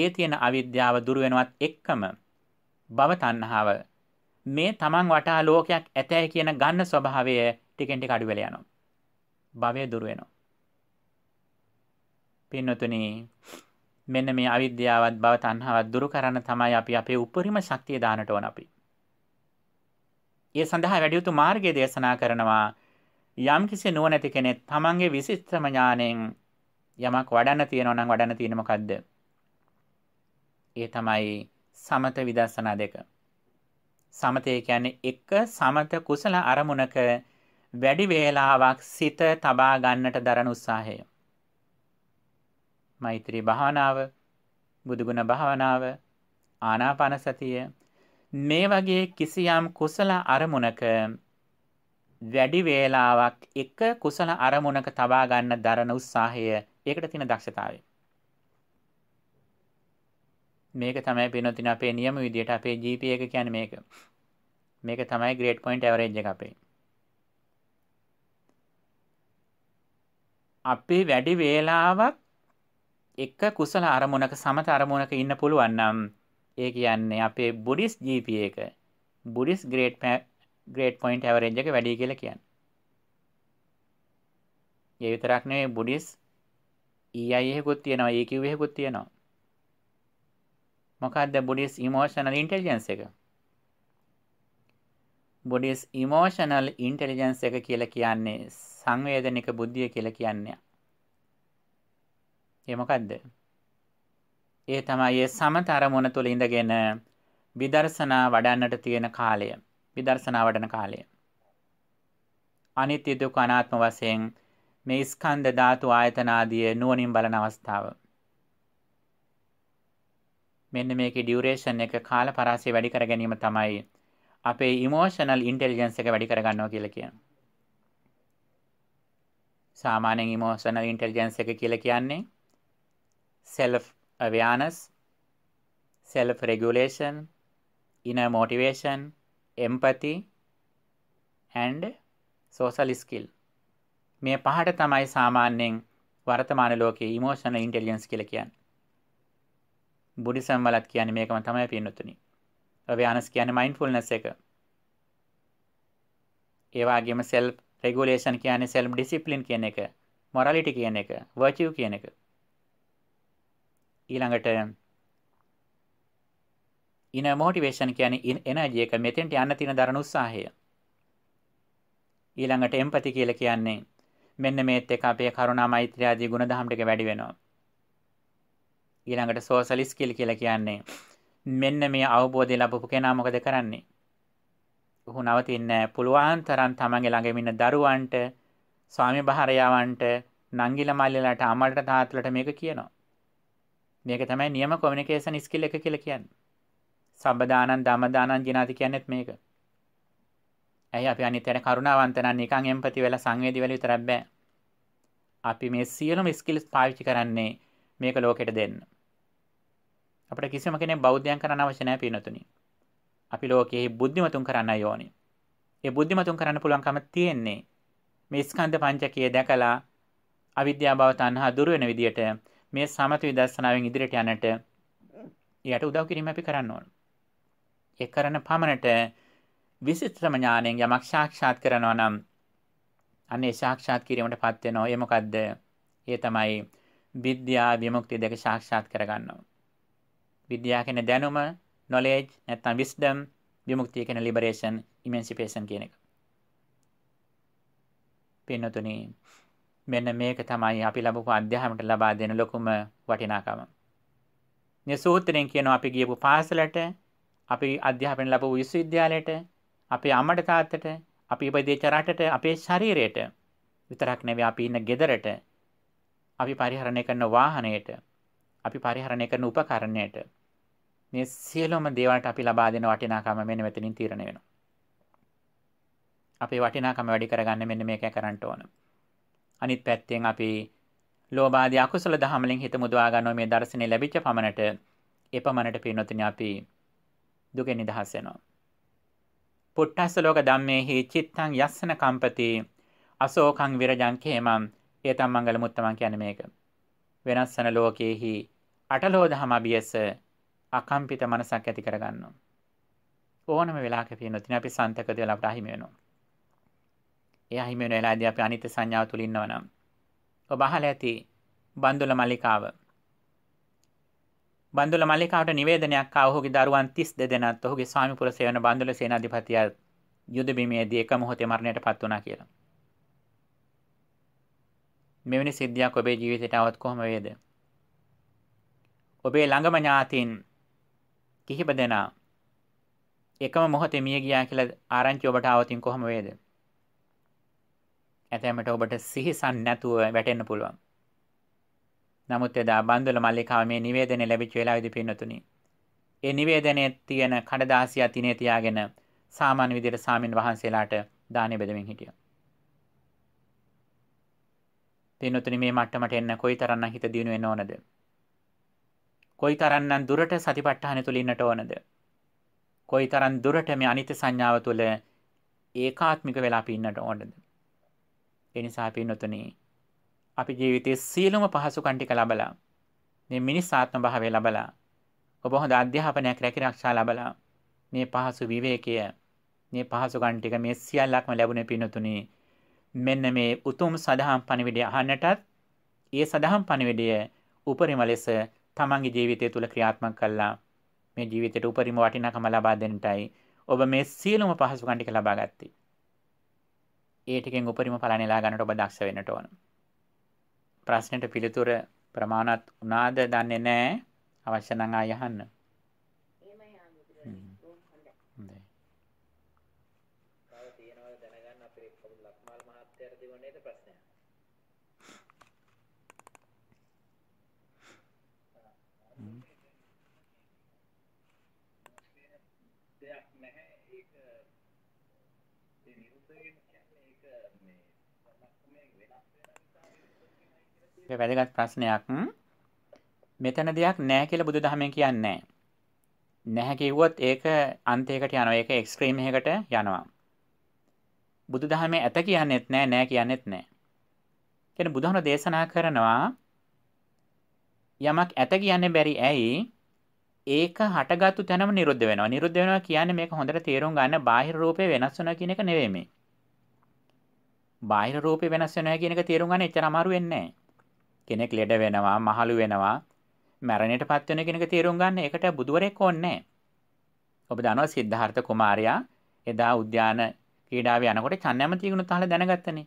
ඒ තියෙන අවිද්‍යාව දුරු වෙනවත් එක්කම භව තණ්හාව මේ තමන් වටා ලෝකයක් ඇතැයි කියන ගන්න ස්වභාවය ටිකෙන් ටික අඩු වෙලා යනවා. භවය දුරු වෙනවා. පින්නතුනේ මෙන්න මේ අවිද්‍යාවත් බව තණ්හාවත් දුරු කරන්න තමයි අපි අපේ උපරිම ශක්තිය දානට ඕන අපි. ඒ සඳහා වැඩියුතු මාර්ගය දේශනා කරනවා යම්කිසි නුවණැති කෙනෙක් තමන්ගේ විශිෂ්ටම ඥාණයෙන් යමක් වඩන්න තියෙනවා නම් වඩන්න තියෙන මොකද්ද? ඒ තමයි සමත විදර්ශනා දෙක. සමතය කියන්නේ එක සමත කුසල අරමුණක වැඩි වේලාවක් සිත තබා ගන්නට දරන උත්සාහය. මෛත්‍රී භාවනාව, බුදුගුණ භාවනාව, ආනාපාන සතිය මේ වගේ කිසියම් කුසල අරමුණක වැඩි වේලාවක් එක කුසල අරමුණක තබා ගන්න දරන උත්සාහය ඒකට තියෙන දක්ෂතාවය. මේක තමයි පේනොතින අපේ නියම විදියට අපේ GPA එක කියන්නේ මේක. මේක තමයි grade point average එක අපේ. අපි වැඩි වේලාවක් එක්ක කුසල අරමුණක සමත අරමුණක ඉන්න පුළුවන්නම් ඒ කියන්නේ අපේ බුඩිස් ජීප එක buddies great great point average එක වැඩි කියලා කියන්න. ඒ විතරක් නෙවෙයි බුඩිස් EI එකකුත් තියෙනවා EQ එකකුත් තියෙනවා. මොකද්ද බුඩිස් ඉමෝෂනල් ඉන්ටෙලිජන්ස් එක? බුඩිස් ඉමෝෂනල් ඉන්ටෙලිජන්ස් එක කියලා කියන්නේ සංවේදනික බුද්ධිය කියලා කියන්නේ යමකක්ද ඒ තමයි ඒ සමතරමුණ තුළ ඉඳගෙන විදර්ශනා වඩන්නට තියෙන කාලය විදර්ශනා වඩන කාලය අනිත්‍ය දුක් අනාත්ම වශයෙන් මේ ස්කන්ධ ධාතු ආයතන ආදී නුවණින් බලන අවස්ථාව මෙන්න මේකේ ඩියුරේෂන් එක කාල පරාසය වැඩි කර ගැනීම තමයි අපේ ඉමෝෂනල් ඉන්ටෙලිජන්ස් එක වැඩි කරගන්නවා කියලා කියනවා සාමාන්‍යයෙන් ඉමෝෂනල් ඉන්ටෙලිජන්ස් එක කියලා කියන්නේ self awareness, self regulation, inner motivation, empathy and social skill. මේ පහට තමයි සාමාන්‍යයෙන් වර්තමාන ලෝකයේ emotional intelligence කියලා කියන්නේ. බුද්දිසම් වලත් කියන්නේ මේකම තමයි පින්නතුනි. awareness කියන්නේ mindfulness එක. ඒ වගේම self regulation කියන්නේ self discipline කියන එක, morality කියන එක, virtue කියන එක. ඊළඟට ඉන මොටිවේෂන් කියන්නේ එනර්ජි එක මෙතෙන්ට යන්න තියෙන දරන උත්සාහය. ඊළඟට එම්පති කියලා කියන්නේ මෙන්න මේත් එක අපේ කරුණා මෛත්‍රිය ආදී ගුණධම් ටික වැඩි වෙනවා. ඊළඟට සෝෂල් ස්කිල් කියලා කියන්නේ මෙන්න මේ අවබෝධය ලැබපු කෙනා මොකද කරන්නේ? ඔහු නවතින්නේ පුළුවන් තරම් තමන්ගේ ළඟම ඉන්න දරුවන්ට ස්වාමි භාර්යාවන්ට නංගිල මල්ලිලාට අමලට තාත්තලට මේක කියනවා. මේක තමයි නියම කොමියුනිකේෂන් ස්කිල් එක කියලා කියන්නේ. සම්බදානන් දමදානන් ජිනාති කියන්නේත් මේක. ඇයි අපි අනිත්‍යන කරුණාවන්ත නම් නිකන් එම්පති වෙලා සංවේදී වෙලා විතරක් බෑ. අපි මේ සියලුම ස්කිල්ස් පාවිච්චි කරන්නේ මේක ලෝකෙට දෙන්න. අපිට කිසිම කෙනෙක් බෞද්ධයන් කරන්න අවශ්‍ය නැහැ පිනතුනි. අපි ලෝකයේ බුද්ධිමතුන් කරන්න ඕනේ. ඒ බුද්ධිමතුන් කරන්න පුළුවන්කම තියෙන්නේ මේ ස්කන්ධ පංචකය දැකලා අවිද්‍යාව බව තණ්හා දුර වෙන විදියට මේ සමත විදර්ශනාවෙන් ඉදිරියට යන්නට යට උදව් කිරීම අපි කරන්න ඕන. ඒ කරන පමණට විසිත්‍රම ඥාණයෙන් යමක් සාක්ෂාත් කරනවා නම් අනේ සාක්ෂාත් කිරීමටපත් වෙනවා. ඒ මොකද්ද? ඒ තමයි විද්‍යා විමුක්තිය දෙක සාක්ෂාත් කරගන්නවා. විද්‍යාව කියන දැනුම, knowledge නැත්නම් wisdom, විමුක්තිය කියන liberation, emancipation කියන එක. පින්නතුනේ මෙන්න මේක තමයි අපි ලැබපු අධ්‍යාපනයට ලබා දෙන ලොකුම වටිනාකම. මේ සූත්‍රයෙන් කියනවා අපි ගියපු පාසලට, අපි අධ්‍යාපන ලැබපු විශ්වවිද්‍යාලයට, අපේ අම්මට තාත්තට, අපි ඉපදිච්ච රටට, අපේ ශරීරයට විතරක් නෙවෙයි අපි ඉන්න ගෙදරට, අපි පරිහරණය කරන වාහනයට, අපි පරිහරණය කරන උපකරණයට මේ සියලුම දේවල්ට අපි ලබා දෙන වටිනාකම මෙන්න මෙතනින් තීරණය වෙනවා. අපේ වටිනාකම වැඩි කරගන්න මෙන්න මේක කරන්න ඕනේ. අනිත් පැත්තෙන් අපි ලෝභාදී අකුසල දහම් වලින් හිත මුදවා ගන්නවා මේ දර්ශනේ ලැබිච්ච පමණට එපමණට පිනොතිනි අපි දුකෙන් නිදහස් වෙනවා. පුට්ටස්ස ලෝක ධම්මේහි චිත්තං යස්සන කම්පති අසෝකං විරජං කේමං ඒතම් මංගල මුත්තමන් කියන්නේ මේක. වෙනස්සන ලෝකයේහි අටලෝ දහම අභියස අකම්පිත මනසක් ඇති කරගන්නවා. ඕනම වෙලාවක පිනොතිනි අපි සන්තකදී වලට අහිමි වෙනවා. එය අහිමි වෙන වෙලාවේදී අපි අනිත්‍ය සංඥාව තුල ඉන්නවනම් ඔබ අහලා ඇති බන්දුල මල්ලිකාව බන්දුල මල්ලිකාවට නිවේදනයක් ආව ඔහුගේ දරුවන් 32 දෙනාත් ඔහුගේ ස්වාමි පුර සේවන බන්දුල සේනාධිපතියා යුද බිමේදී එක මොහොතේ මරණයට පත් වුණා කියලා. මෙවැනි සිද්ධියක් ඔබේ ජීවිතයට આવත් කොහොම වේද? ඔබේ ළඟම ඥාතීන් කිහිප දෙනා එකම මොහොතේ මිය ගියා කියලා ආරංචි ඔබට આવතින් කොහොම වේද? ඇතැමට ඔබට සිහිසන් නැතුව වැටෙන්න පුළුවන්. නමුත් එදා බන්දුල මල්ලිකාව මේ නිවේදනය ලැබිච්ච වෙලාවේදී පින්නතුනි. ඒ නිවේදනයේ තියෙන කඩදාසිය අතිනේ තියාගෙන සාමාන්‍ය විදිහට සාමින් වහන්සේලාට දානෙ බෙදමින් හිටියා. පින්නතුනි මේ මට්ටමට එන්න කොයිතරම්නම් හිත දියුණු වෙන්න ඕනද? කොයිතරම්නම් දුරට සතිපට්ඨාන තුල ඉන්නට ඕනද? කොයිතරම් දුරට මේ අනිත්‍ය සංඥාව තුළ ඒකාත්මික වෙලා පින්නට ඕනද? එනිසා පින්නොතුනේ අපි ජීවිතයේ සියලුම පහසුකම් ටික ලබලා මේ මිනිස් ආත්ම භාවය ලබලා ඔබ හොඳ අධ්‍යාපනයක් රැකිරක්ෂා ලබලා මේ පහසු විවේකය මේ පහසුකම් ටික මේ සියල්ලක්ම ලැබුණේ පින්නතුනේ මෙන්න මේ උතුම් සදහම් පණිවිඩය අහන්නටත් ඒ සදහම් පණිවිඩය උපරිම ලෙස තමන්ගේ ජීවිතය තුළ ක්‍රියාත්මක කළා මේ ජීවිතයට උපරිම වටිනාකම ලබා දෙන්නටයි ඔබ මේ සියලුම පහසුකම් ටික ලබා ගත්තේ ඒටිකෙන් උපරිම පලනෙලා ගන්නට ඔබ දක්ෂ වෙනට ඕන ප්‍රශ්නයට පිළිතුර ප්‍රමාණත් උනාද දන්නේ නෑ අවශ්‍යනං ආයහන්න වැදගත් ප්‍රශ්නයක් මෙතන දෙයක් නෑ කියල බුදු දහමෙන් කියන්නේ නැහැ කිව්වොත් ඒක අන්තයකට යනවා ඒක එක්ස්ක්‍රීම් එකකට යනවා බුදු දහමේ ඇත කියන්නෙත් නෑ නෑ කියන්නෙත් නෑ කියන බුදුහන දේශනා කරනවා යමක් ඇත කියන්න බැරි ඇයි ඒක හටගත්තු තැනම නිරුද්ධ වෙනවා නිරුද්ධ වෙනවා කියන්නේ මේක හොඳට තේරුම් ගන්න බාහිර රූපේ වෙනස් වෙනවා කියන එක නෙවෙයි මේ. බාහිර රූපේ වෙනස් වෙනවා කියන එක තේරුම් ගන්න එච්චර අමාරු වෙන්නේ නැහැ. කෙනෙක් ලෙඩ වෙනවා, මහලු වෙනවා, මැරණයටපත් වෙන කෙනෙක් තීරුම් ගන්න ඒකට බුදුවරෙක් ඕනේ ඔබ දන්නවා සිද්ධාර්ථ කුමාරයා එදා උද්‍යාන ක්‍රීඩාවේ යනකොට චන්නම තීගුණ තහල දැනගත්තනේ.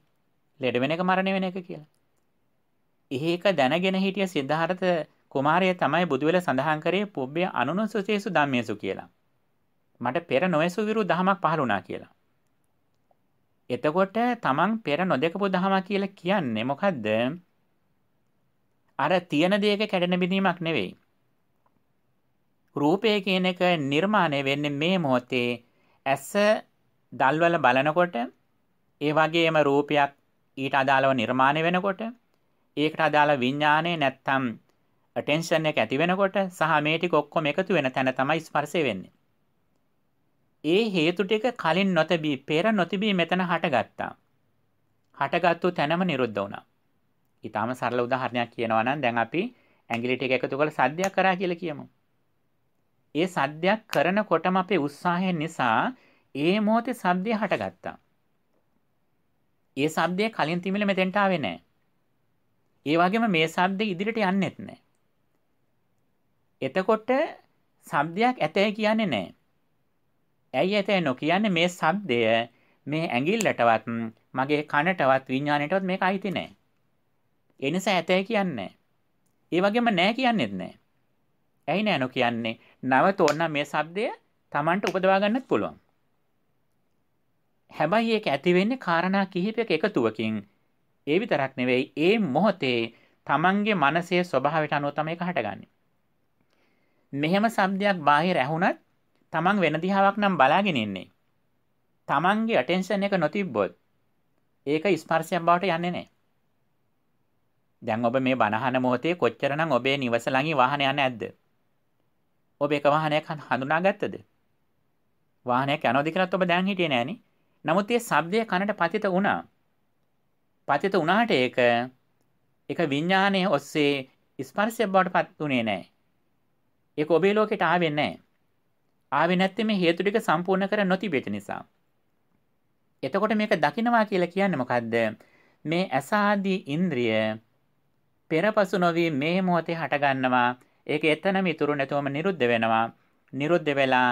ලෙඩ වෙන එක මරණ වෙන එක කියලා. ඒක දැනගෙන හිටිය සිද්ධාර්ථ කුමාරය තමයි බුදුවෙල සඳහන් කරේ පුබ්බේ අනුනුසුසේසු ධම්මේසු කියලා. මට පෙර නොයසු විරු දහමක් පහළ වුණා කියලා. එතකොට තමන් පෙර නොදකපු දහම කියලා කියන්නේ මොකද්ද? අර තියෙන දේක කැඩෙන බිඳීමක් නෙවෙයි. රූපය කියන එක නිර්මාණය වෙන්නේ මේ මොහොතේ ඇස දල්වල බලනකොට ඒ වගේම රූපයක් ඊට අදාළව නිර්මාණය වෙනකොට ඒකට අදාළ විඥානය නැත්තම් ටෙන්ෂන් එක ඇති වෙනකොට සහ මේ ටික ඔක්කොම එකතු වෙන තැන තමයි ස්පර්ශය වෙන්නේ. ඒ හේතු ටික කලින් නොතබී පෙර නොතිබී මෙතන හටගත්තා. හටගත්තු තැනම නිරුද්ධ වුණා. ඉතාම සරල උදාහරණයක් කියනවා නම් දැන් අපි ඇඟිලි ටික එකතු කරලා සද්දයක් කරා කියලා කියමු. ඒ සද්දයක් කරනකොටම අපේ උත්සාහය නිසා ඒ මොහොතේ සද්දය හටගත්තා. ඒ සද්දය කලින් තිබිල මෙතෙන්ට ආවේ නැහැ. ඒ වගේම මේ සද්දේ ඉදිරියට යන්නෙත් නැහැ. එතකොට සබ්දයක් ඇතැයි කියන්නේ නැහැ. ඇයි ඇතැයි නොකියන්නේ මේ සබ්දය මේ ඇඟිල්ලටවත් මගේ කනටවත් විඤ්ඤාණයටවත් මේක අයිති නැහැ. එනිසා ඇතැයි කියන්නේ. ඒ වගේම නෑ කියන්නෙත් නෑ. ඇයි නෑනො කියන්නේ නැවත ඔන්න මේ શબ્දය Tamanට උපදවා ගන්නත් පුළුවන්. හැබැයි ඒක ඇති වෙන්නේ කාරණා කිහිපයක එකතුවකින්. ඒ විතරක් නෙවෙයි ඒ මොහොතේ Tamanගේ මනසේ ස්වභාවයට අනුව තමයි ඒක හටගන්නේ. මෙහෙම શબ્දයක් බාහිර ඇහුණත් Taman වෙන දිහාවක් නම් බලාගෙන ඉන්නේ. Tamanගේ attention එක නොතිබ්බොත් ඒක ස්පර්ශයක් බවට යන්නේ නැහැ. දැන් ඔබ මේ බණහන මොහොතේ කොච්චරනම් ඔබේ නිවස ළඟින් වාහනයක් නැද්ද? ඔබ එක වාහනයක් හඳුනාගත්තද? වාහනයක් යනවද කියලාත් ඔබ දැන් හිටියේ නෑනේ. නමුත් ඒ ශබ්දය කනට පතිත වුණා. පතිත වුණාට ඒක ඒක විඥානයේ ඔස්සේ ස්පර්ශය බවට පත් වුණේ නෑ. ඒක ඔබේ ලෝකෙට ආවේ නෑ. ආවේ නැත්තේ මේ හේතු ටික සම්පූර්ණ කර නොතිබෙච්ච නිසා. එතකොට මේක දකින්නවා කියලා කියන්නේ මොකද්ද? මේ අසාදී ඉන්ද්‍රිය පෙරපසු නොවී මේ මොහොතේ හටගන්නවා. ඒක එතනම ඉතුරු නැතුවම නිරුද්ධ වෙනවා. නිරුද්ධ වෙලා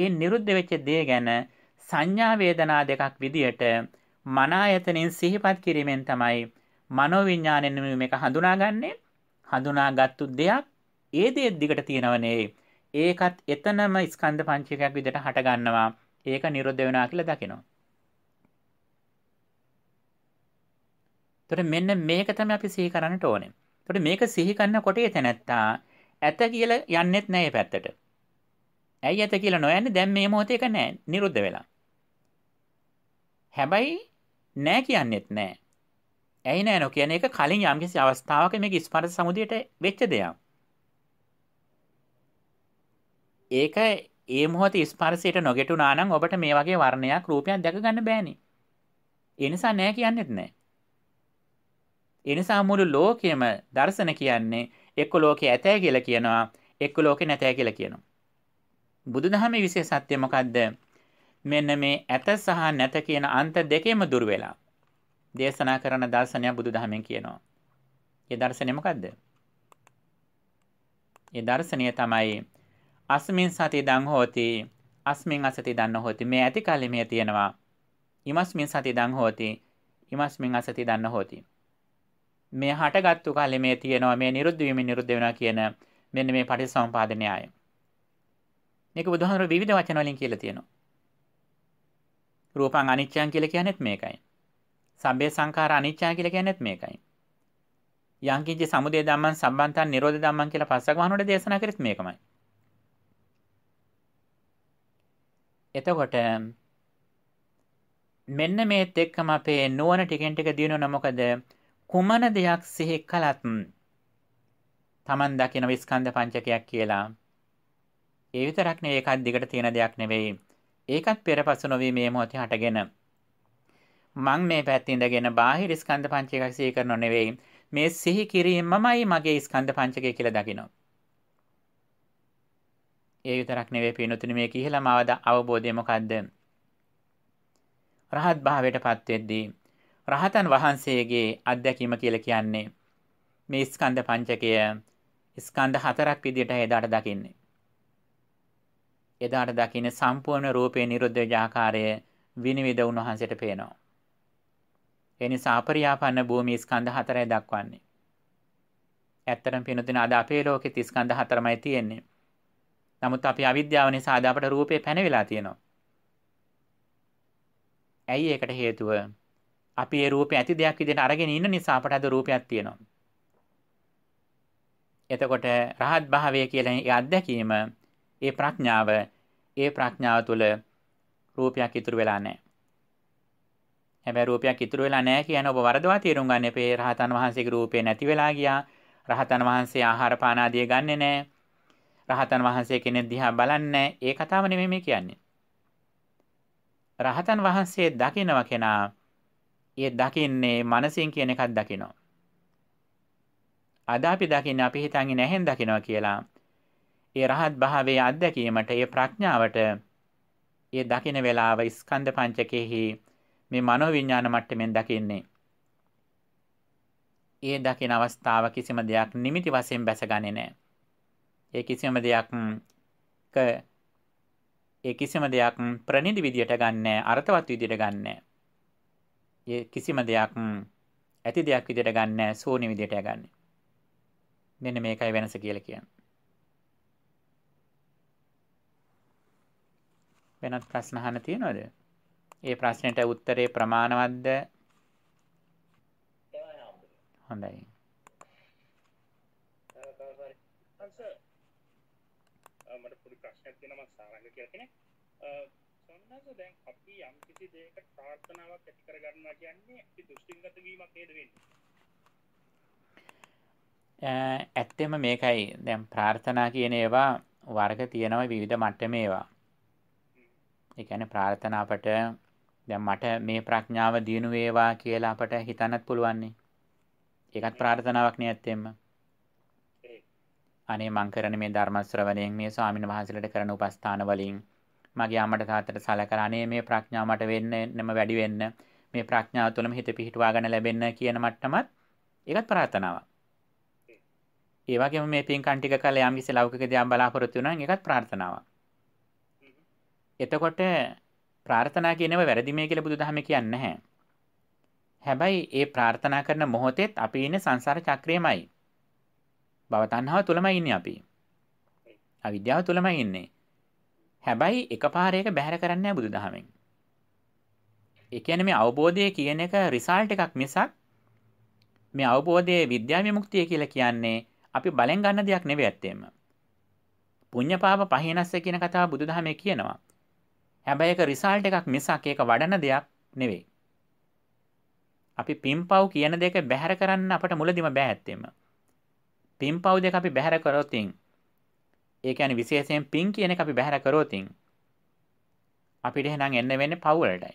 ඒ නිරුද්ධ වෙච්ච දේ ගැන සංඥා වේදනා දෙකක් විදියට මනායතනෙන් සිහිපත් කිරීමෙන් තමයි මනෝවිඤ්ඤාණයෙන් මේක හඳුනාගන්නේ. හඳුනාගත්තු දෙයක් ඒ දේ දිගට තියෙනවනේ. ඒකත් එතනම ස්කන්ධ පංචකයක් විදිහට හටගන්නවා. ඒක නිරුද්ධ වෙනවා කියලා දකිනවා. එතකොට මෙන්න මේක තමයි අපි සිහි කරන්නට ඕනේ. එතකොට මේක සිහි කරනකොට එතනත්තා ඇත කියලා යන්නෙත් නැහැ මේ පැත්තට. ඇයි ඇත කියලා නොයන්නේ? දැන් මේ මොහොතේ ඒක නැහැ. නිරුද්ධ වෙලා. හැබැයි නැහැ කියන්නෙත් නැහැ. ඇයි නැහැ නෝ කියන එක කලින් යම්කිසි අවස්ථාවක මේක ස්පර්ශ සමුදියට වෙච්ච දෙයක්. ඒක ඒ මොහොතේ ස්පර්ශයට නොගැටුණා නම් ඔබට මේ වගේ වර්ණයක් රූපයක් දැක ගන්න බෑනේ. ඒ නිසා නැහැ කියන්නෙත් නැහැ. එනිසා මුළු ලෝකයම දර්ශන කියන්නේ එක්ක ලෝකේ ඇතෑ කියලා කියනවා එක්ක ලෝකේ නැතෑ කියලා කියනවා. බුදුදහමේ විශේෂත්වය මොකද්ද? මෙන්න මේ ඇත සහ නැත කියන අන්ත දෙකේම දුර වෙලා දේශනා කරන දර්ශනය බුදුදහමෙන් කියනවා. ඒ දර්ශනය මොකද්ද? ඒ දර්ශනය තමයි අස්මින් සති දං හෝති අස්මින් අසති දන්න හෝති මේ ඇති කලෙ මේ තියෙනවා. ඉමස්මින් සති දං හෝති ඉමස්මින් අසති දන්න හෝති. මේ හටගත්තු කාලේ මේ තියෙනවා මේ නිරුද්ධ වීම නිරුද්ධ වෙනවා කියන මෙන්න මේ පටිච්චසමුපාද න්‍යාය. මේක බුදුහාමර විවිධ වචන වලින් කියලා තියෙනවා. රූපං අනිච්චං කියලා කියන්නේත් මේකයි. සම්බේ සංඛාර අනිච්චං කියලා කියන්නේත් මේකයි. යංකින්ච සමුදය ධම්මං සම්බන්තං නිරෝධ ධම්මං කියලා පස්සක් වහනොට දේශනා කරෙත් මේකමයි. එතකොට මෙන්න මේත් එක්කම අපේ නුවණ ටිකෙන් ටික දිනනවා මොකද කුමන දෙයක් සිහි කළත් තමන් දකින විස්කන්ධ පංචකයක් කියලා ඒ විතරක් නෙවෙයි ඒකත් දිගට තියෙන දෙයක් නෙවෙයි ඒකත් පෙරපසු නොවි මේ මොහොතේ හටගෙන මං මේ පැත්තේ ඉඳගෙන බාහිර ස්කන්ධ පංචකයක් සිහි කරනව නෙවෙයි මේ සිහි කිරීමමයි මගේ ස්කන්ධ පංචකය කියලා දකිනවා ඒ විතරක් නෙවෙයි පිනුතුනි මේ කිහිලම අවබෝධය මොකද්ද රහත් භාවයට පත් වෙද්දී රහතන් වහන්සේගේ අත්දැකීම කියලා කියන්නේ මේ ස්කන්ධ පංචකය ස්කන්ධ හතරක් විදිහට එදාට දකින්නේ. එදාට දකින්න සම්පූර්ණ රූපේ නිරුද්ධ ආකාරය විනිවිද උන්වහන්සේට පේනවා. ඒ නිසා අපරියාපන්න භූමි ස්කන්ධ හතරයි දක්වන්නේ. ඇත්තටම පිනුදින අද අපේ ලෝකෙත් ස්කන්ධ හතරමයි තියෙන්නේ. නමුත් අපි අවිද්‍යාව නිසා අද අපට රූපේ පැනවිලා තියෙනවා. ඇයි ඒකට හේතුව? අපි ඒ රූපේ ඇති දෙයක් විදිහට අරගෙන ඉන්න නිසා අපට අද රූපයක් තියෙනවා. එතකොට රහත් භාවය කියලා ඒ අත්දැකීම, ඒ ප්‍රඥාව, ඒ ප්‍රඥාව තුළ රූපයක් ඉතුරු වෙලා නැහැ. හැබැයි රූපයක් ඉතුරු වෙලා නැහැ කියන ඔබ වරදවා තේරුම් ගන්න එපේ. රහතන් වහන්සේගේ රූපේ නැති වෙලා ගියා. රහතන් වහන්සේ ආහාර පාන ආදිය ගන්නෙ නැහැ. රහතන් වහන්සේ කෙනෙක් දිහා බලන්නේ ඒ කතාව නෙමෙයි මේ කියන්නේ. රහතන් වහන්සේ දකිනවා කෙනා ඒ දකින්නේ මනසින් කියන එකක් දකිනවා. අද අපි දකින්නේ අපි හිතන්නේ නැහෙන් දකිනවා කියලා. ඒ රහත් භාවයේ අත්දැකීමට ඒ ප්‍රඥාවට ඒ දකින වේලාව ස්කන්ධ පංචකෙහි මේ මනෝවිඤ්ඤාණ මට්ටමින් දකින්නේ. ඒ දකින අවස්ථාව කිසිම දෙයක් නිමිති වශයෙන් බැසගන්නේ නැහැ. ඒ කිසිම දෙයක් ඒ කිසිම දෙයක් ප්‍රනිදි විදියට ගන්නෑ අර්ථවත් විදියට ගන්නෑ කිසිම දෙයක් ඇති දෙයක් විදිහට ගන්න සෝනි විදිහට ගන්න. මෙන්න මේකයි වෙනස කියලා කියන්නේ. වෙනත් ප්‍රශ්න අහන්න තියෙනවද? ඒ ප්‍රශ්නෙට උත්තරේ ප්‍රමාණවත්ද? හොඳයි. මට පොඩි ප්‍රශ්නයක් තියෙනවා මම සාරංග කියලා කෙනෙක්. ස්වාමීන් දැන් අපි යම් කිසි දෙයකට ප්‍රාර්ථනාවක් ඇති කරගන්නවා කියන්නේ අපි දෘෂ්ටිගත වීමක් නේද වෙන්නේ ඇත්තෙම මේකයි දැන් ප්‍රාර්ථනා කියන ඒවා වර්ග තියෙනවා විවිධ මට්ටමේවා ඒ කියන්නේ ප්‍රාර්ථනා අපට දැන් මට මේ ප්‍රඥාව දිනු වේවා කියලා අපට හිතන්නත් පුළුවන් ඒකත් ප්‍රාර්ථනාවක් නේ ඇත්තෙම අනේ මං කරන මේ ධර්ම ශ්‍රවණයෙන් මේ ස්වාමීන් වහන්සේලාට කරන උපස්ථාන වලින් මගේ අමට තාත්තට සලකරන්නේ මේ ප්‍රඥාවට වෙන්න නම වැඩි වෙන්න මේ ප්‍රඥාව තුළම හිත පිහිටුවා ගන්න ලැබෙන්න කියන මට්ටමත් ඒකත් ප්‍රාර්ථනාවක්. ඒ වගේම මේ පින්කම් ටික කළා යම් කිසි ලෞකික දෙයක් බලාපොරොත්තු වෙනවා නම් ඒකත් ප්‍රාර්ථනාවක්. එතකොට ප්‍රාර්ථනා කියනව වැරදි මේ කියලා බුදුදහම කියන්නේ නැහැ. හැබැයි ඒ ප්‍රාර්ථනා කරන මොහොතෙත් අපි ඉන්නේ සංසාර චක්‍රයේමයි. භව තණ්හාව තුලමයි ඉන්නේ අපි. අවිද්‍යාව තුලමයි ඉන්නේ. හැබැයි එකපාරයක බැහැර කරන්න බුදු දහමෙන්. එකන මේ අවබෝධය කියන එක රිසාල්ට එකක් මිසක් මේ අවබෝධය විද්‍යාව මුක්තිය කියලා කියන්නේ අපි බලෙන් ගන්න දෙයක් නෙවෙයි ඇත්තේම. පුඤ්ඤපාප පහිනස්ස කියන කතාව බුදුදහමේ කියනවා. හැබැයි ඒක රිසල්ට් එකක් මිසක් ඒක වඩන දෙයක් නෙවෙයි. අපි පින්පව් කියන දෙක බැහැර කරන්න අපට මුලදිම බෑ ඇත්තෙම. පින්පව් දෙක අපි බැහැර කරොතින් ඒකැන විශේෂයෙන් පින් කියන අපි බැහැර කරෝතින් අපිට එහෙනම් එන්න වෙන්න පව්වලටයි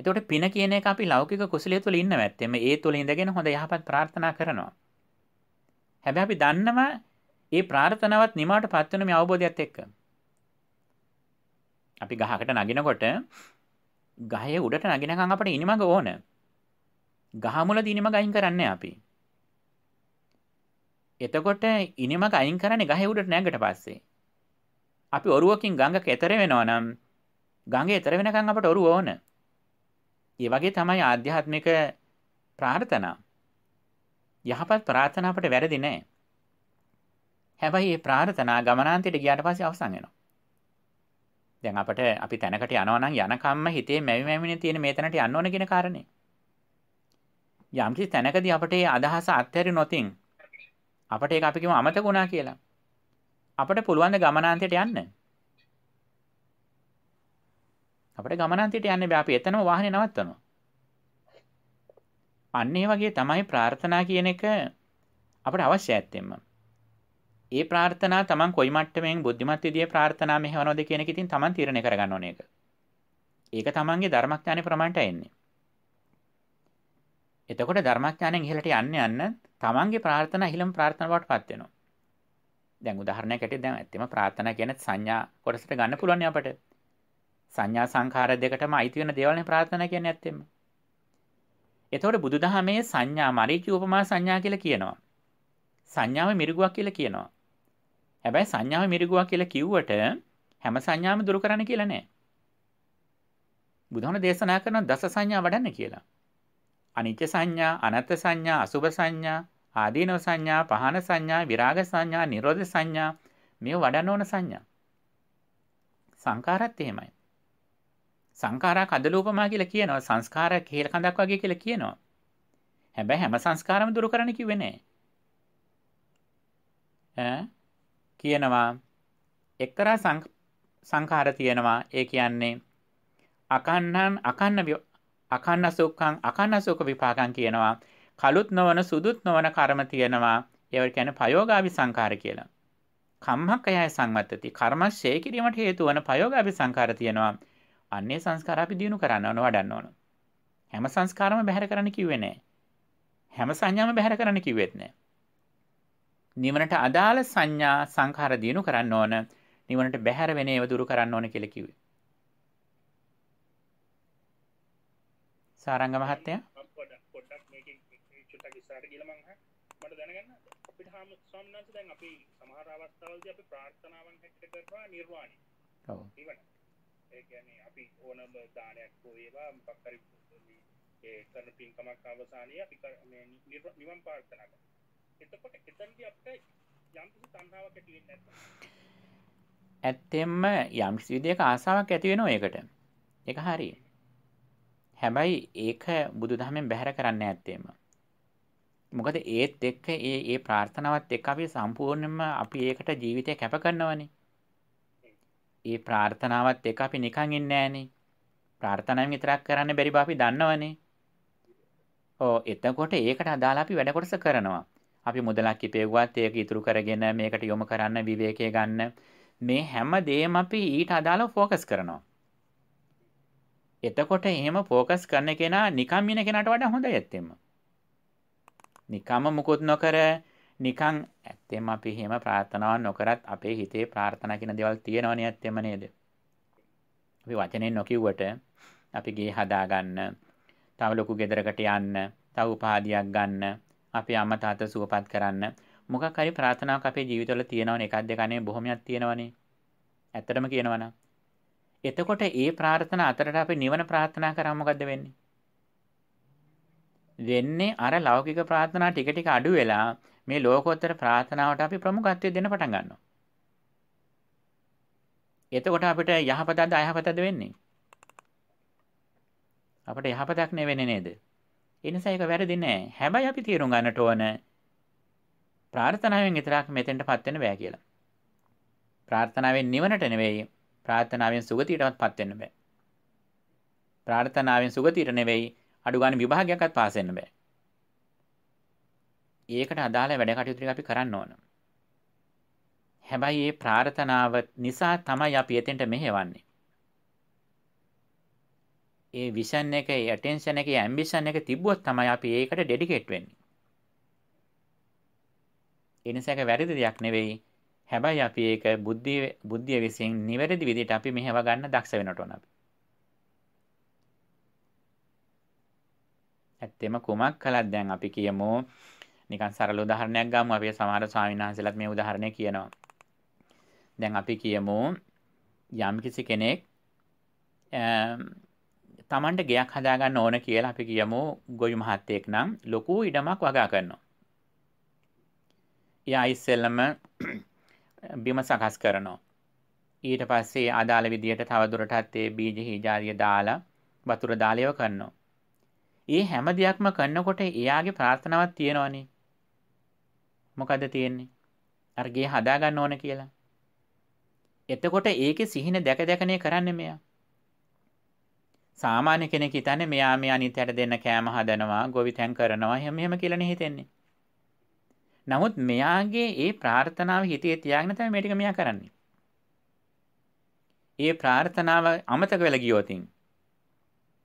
එතකොට පින කියන එක අපි ලෞකික කුසලය තුළ ඉන්න ඇත්තෙම ඒ තුළ ඉඳගෙන හොඳ යහපත් ප්‍රාර්ථනා කරනවා හැබැයි අපි දන්නවා ඒ ප්‍රාර්ථනාවත් නිමාවට පත්වන මේ අවබෝධයත් එක්ක අපි ගහකට නගිනකොට ගහේ උඩට නගිනකම් අපට ඉනිමඟ ඕන ගහ මුලදී ඉනිමඟ අයින් කරන්නේ අපි එතකොට ඉනිමක අයින් කරන්නේ ගහේ උඩට නැගට පස්සේ. අපි ඔරුවකින් ගඟක එතර වෙනවා නම් ගඟේ එතර වෙනකන් අපට ඔරුව ඕන. ඒ වගේ තමයි ආධ්‍යාත්මික ප්‍රාර්ථනා. යහපත් ප්‍රාර්ථනා අපට වැරදි නෑ. හැබැයි මේ ප්‍රාර්ථනා ගමනාන්තයට ගියාට පස්සේ අවසන් වෙනවා. දැන් අපට අපි තැනකට යනවා නම් යනකම්ම හිතේ මැවි මැමිනේ තියෙන මේ තැනට යන්න ඕන කියන කාරණේ. යම්කිසි තැනකදී අපට ඒ අදහස අත්හැරි නොතින් අපට ඒක අපි කිව්ව අමතක වුණා කියලා. අපට පුළුවන් ද ගමනාන්තයට යන්න? අපිට ගමනාන්තයට යන්න බෑ. අපි එතනම වාහනේ නවත්තනවා. අන්න ඒ වගේ තමයි ප්‍රාර්ථනා කියන එක අපිට අවශ්‍ය ඇත්තෙම. ඒ ප්‍රාර්ථනා තමන් කොයි මට්ටමෙන් බුද්ධිමත් විදියේ ප්‍රාර්ථනා මෙහෙවනවද කියන එක ඉතින් තමන් තීරණය කරගන්න ඕන එක. ඒක තමන්ගේ ධර්මඥානයේ ප්‍රමාණයට එන්නේ. එතකොට ධර්මඥානෙන් ඉහළට යන්න යන්න තමන්ගේ ප්‍රාර්ථනා හිලම් ප්‍රාර්ථනාවට පත් වෙනවා. දැන් උදාහරණයක් ඇටියට දැන් ඇත්තම ප්‍රාර්ථනා කියන සංඥා කොටසට ගන්න පුළුවන් අපට. සංඥා සංඛාර දෙකටම අයිති වෙන දේවල්නේ ප්‍රාර්ථනා කියන්නේ ඇත්තෙම. එතකොට බුදුදහමේ සංඥා මරීචි උපමා සංඥා කියලා කියනවා. සංඥාව මිරිගුවක් කියලා කියනවා. හැබැයි සංඥාව මිරිගුවක් කියලා කිව්වට හැම සංඥාම දුරු කරන්න කියලා නෑ. බුදුහාම දේශනා කරන දස සංඥා වඩන්න කියලා. අනිච්ච සංඥා, අනත් සංඥා, අසුභ සංඥා, ආදීනව සංඥා, පහන සංඥා, විරාග සංඥා, නිරෝධ සංඥා මේ වඩන්න ඕන සංඥා. සංකාරත් එහෙමයි. සංකාරා කදලූපමා කියලා කියනවා සංස්කාර කේල කඳක් වගේ කියලා කියනවා. හැබැයි හැම සංස්කාරම දුරු කරන්න කිව්වේ නෑ. ඈ කියනවා එක්තරා සංකාර තියෙනවා ඒ කියන්නේ අකන්නන් අකන්න අකන්නසුක්ඛං අකන්නසුක විපාකං කියනවා. කලුත් නොවන සුදුත් නොවන කර්ම තියෙනවා. ඒවට කියන්නේ පයෝගාවි සංඛාර කියලා. කම්මක්කයය සංවත්තති. කර්ම ශේ කිරීමට හේතු වන පයෝගාවි සංඛාර තියෙනවා. අන්නේ සංස්කාර අපි දිනු කරන්න ඕන වඩන්න ඕන. හැම සංස්කාරම බැහැර කරන්න කිව්වේ නෑ. හැම සංඥාම බැහැර කරන්න කිව්වෙත් නෑ. නිවනට අදාළ සංඥා සංඛාර දිනු කරන්න ඕන. නිවනට බැහැර වෙන ඒවා දුරු කරන්න ඕන කියලා කිව්වේ. සාරංග මහත්තය මට දැනගන්න අපිට හාම සම්න්නස දැන් අපි සමහර අවස්ථාවද අප ප්‍රාර්ථනාවන් හැට කරවා නිර්වාණ ඒන අපි ඕනම දානයක් පෝඒවා පක්කරි කරන පින්කමක් අවසානය අපි නිවන් පාර්ථනක එතකොට එතන්ද අපට යම්කිසි තන්නාවක් ඇටියෙන් නැත ඇත්තෙම යම්කිසි විදියක ආසාවක් ඇතිවෙන ඒකට එක හරි හැබැයි ඒක බුදුදහමෙන් බැහැර කරන්න ඇත්තේම. මොකද ඒත් එක්ක ඒ ඒ ප්‍රාර්ථනාවත් එක්ක අපි සම්පූර්ණයෙන්ම අපි ඒකට ජීවිතය කැප කරනවනේ. ඒ ප්‍රාර්ථනාවත් එක්ක අපි නිකන් ඉන්නේ නැහනේ. ප්‍රාර්ථනාවෙන් විතරක් කරන්න බැරි බව අපි දන්නවනේ. ඕ එතකොට ඒකට අදාළ අපි වැඩ කොටස කරනවා. අපි මුදලක් ඉපෙව්වත් ඒක ඉතුරු කරගෙන මේකට යොමු කරන්න විවේකයේ ගන්න මේ හැම දෙයක්ම අපි ඊට අදාළව ફોකස් කරනවා. එතකොට එහෙම ફોකස් කරන කෙනා නිකම් ඉන කෙනාට වඩා හොඳයි ඇත්තෙම. නිකම්ම මුකුත් නොකර නිකන් ඇත්තෙම අපි එහෙම ප්‍රාර්ථනාවක් නොකරත් අපේ හිතේ ප්‍රාර්ථනා කියන දේවල් තියෙනවනේ ඇත්තෙම නේද? අපි වචනෙන් නොකියුවට අපි ගේ හදාගන්න, තව ලොකු ගෙදරකට යන්න, තව උපාධියක් ගන්න, අපේ අම්මා තාත්තා සුවපත් කරන්න මොකක් හරි ප්‍රාර්ථනාවක් අපේ ජීවිතවල තියෙනවනේ එකක් දෙකක් නෙවෙයි බොහොමයක් තියෙනවනේ. ඇත්තටම කියනවනම් එතකොට ඒ ප්‍රාර්ථනා අතරට අපි නිවන ප්‍රාර්ථනා කරා මොකද්ද වෙන්නේ? වෙන්නේ අර ලෞකික ප්‍රාර්ථනා ටික ටික අඩු වෙලා මේ ලෝකෝත්තර ප්‍රාර්ථනාවට අපි ප්‍රමුඛත්වය දෙන්න පටන් ගන්නවා. එතකොට අපිට යහපතක්ද අයහපතක්ද වෙන්නේ? අපිට යහපතක් නෙවෙන්නේ නේද? ඒ නිසා ඒක වැරදි නෑ. හැබැයි අපි තීරුම් ගන්නට ඕන ප්‍රාර්ථනාවෙන් විතරක් මෙතෙන්ටපත් වෙන්න බෑ කියලා. ප්‍රාර්ථනාවෙන් නිවනට නෙවෙයි ප්‍රාර්ථනාවෙන් සුගතියටමත් පත් වෙන්න බෑ. ප්‍රාර්ථනාවෙන් සුගතියට නෙවෙයි අඩු ගන්න විභාගයක්වත් පාස් වෙන්න බෑ. ඒකට අදාළ වැඩ කටයුතු ටික අපි කරන්න ඕන. හැබැයි මේ ප්‍රාර්ථනාව නිසා තමයි අපි එතෙන්ට මෙහෙවන්නේ. ඒ විෂන් එක, ඒ ඇටෙන්ෂන් එක, ඒ ඇම්බිෂන් එක තිබ්බොත් තමයි අපි ඒකට ඩෙඩිකේට් වෙන්නේ. ඒ නිසා ඒක වැරදි දෙයක් නෙවෙයි. හැබැයි අපි ඒක බුද්ධිය බුද්ධිය විසින් නිවැරදි විදිහට අපි මෙහෙව ගන්න දක්ෂ වෙනට ඕන අපි. ඇත්තෙම කුමක් කළත් දැන් අපි කියමු නිකන් සරල උදාහරණයක් ගමු අපේ සමහර ස්වාමීන් වහන්සේලාත් මේ උදාහරණය කියනවා. දැන් අපි කියමු යම්කිසි කෙනෙක් තමන්ට ගෙයක් හදාගන්න ඕන කියලා අපි කියමු ගොවි මහත්තයෙක් නම් ලොකු ඉඩමක් වගා කරනවා. එයා ඉස්සෙල්ලම බිම සකස් කරනවා. ඊට පස්සේ අදාළ විදියට තවදුරටත් ඒ බීජ හීජාරිය දාලා වතුර දාලයව කරනවා. ඒ හැම දෙයක්ම කරනකොට එයාගේ ප්‍රාර්ථනාවක් තියෙනවනේ. මොකද තියෙන්නේ? අර ගේ හදා ගන්න ඕන කියලා. එතකොට ඒකේ සිහින දැක දැකනේ කරන්නේ මෙයා. සාමාන්‍ය කෙනෙක් හිතන්නේ මෙයා මේ අනිත් හැට දෙන්න කෑම හදනවා, ගොවිතැන් කරනවා, එහෙම එහෙම කියලානේ හිතෙන්නේ. නමුත් මෙයාගේ ඒ ප්‍රාර්ථනාව හිතේ තියාගෙන තමයි මේ ටික මෙයා කරන්නේ. ඒ ප්‍රාර්ථනාව අමතක වෙලා ගියොත්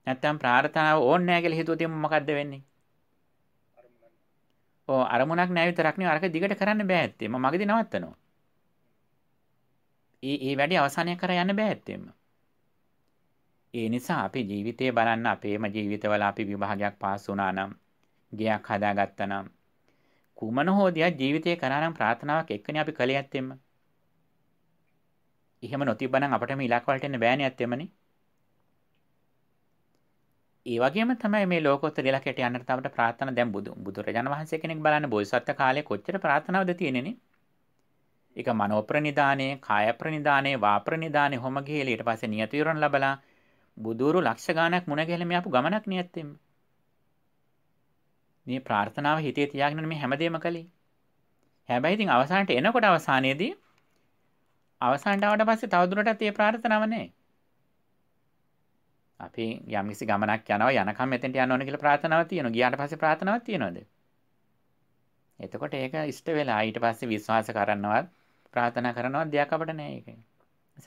නැත්තම් ප්‍රාර්ථනාව ඕනේ නැහැ කියලා හිතුවොත් මොකද්ද වෙන්නේ? ඕ අරමුණක් නැහැ විතරක් නේ අරක දිගට කරන්න බෑ ඇත්තේ. මම මගදී නවත්තනවා. ඒ ඒ වැඩේ අවසානය කරා යන්න බෑ ඇත්තේම. ඒ නිසා අපි ජීවිතේ බලන්න අපේම ජීවිතවල අපි විභාගයක් පාස් වුණා නම්, ගයක් හදාගත්තා නම්, කුමන හෝ දෙයක් ජීවිතේ කරා නම් ප්‍රාර්ථනාවක් එක්කනේ අපි කලේ ඇත්තෙම. එහෙම නොතිබ්බනම් අපිටම ඉලක්ක වලට එන්න බෑනේ ඇත්තෙමනේ. ඒ වගේම තමයි මේ ලෝකෝත්තර ඉලක්කයට යන්නට අපිට ප්‍රාර්ථනා දැන් බුදු බුදුරජාණන් වහන්සේ කෙනෙක් බලන්න බෝසත්ත්ව කාලේ කොච්චර ප්‍රාර්ථනාවද තියෙන්නේ ඒක මනෝ ප්‍රනිදානේ, කාය ප්‍රනිදානේ, වා ප්‍රනිදානේ හොම ගිහලා ඊට පස්සේ නියත විවරණ ලැබලා බුදුරු ලක්ෂ ගාණක් මුණ ගැහිලා මේ ආපු ගමනක් නියැත්තෙන්නේ. මේ ප්‍රාර්ථනාව හිතේ තියාගෙන මේ හැමදේම කළේ. හැබැයි ඉතින් අවසානට එනකොට අවසානයේදී අවසානට ආවට පස්සේ තවදුරටත් මේ ප්‍රාර්ථනාව නැහැ. අපි යම්කිසි ගමනක් යනවා යනකම් මෙතෙන්ට යන්න ඕන කියලා ප්‍රාර්ථනාවක් තියෙනවා. ගියාට පස්සේ ප්‍රාර්ථනාවක් තියෙනවද? එතකොට ඒක ඉෂ්ට වෙලා ඊට පස්සේ විශ්වාස කරනවත් ප්‍රාර්ථනා කරනවත් දෙයක් අපිට නැහැ ඒක.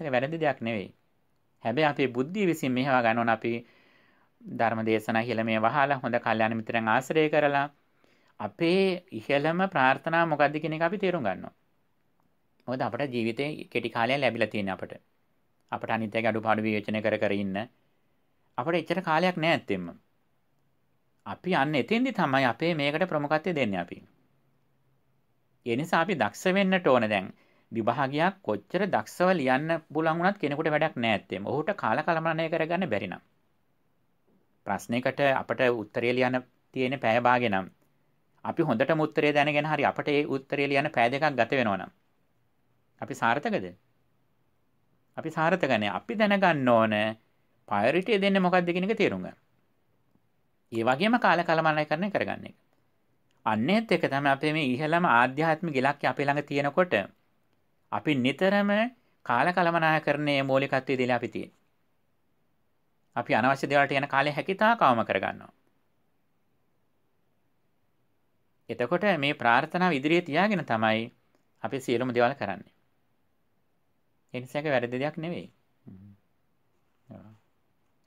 ඒක වැරදි දෙයක් නෙවෙයි. හැබැයි අපේ බුද්ධිය විසින් මෙහෙවා ගන්න ඕන අපි ධර්ම දේශනා හිල මේ වහලා හොඳ කල්යාණ මිත්‍රයන් ආශ්‍රය කරලා අපේ ඉහළම ප්‍රාර්ථනා මොකද්ද කියන එක අපි තේරුම් ගන්නවා. මොකද අපට ජීවිතේ කෙටි කාලයක් ලැබිලා තියෙන අපට. අපට අනිත් අයගේ අඩුපාඩු විවේචනය කර කර ඉන්න අපට එච්චර කාලයක් නෑ ඇත්තෙම. අපි අන්න එතෙන්දි තමයි අපේ මේකට ප්‍රමුඛත්වය දෙන්නේ අපි. ඒ නිසා අපි දක්ෂ වෙන්නට ඕන දැන්. විභාගයක් කොච්චර දක්ෂව ලියන්න පුළුවන් වුණත් කෙනෙකුට වැඩක් නෑ ඇත්තෙම. ඔහුට කාලකලමනය කරගන්න බැරි නම්. ප්‍රශ්නයකට අපට උත්තරය ලියන්න තියෙන පැය භාගෙනම් අපි හොඳට උත්තරය දැනගෙන හරි අපට ඒ උත්තරය ලියන්න පැය දෙකක් ගත වෙනවා නම් අපි සාර්ථකද? අපි සාර්ථක නැහැ. අපි දැනගන්න ඕන ප්‍රයොරිටි දෙන්නේ මොකක්ද කියන එක තේරුම් ගන්න. ඒ වගේම කාල කලමනාකරණය කරගන්න එක. අන්නේත් එක තමයි අපේ මේ ඉහළම ආධ්‍යාත්මික ඉලක්කය අපේ ළඟ තියෙනකොට අපි නිතරම කාල කලමනාකරණයේ මූලිකත්වය දීලා අපි තියෙන්නේ. අපි අනවශ්‍ය දේවල්ට යන කාලය හැකිතා කාම කරගන්නවා. එතකොට මේ ප්‍රාර්ථනාව ඉදිරියේ තියාගෙන තමයි අපි සියලුම දේවල් කරන්නේ. ඒ නිසා ඒක වැරදි දෙයක් නෙවෙයි.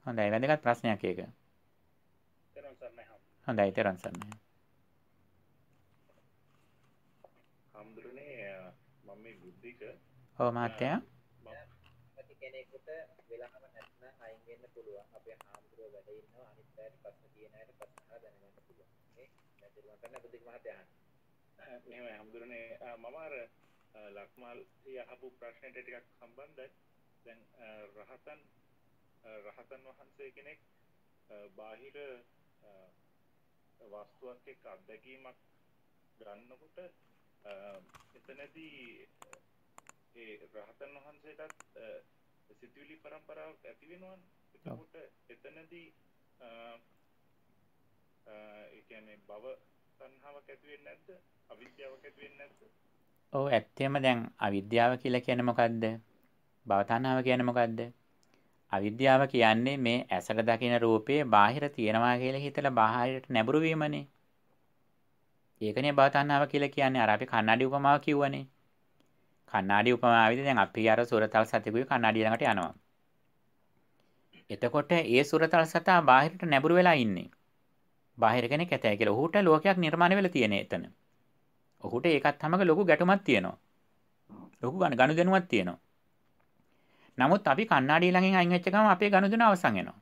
හොඳයි වැදගත් ප්‍රශ්නයක් ඒක. හොඳයි තෙරුවන් සරණයි. හම්ඳුනේ මම මේ බුද්ධික. ඔව් මහත්තයා. ගෙන්න පුළුවන් අපේ හාමුදුරුව වැඩ ඉන්නවා අනිත් අයට ප්‍රශ්න තියෙන අයට ප්‍රශ්න අහලා දැනගන්න පුළුවන් මේ දැතිරුවන් කරන බුද්ධික මහත්තයා මෙහෙම හාමුදුරනේ මම අර ලක්මාල් යහපු ප්‍රශ්නෙට ටිකක් සම්බන්ධයි දැන් රහතන් රහතන් වහන්සේ කෙනෙක් බාහිර වස්තුවක් එක්ක අත්දැකීමක් ගන්නකොට එතනදී ඒ රහතන් වහන්සේටත් සිතුවිලි පරම්පරාවක් ඇති වෙනවනේ එතකොට එතනදී ඒ කියන්නේ භව සංහාවක් ඇති වෙන්නේ නැද්ද? අවිද්‍යාවක් ඇති වෙන්නේ නැද්ද? ඔව් ඇත්තෙම දැන් අවිද්‍යාව කියලා කියන්නේ මොකද්ද? භව තණ්හාව කියන්නේ මොකද්ද? අවිද්‍යාව කියන්නේ මේ ඇසට දකින රූපේ බාහිර තියනවා කියලා හිතලා බාහිරට නැඹුරු වීමනේ. ඒකනේ භව තණ්හාව කියලා කියන්නේ අර අපි කන්නඩි උපමාව කිව්වනේ. කන්නඩි උපමාවේදී දැන් අපි අර සුරතල් සතෙකුගේ කන්නඩිය ළඟට යනවා. එතකොට ඒ සුරතල් සතා බාහිරට නැඹුරු වෙලා ඉන්නේ. බාහිර කෙනෙක් ඇතයි කියලා. ඔහුට ලෝකයක් නිර්මාණය වෙලා තියෙන එතන. ඔහුට ඒකත් සමග ලොකු ගැටුමක් තියෙනවා. ලොකු ගනුදෙනුවක් තියෙනවා. නමුත් අපි කණ්ණාඩිය ළඟින් අයින් වෙච්ච ගමන් අපේ ගනුදෙනුව අවසන් වෙනවා.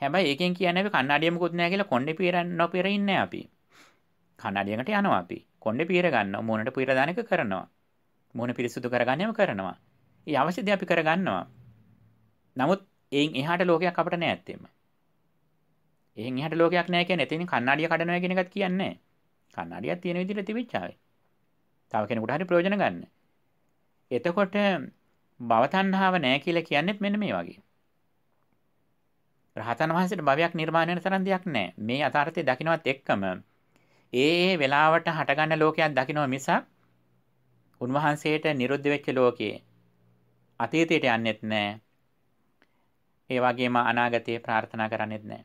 හැබැයි ඒකෙන් කියන්නේ අපි කණ්ණාඩිය මොකුත් නැහැ කියලා කොණ්ඩේ පීරන්න නොපීර ඉන්නේ අපි. කණ්ණාඩියකට යනවා අපි. කොණ්ඩේ පීර ගන්නවා, මූණට පීර දාන එක කරනවා. මූණ පිරිසුදු කරගන්නේම කරනවා. ඒ අවශ්‍ය දේ අපි කරගන්නවා. නමුත් එයින් එහට ලෝකයක් අපට නෑඇත්තෙම එ හට ලෝකයක් නෑක නැතින් කන්නාඩිය කඩනවා කෙනකත් කියන්නේ කන්නාඩියත් තියෙන විදිර තිවිච්චාව තව කෙනෙකුට හරි ප්‍රෝජන ගන්න එතකොට බවතන්හාාව නෑ කියල කියන්නෙත් මෙන මේ වගේ රහතන් වහන්සට භවයක් නිර්මාණයට තරන් දෙයක් නෑ මේ අතාර්ථය දකිනවත් එක්කම ඒ වෙලාවට හටගන්න ලෝකයක් දකිනව මිසක් උන්වහන්සේට නිරුද්ධ වෙච්ච ලෝකයේ අතීතයට යන්නෙත් නෑ ඒවාගේම අනාගතයේ ප්‍රාර්ථනා කරන්නෙත් නෑ.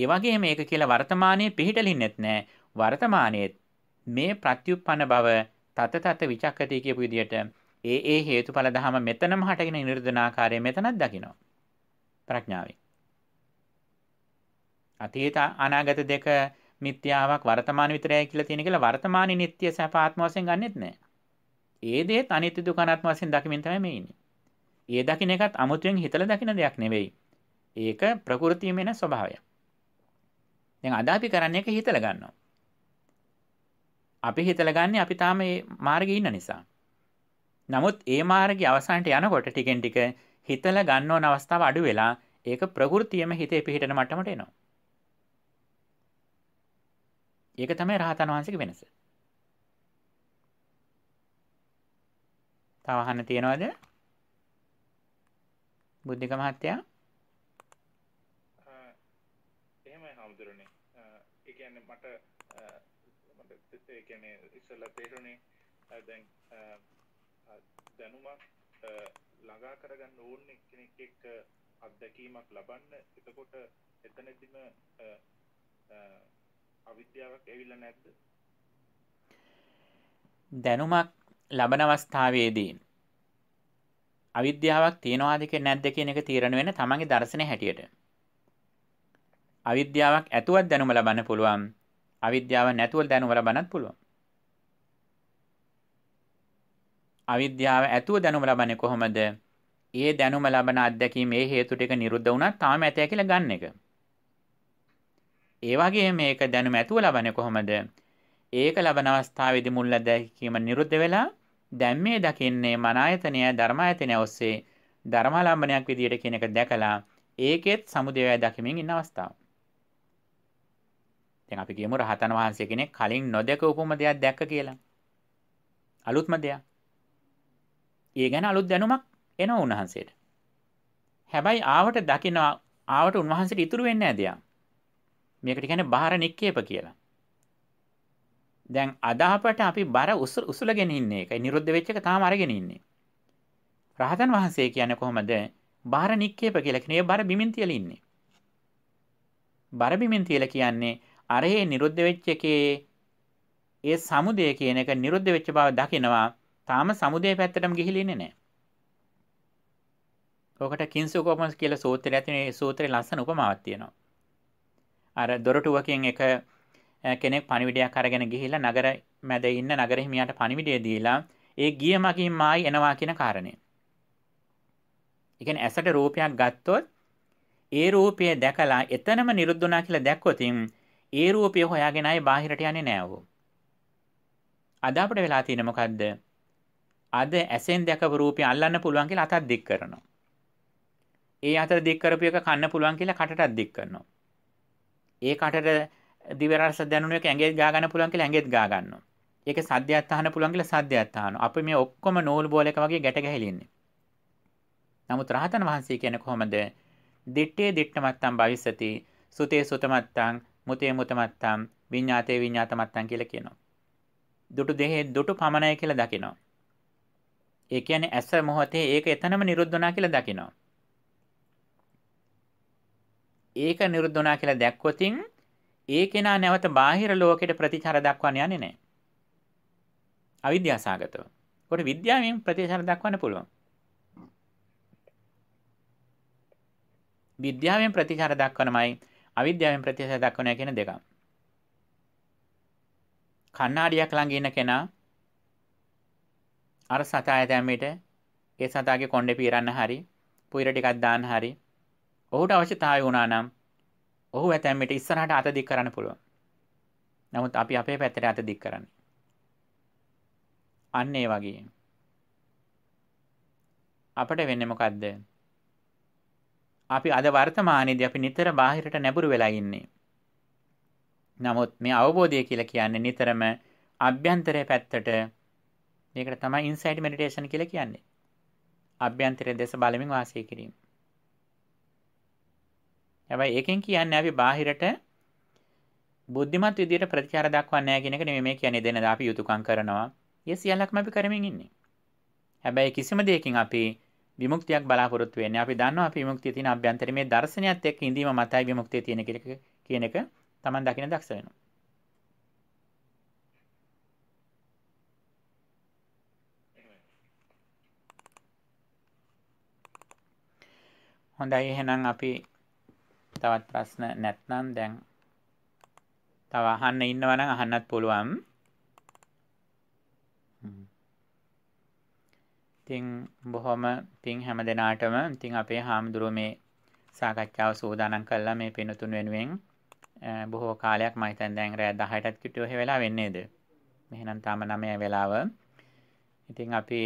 ඒවගේ මේක කියලා වර්තමානය පිහිටලින්නෙත් නෑ වර්තමානයත් මේ ප්‍රත්‍යුප්පන බව තතතත විචක්කතය කියපු විදියට ඒ ඒ හේතු පල දහම මෙතනම හටගෙන නිර්ධනාකාරය මෙතනත් දකිනවා. ප්‍රඥාව. අතීත අනාගත දෙක මිත්‍යාවක් වර්තමාන විතරය කියලා තියෙන කියලා වර්තමාන නිත්‍ය සැප ආත්ම වශයෙන් ගන්නෙත් නෑ. ඒ දේත් අනිත්‍ය දුක අනාත්ම වශයෙන් දකිමින් තමයි මේ ඉන්නේ. ඒ දකින්න එකත් අමුතුවෙන් හිතලා දකින දෙයක් නෙවෙයි. ඒක ප්‍රകൃතියෙම එන ස්වභාවයක්. දැන් අද අපි කරන්නේ ඒක හිතලා ගන්නවා. අපි හිතලා ගන්නේ අපි තාම මේ මාර්ගේ ඉන්න නිසා. නමුත් ඒ මාර්ගයේ අවසානට යනකොට ටිකෙන් ටික හිතලා ගන්න ඕන අවස්ථාව අඩු වෙලා ඒක ප්‍රകൃතියෙම හිතේ පිහිටන මට්ටමට එනවා. ඒක තමයි රහතන් වහන්සේගේ වෙනස. තව අහන්න තියෙනවද? බුද්ධික මහත්තයා එහෙමයි හාමුදුරනේ ඒ කියන්නේ මට මට ඒ කියන්නේ ඉස්සෙල්ලා තේරුණේ දැන් දැනුමක් ළඟා කරගන්න ඕනේ කෙනෙක් එක්ක අත්දැකීමක් ලබන්න එතකොට එතනදිම අවිද්‍යාවක් ඇවිල්ලා නැද්ද දැනුමක් ලබන අවස්ථාවේදී අවිද්‍යාවක් තියෙනවාද කියලා නැද්ද කියන එක තීරණය වෙන්නේ තමන්ගේ දර්ශනය හැටියට. අවිද්‍යාවක් ඇතුවත් දැනුම ලබන්න පුළුවන්. අවිද්‍යාව නැතුව දැනුම ලබන්නත් පුළුවන්. අවිද්‍යාව ඇතුව දැනුම ලබන්නේ කොහොමද? ඒ දැනුම ලබන අත්දැකීම මේ හේතු ටික නිරුද්ධ වුණත් තාම ඇතය කියලා ගන්න එක. ඒ වගේ මේක දැනුම ඇතුව ලබන්නේ කොහොමද? ඒක ලබන අවස්ථාවේදී මුල් අත්දැකීම නිරුද්ධ වෙලා දැන් මේ දකින්නේ මනායතනය ධර්මායතනය ඔස්සේ ධර්මාලම්බනයක් විදියට කියන එක දැකලා ඒකෙත් සමුදේවය දකිමින් ඉන්න අවස්ථාව. දැන් අපි කියමු රහතන් වහන්සේ කෙනෙක් කලින් නොදක උපම දෙයක් දැක්ක කියලා. අලුත්ම දෙයක්. ඒ ගැන අලුත් දැනුමක් එනවා උන්වහන්සේට. හැබැයි ආවට දකිනවා ආවට උන්වහන්සේට ඉතුරු වෙන්නේ නැහැ දෙයක්. මේකට කියන්නේ බාහිර නික්කේප කියලා. දැන් අදාපට අපි බර උසුලගෙන ඉන්නේ එකයි නිරුද්ධ වෙච්ච එක තාම අරගෙන ඉන්නේ. රහතන් වහන්සේ කියන්නේ කොහොමද? බාර නික්කේප කියලා කියන්නේ බර බිමින් තියලා ඉන්නේ. බර බිමින් තියලා කියන්නේ අරහේ නිරුද්ධ වෙච්ච එකේ ඒ සමුදය කියන එක නිරුද්ධ වෙච්ච බව දකිනවා. තාම සමුදය පැත්තටම ගිහිලා ඉන්නේ නැහැ. ඔකට කින්සුකෝපමස් කියලා සූත්‍රය ඇතුලේ සූත්‍රේ ලස්සන උපමාවක් තියෙනවා. අර දොරටුවකින් එක කෙනෙක් පණිවිඩයක් අරගෙන ගිහිල්ලා නගර මැද ඉන්න නගර හිමියාට පණිවිඩය දීලා ඒ ගිය මගින් මායි එනවා කියන කාරණය. ඒ කියන්නේ ඇසට රූපයක් ගත්තොත් ඒ රූපය දැකලා එතනම නිරුද්ධ වුණා කියලා දැක්කොතින් ඒ රූපය හොයාගෙන ආයේ බාහිරට යන්නේ නෑ වෝ. අද අපිට වෙලා තියෙන මොකද්ද? අද ඇසෙන් දැකපු රූපය අල්ලන්න පුළුවන් කියලා අතක් දික් කරනවා. ඒ අත දික් කරපු එක කන්න පුළුවන් කියලා කටටත් දික් කරනවා. ඒ කටට දිවරස දැනුන එක ඇඟේ ගාගන්න පුළුවන් කියලා ඇඟෙත් ගාගන්නවා. ඒක සද්දයක් අහන්න පුළුවන් කියලා සද්දයක් අහනවා. අපි මේ ඔක්කොම නූල් බෝල එක වගේ ගැට ගැහිලින්නේ. නමුත් රහතන් වහන්සේ කියන්නේ කොහොමද? දිත්තේ දිට්ඨමත්තම් භවිසති සුතේ සුතමත්තම් මුතේ මුතමත්තම් විඤ්ඤාතේ විඤ්ඤාතමත්තම් කියලා කියනවා. දුටු දෙහි දුටු පමණයි කියලා දකිනවා. ඒ කියන්නේ ඇස මොහොතේ ඒක එතනම නිරුද්ධ වුණා කියලා දකිනවා. ඒක නිරුද්ධ වුණා කියලා දැක්කොතින් ඒ කෙනා නැවත බාහිර ලෝකෙට ප්‍රතිචාර දක්වන්න යන්නේ නැහැ. අවිද්‍යාසගතව. කොට විද්‍යාවෙන් ප්‍රතිචාර දක්වන්න පුළුවන්. විද්‍යාවෙන් ප්‍රතිචාර දක්වනමයි අවිද්‍යාවෙන් ප්‍රතිචාර දක්වන කියන දෙක. කණ්ණාඩියක් ළඟ ඉන්න කෙනා අර සතා ඇතැම්මිට ඒ සතාගේ කොණ්ඩේ පීරන්න හරි, පුයර ටිකක් දාන්න හරි, ඔහුට අවශ්‍යතාවය වුණා නම් ඔහු ඇතැම්මට ඉස්සරහට අත දික් කරන්න පුළුවන්. නමුත් අපි අපේ පැත්තට අත දික් කරන්නේ. අන්න ඒ වගේ. අපට වෙන්නේ මොකද්ද? අපි අද වර්තමානයේදී අපි නිතර බාහිරට නැඹුරු වෙලා ඉන්නේ. නමුත් මේ අවබෝධය කියලා කියන්නේ නිතරම අභ්‍යන්තරය පැත්තට මේකට තමයි ඉන්සයිඩ් මෙඩිටේෂන් කියලා කියන්නේ. අභ්‍යන්තරය දෙස බලමින් වාසය කිරීම. හැබැයි ඒකෙන් කියන්නේ අපි බාහිරට බුද්ධිමත් විදියට ප්‍රතිචාර දක්වන්නේ නැහැ කියන එක නෙමෙයි මේ කියන්නේ දෙනදා අපි යුතුයකම් කරනවා. ඒ සියල්ලක්ම අපි කරමින් ඉන්නේ. හැබැයි කිසිම දෙයකින් අපි විමුක්තියක් බලාපොරොත්තු වෙන්නේ. අපි දන්නවා අපි විමුක්තිය තියෙන අභ්‍යන්තරයේ මේ දර්ශනයත් එක්ක ඉඳීම මතයි විමුක්තිය තියෙන කියන එක Taman දකින්න දක්ෂ වෙනවා. හොඳයි එහෙනම් අපි තවත් ප්‍රශ්න නැත්නම් දැන් තව අහන්න ඉන්නවා නම් අහන්නත් පුළුවන්. ඉතින් බොහොම ඉතින් හැම දිනාටම ඉතින් අපේ හාමුදුරුවෝ මේ සාකච්ඡාව සූදානම් කළා මේ පිනතුන් වෙනුවෙන් බොහෝ කාලයක් මම හිතන්නේ දැන් රෑ 10ටත් කිට්ටු එහෙ වෙලා වෙන්නේ නේද? මෙහෙනම් තාම 9 වෙලාව. ඉතින් අපි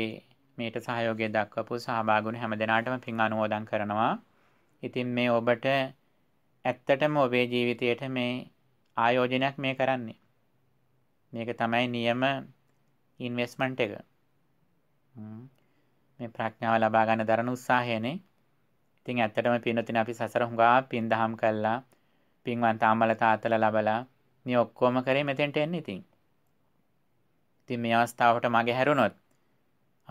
මේට සහයෝගය දක්වපු සහභාගී වුණු හැම දිනාටම පින් අනුමෝදන් කරනවා. ඉතින් මේ ඔබට ඇත්තටම ඔබේ ජීවිතයට මේ ආයෝජනයක් මේ කරන්නේ. මේක තමයි නියම ඉන්වස්මන්ට් එක. මේ ප්‍රඥාව ලබා ගන්න දරන උත්සාහයනේ. ඉතින් ඇත්තටම පින්නතින අපි සසර හුඟා පින් දහම් කළා. පින්වන්ත අම්මල තාත්තල ලබලා මේ ඔක්කොම කරේ මෙතෙන්ට එන්නේ ඉතින්. ඉතින් මේ අවස්ථාවට මගේ හැරුණොත්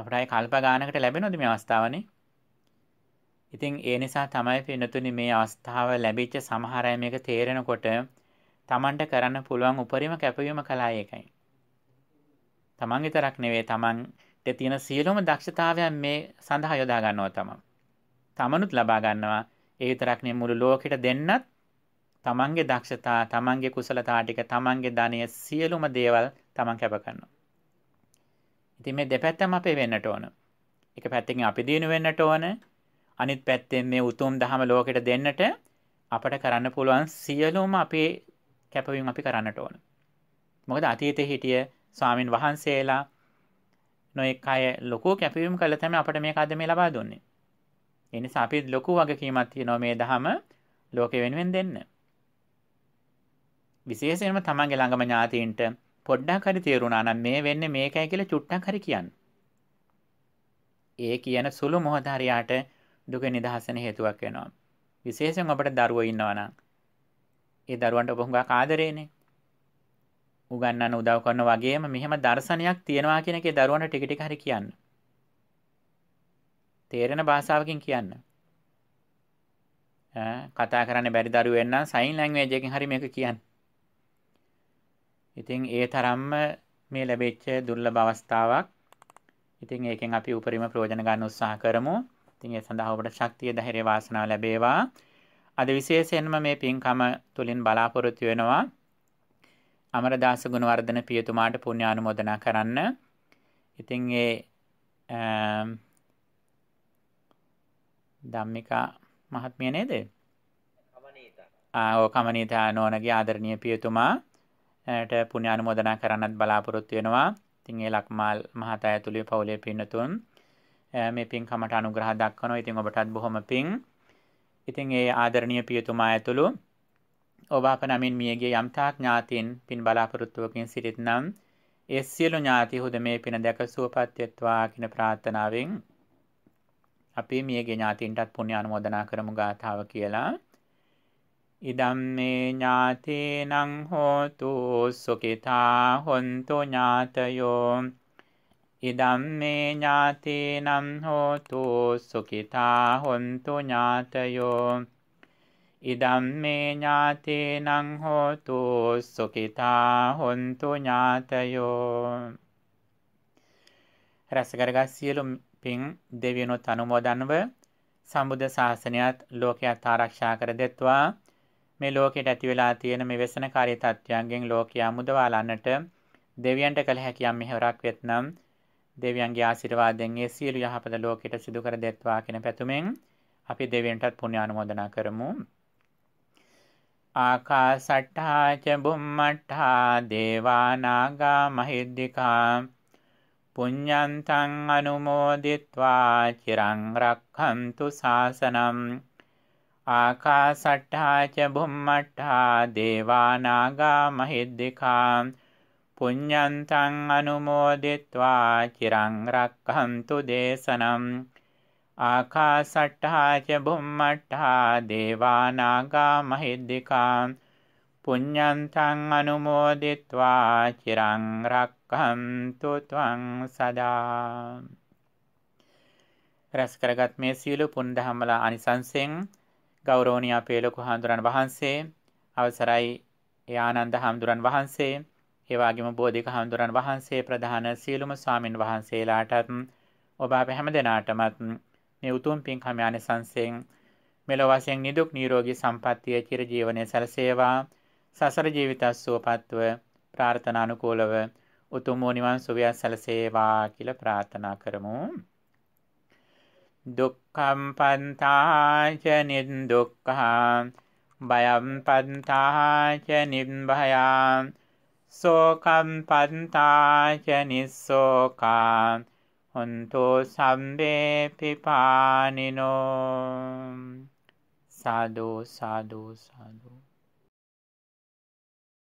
අපට අය කල්ප ගානකට ලැබෙනොද මේ අවස්ථාවනේ? ඉතින් ඒ නිසා තමයි පිනතුනි මේ අවස්ථාව ලැබිච්ච සමහර අය මේක තේරෙනකොට Tamanට කරන්න පුළුවන් උපරිම කැපවීම කළා ඒකයි. Taman විතරක් නෙවෙයි Tamanට තියෙන සියලුම දක්ෂතාවයන් මේ සඳහා යොදා ගන්නවා තමන්. තමනුත් ලබා ගන්නවා. ඒ විතරක් නෙවෙයි මුළු ලෝකෙට දෙන්නත් තමන්ගේ දක්ෂතා, තමන්ගේ කුසලතා ටික, තමන්ගේ ධනය සියලුම දේවල් තමන් කැප කරනවා. ඉතින් මේ දෙපැත්තම අපේ වෙන්නට ඕන. එක පැත්තකින් අපි දිනු වෙන්නට ඕන. අනිත් පැත්තෙන් මේ උතුම් දහම ලෝකෙට දෙන්නට අපට කරන්න පුළුවන් සියලුම අපේ කැපවීම අපි කරන්නට ඕන. මොකද අතීතය හිටිය ස්වාමීන් වහන්සේලා නොෙක් අය ලොකෝ කැපවීම් කළ තැම අපට මේ අද මේ ලබා දුන්නේ. එනි සාපිත් ලොකු වගකීමත් තිය නො මේ දහම ලෝක වෙනුවෙන් දෙන්න. විශේෂයෙන්ම තමන්ගේ ළඟම ඥාතීන්ට පොඩ්ඩක් හරි තේරුණා නම් මේ වෙන්නේ මේකයි කියලා චුට්ටක් හරි කියන්න. ඒ කියන සුළු මොහොත හරියට දුක නිදහසන හේතුවක් වෙනවා. විශේෂයෙන් ඔබට දරුවෝ ඉන්නවා නම් ඒ දරුවන්ට ඔබ හුඟක් ආදරේනේ. උගන්නන්න උදව් කරන වගේම මෙහෙම දර්ශනයක් තියෙනවා කියන එකේ දරුවන්ට ටික ටික හරි කියන්න. තේරෙන භාෂාවකින් කියන්න. කතා කරන්න බැරි දරුවෙන් නම් සයින් ලැන්ග්වේජ් එකෙන් හරි මේක කියන්න. ඉතින් ඒ තරම්ම මේ ලැබෙච්ච දුර්ලභ අවස්ථාවක්. ඉතින් ඒකෙන් අපි උපරිම ප්‍රයෝජන ගන්න උත්සාහ කරමු. ඉතින් ඒ සඳහා ඔබට ශක්තිය ධෛර්ය වාසනාව ලැබේවා. අද විශේෂයෙන්ම මේ පින්කම තුලින් බලාපොරොත්තු වෙනවා අමරදාස ගුණවර්ධන පියතුමාට පුණ්‍ය ආනුමෝදනා කරන්න. ඉතින් ඒ ධම්මිකා මහත්මිය නේද? ආ ඔව් කමනීතා නෝනගේ ආදරණීය පියතුමා ට පුණ්‍ය ආනුමෝදනා කරන්නත් බලාපොරොත්තු වෙනවා. ඉතින් ඒ ලක්මාල් මහතා ඇතුළේ පවුලේ පින්නතුන් Eh, මේ පින්කමට අනුග්‍රහ දක්වනවා. ඉතින් ඔබටත් බොහොම පිං. ඉතින් ඒ ආදරණීය පියතුමා ඇතුළු ඔබ අප නමින් මියගේ යම්තාක් ඥාතීන් පින් බලාපොරොත්තුවකින් සිටිත්නම් ඒ සියලු ඥාති හුද මේ පින දැක සුවපත් වෙත්වා කියන ප්‍රාර්ථනාවෙන් අපේ මියගේ ඥාතීන්ටත් පුණ්‍ය අනුමෝදනා කරමු ගාථාව කියලා. ඉදම්මේ ඥාතේනං හෝතු සුඛිතා හොන්තු ඥාතයෝ ඉදම්මේ ඥාතීනම් හෝතු සුඛිතා හොන්තු ඥාතයෝ ඉදම්මේ ඥාතීනම් හෝතු සුඛිතා හොන්තු ඥාතයෝ රසකරගත් සියලු පින් දෙවියනොත් අනුමෝදන්ව සම්බුද්ධ ශාසනයත් ලෝකයත් ආරක්ෂා කර දෙත්වා මේ ලෝකෙට ඇති වෙලා තියෙන මේ වෙසනකාරී තත්ත්වයන්ගෙන් ලෝකයා මුදවාලන්නට දෙවියන්ට කළ හැකියම් මෙහෙවරක් වෙත්නම් දෙවියන්ගේ ආශිර්වාදයෙන් ඒ සියලු යහපත ලෝකෙට සිදු කර දෙත්වා කියන පැතුමෙන් අපි දෙවියන්ටත් පුණ්‍ය ආනුමෝදනා කරමු. ආකාසට්ඨා ච බුම්මට්ඨා දේවා නාග මහිද්దికා පුඤ්ඤන්තං අනුමෝදිත්වා චිරං රක්ඛන්තු සාසනං ආකාසට්ඨා ච බුම්මට්ඨා දේවා නාග මහිද්దికා පුඤ්ඤන්තං අනුමෝදිත්වා චිරං රක්ඛන්තු දේශනම් ආකාසට්ඨා ච බුම්මට්ඨා දේවානාගා මහිද්దికා පුඤ්ඤන්තං අනුමෝදිත්වා චිරං රක්ඛන්තු ත්වං සදා රැස් කරගත් මේ සීල පුණ්‍ය ධම්මල අනිසංසෙන් ගෞරවනීය අපේ ලොකු හඳුරන් වහන්සේ අවසරයි ඒ ආනන්ද හඳුරන් වහන්සේ ඒවාගේම බෝධික හාමුදුරන් වහන්සේ ප්‍රධාන සියලුම ස්වාමින් වහන්සේලාටත් ඔබ අප හැම දෙනාටමත් මේ උතුම් පින්කම ආනිසංසයෙන් මෙලොව වශයෙන් නිදුක් නිරෝගී සම්පන්නිය චිරජීවනයේ සැලසේවා සසර ජීවිත සුවපත්ව ප්‍රාර්ථනා අනුකූලව උතුම් වූ නිවන් සුවය සැලසේවා කියලා ප්‍රාර්ථනා කරමු දුක්ඛම් පන්තාච නිදුක්ඛා භයම් පන්තාච නිබ්භයං සෝකම් පන්තාච නිස්සෝකා හොන්තු සම්බේ පිපානිනෝ සාදු සාදු සාදු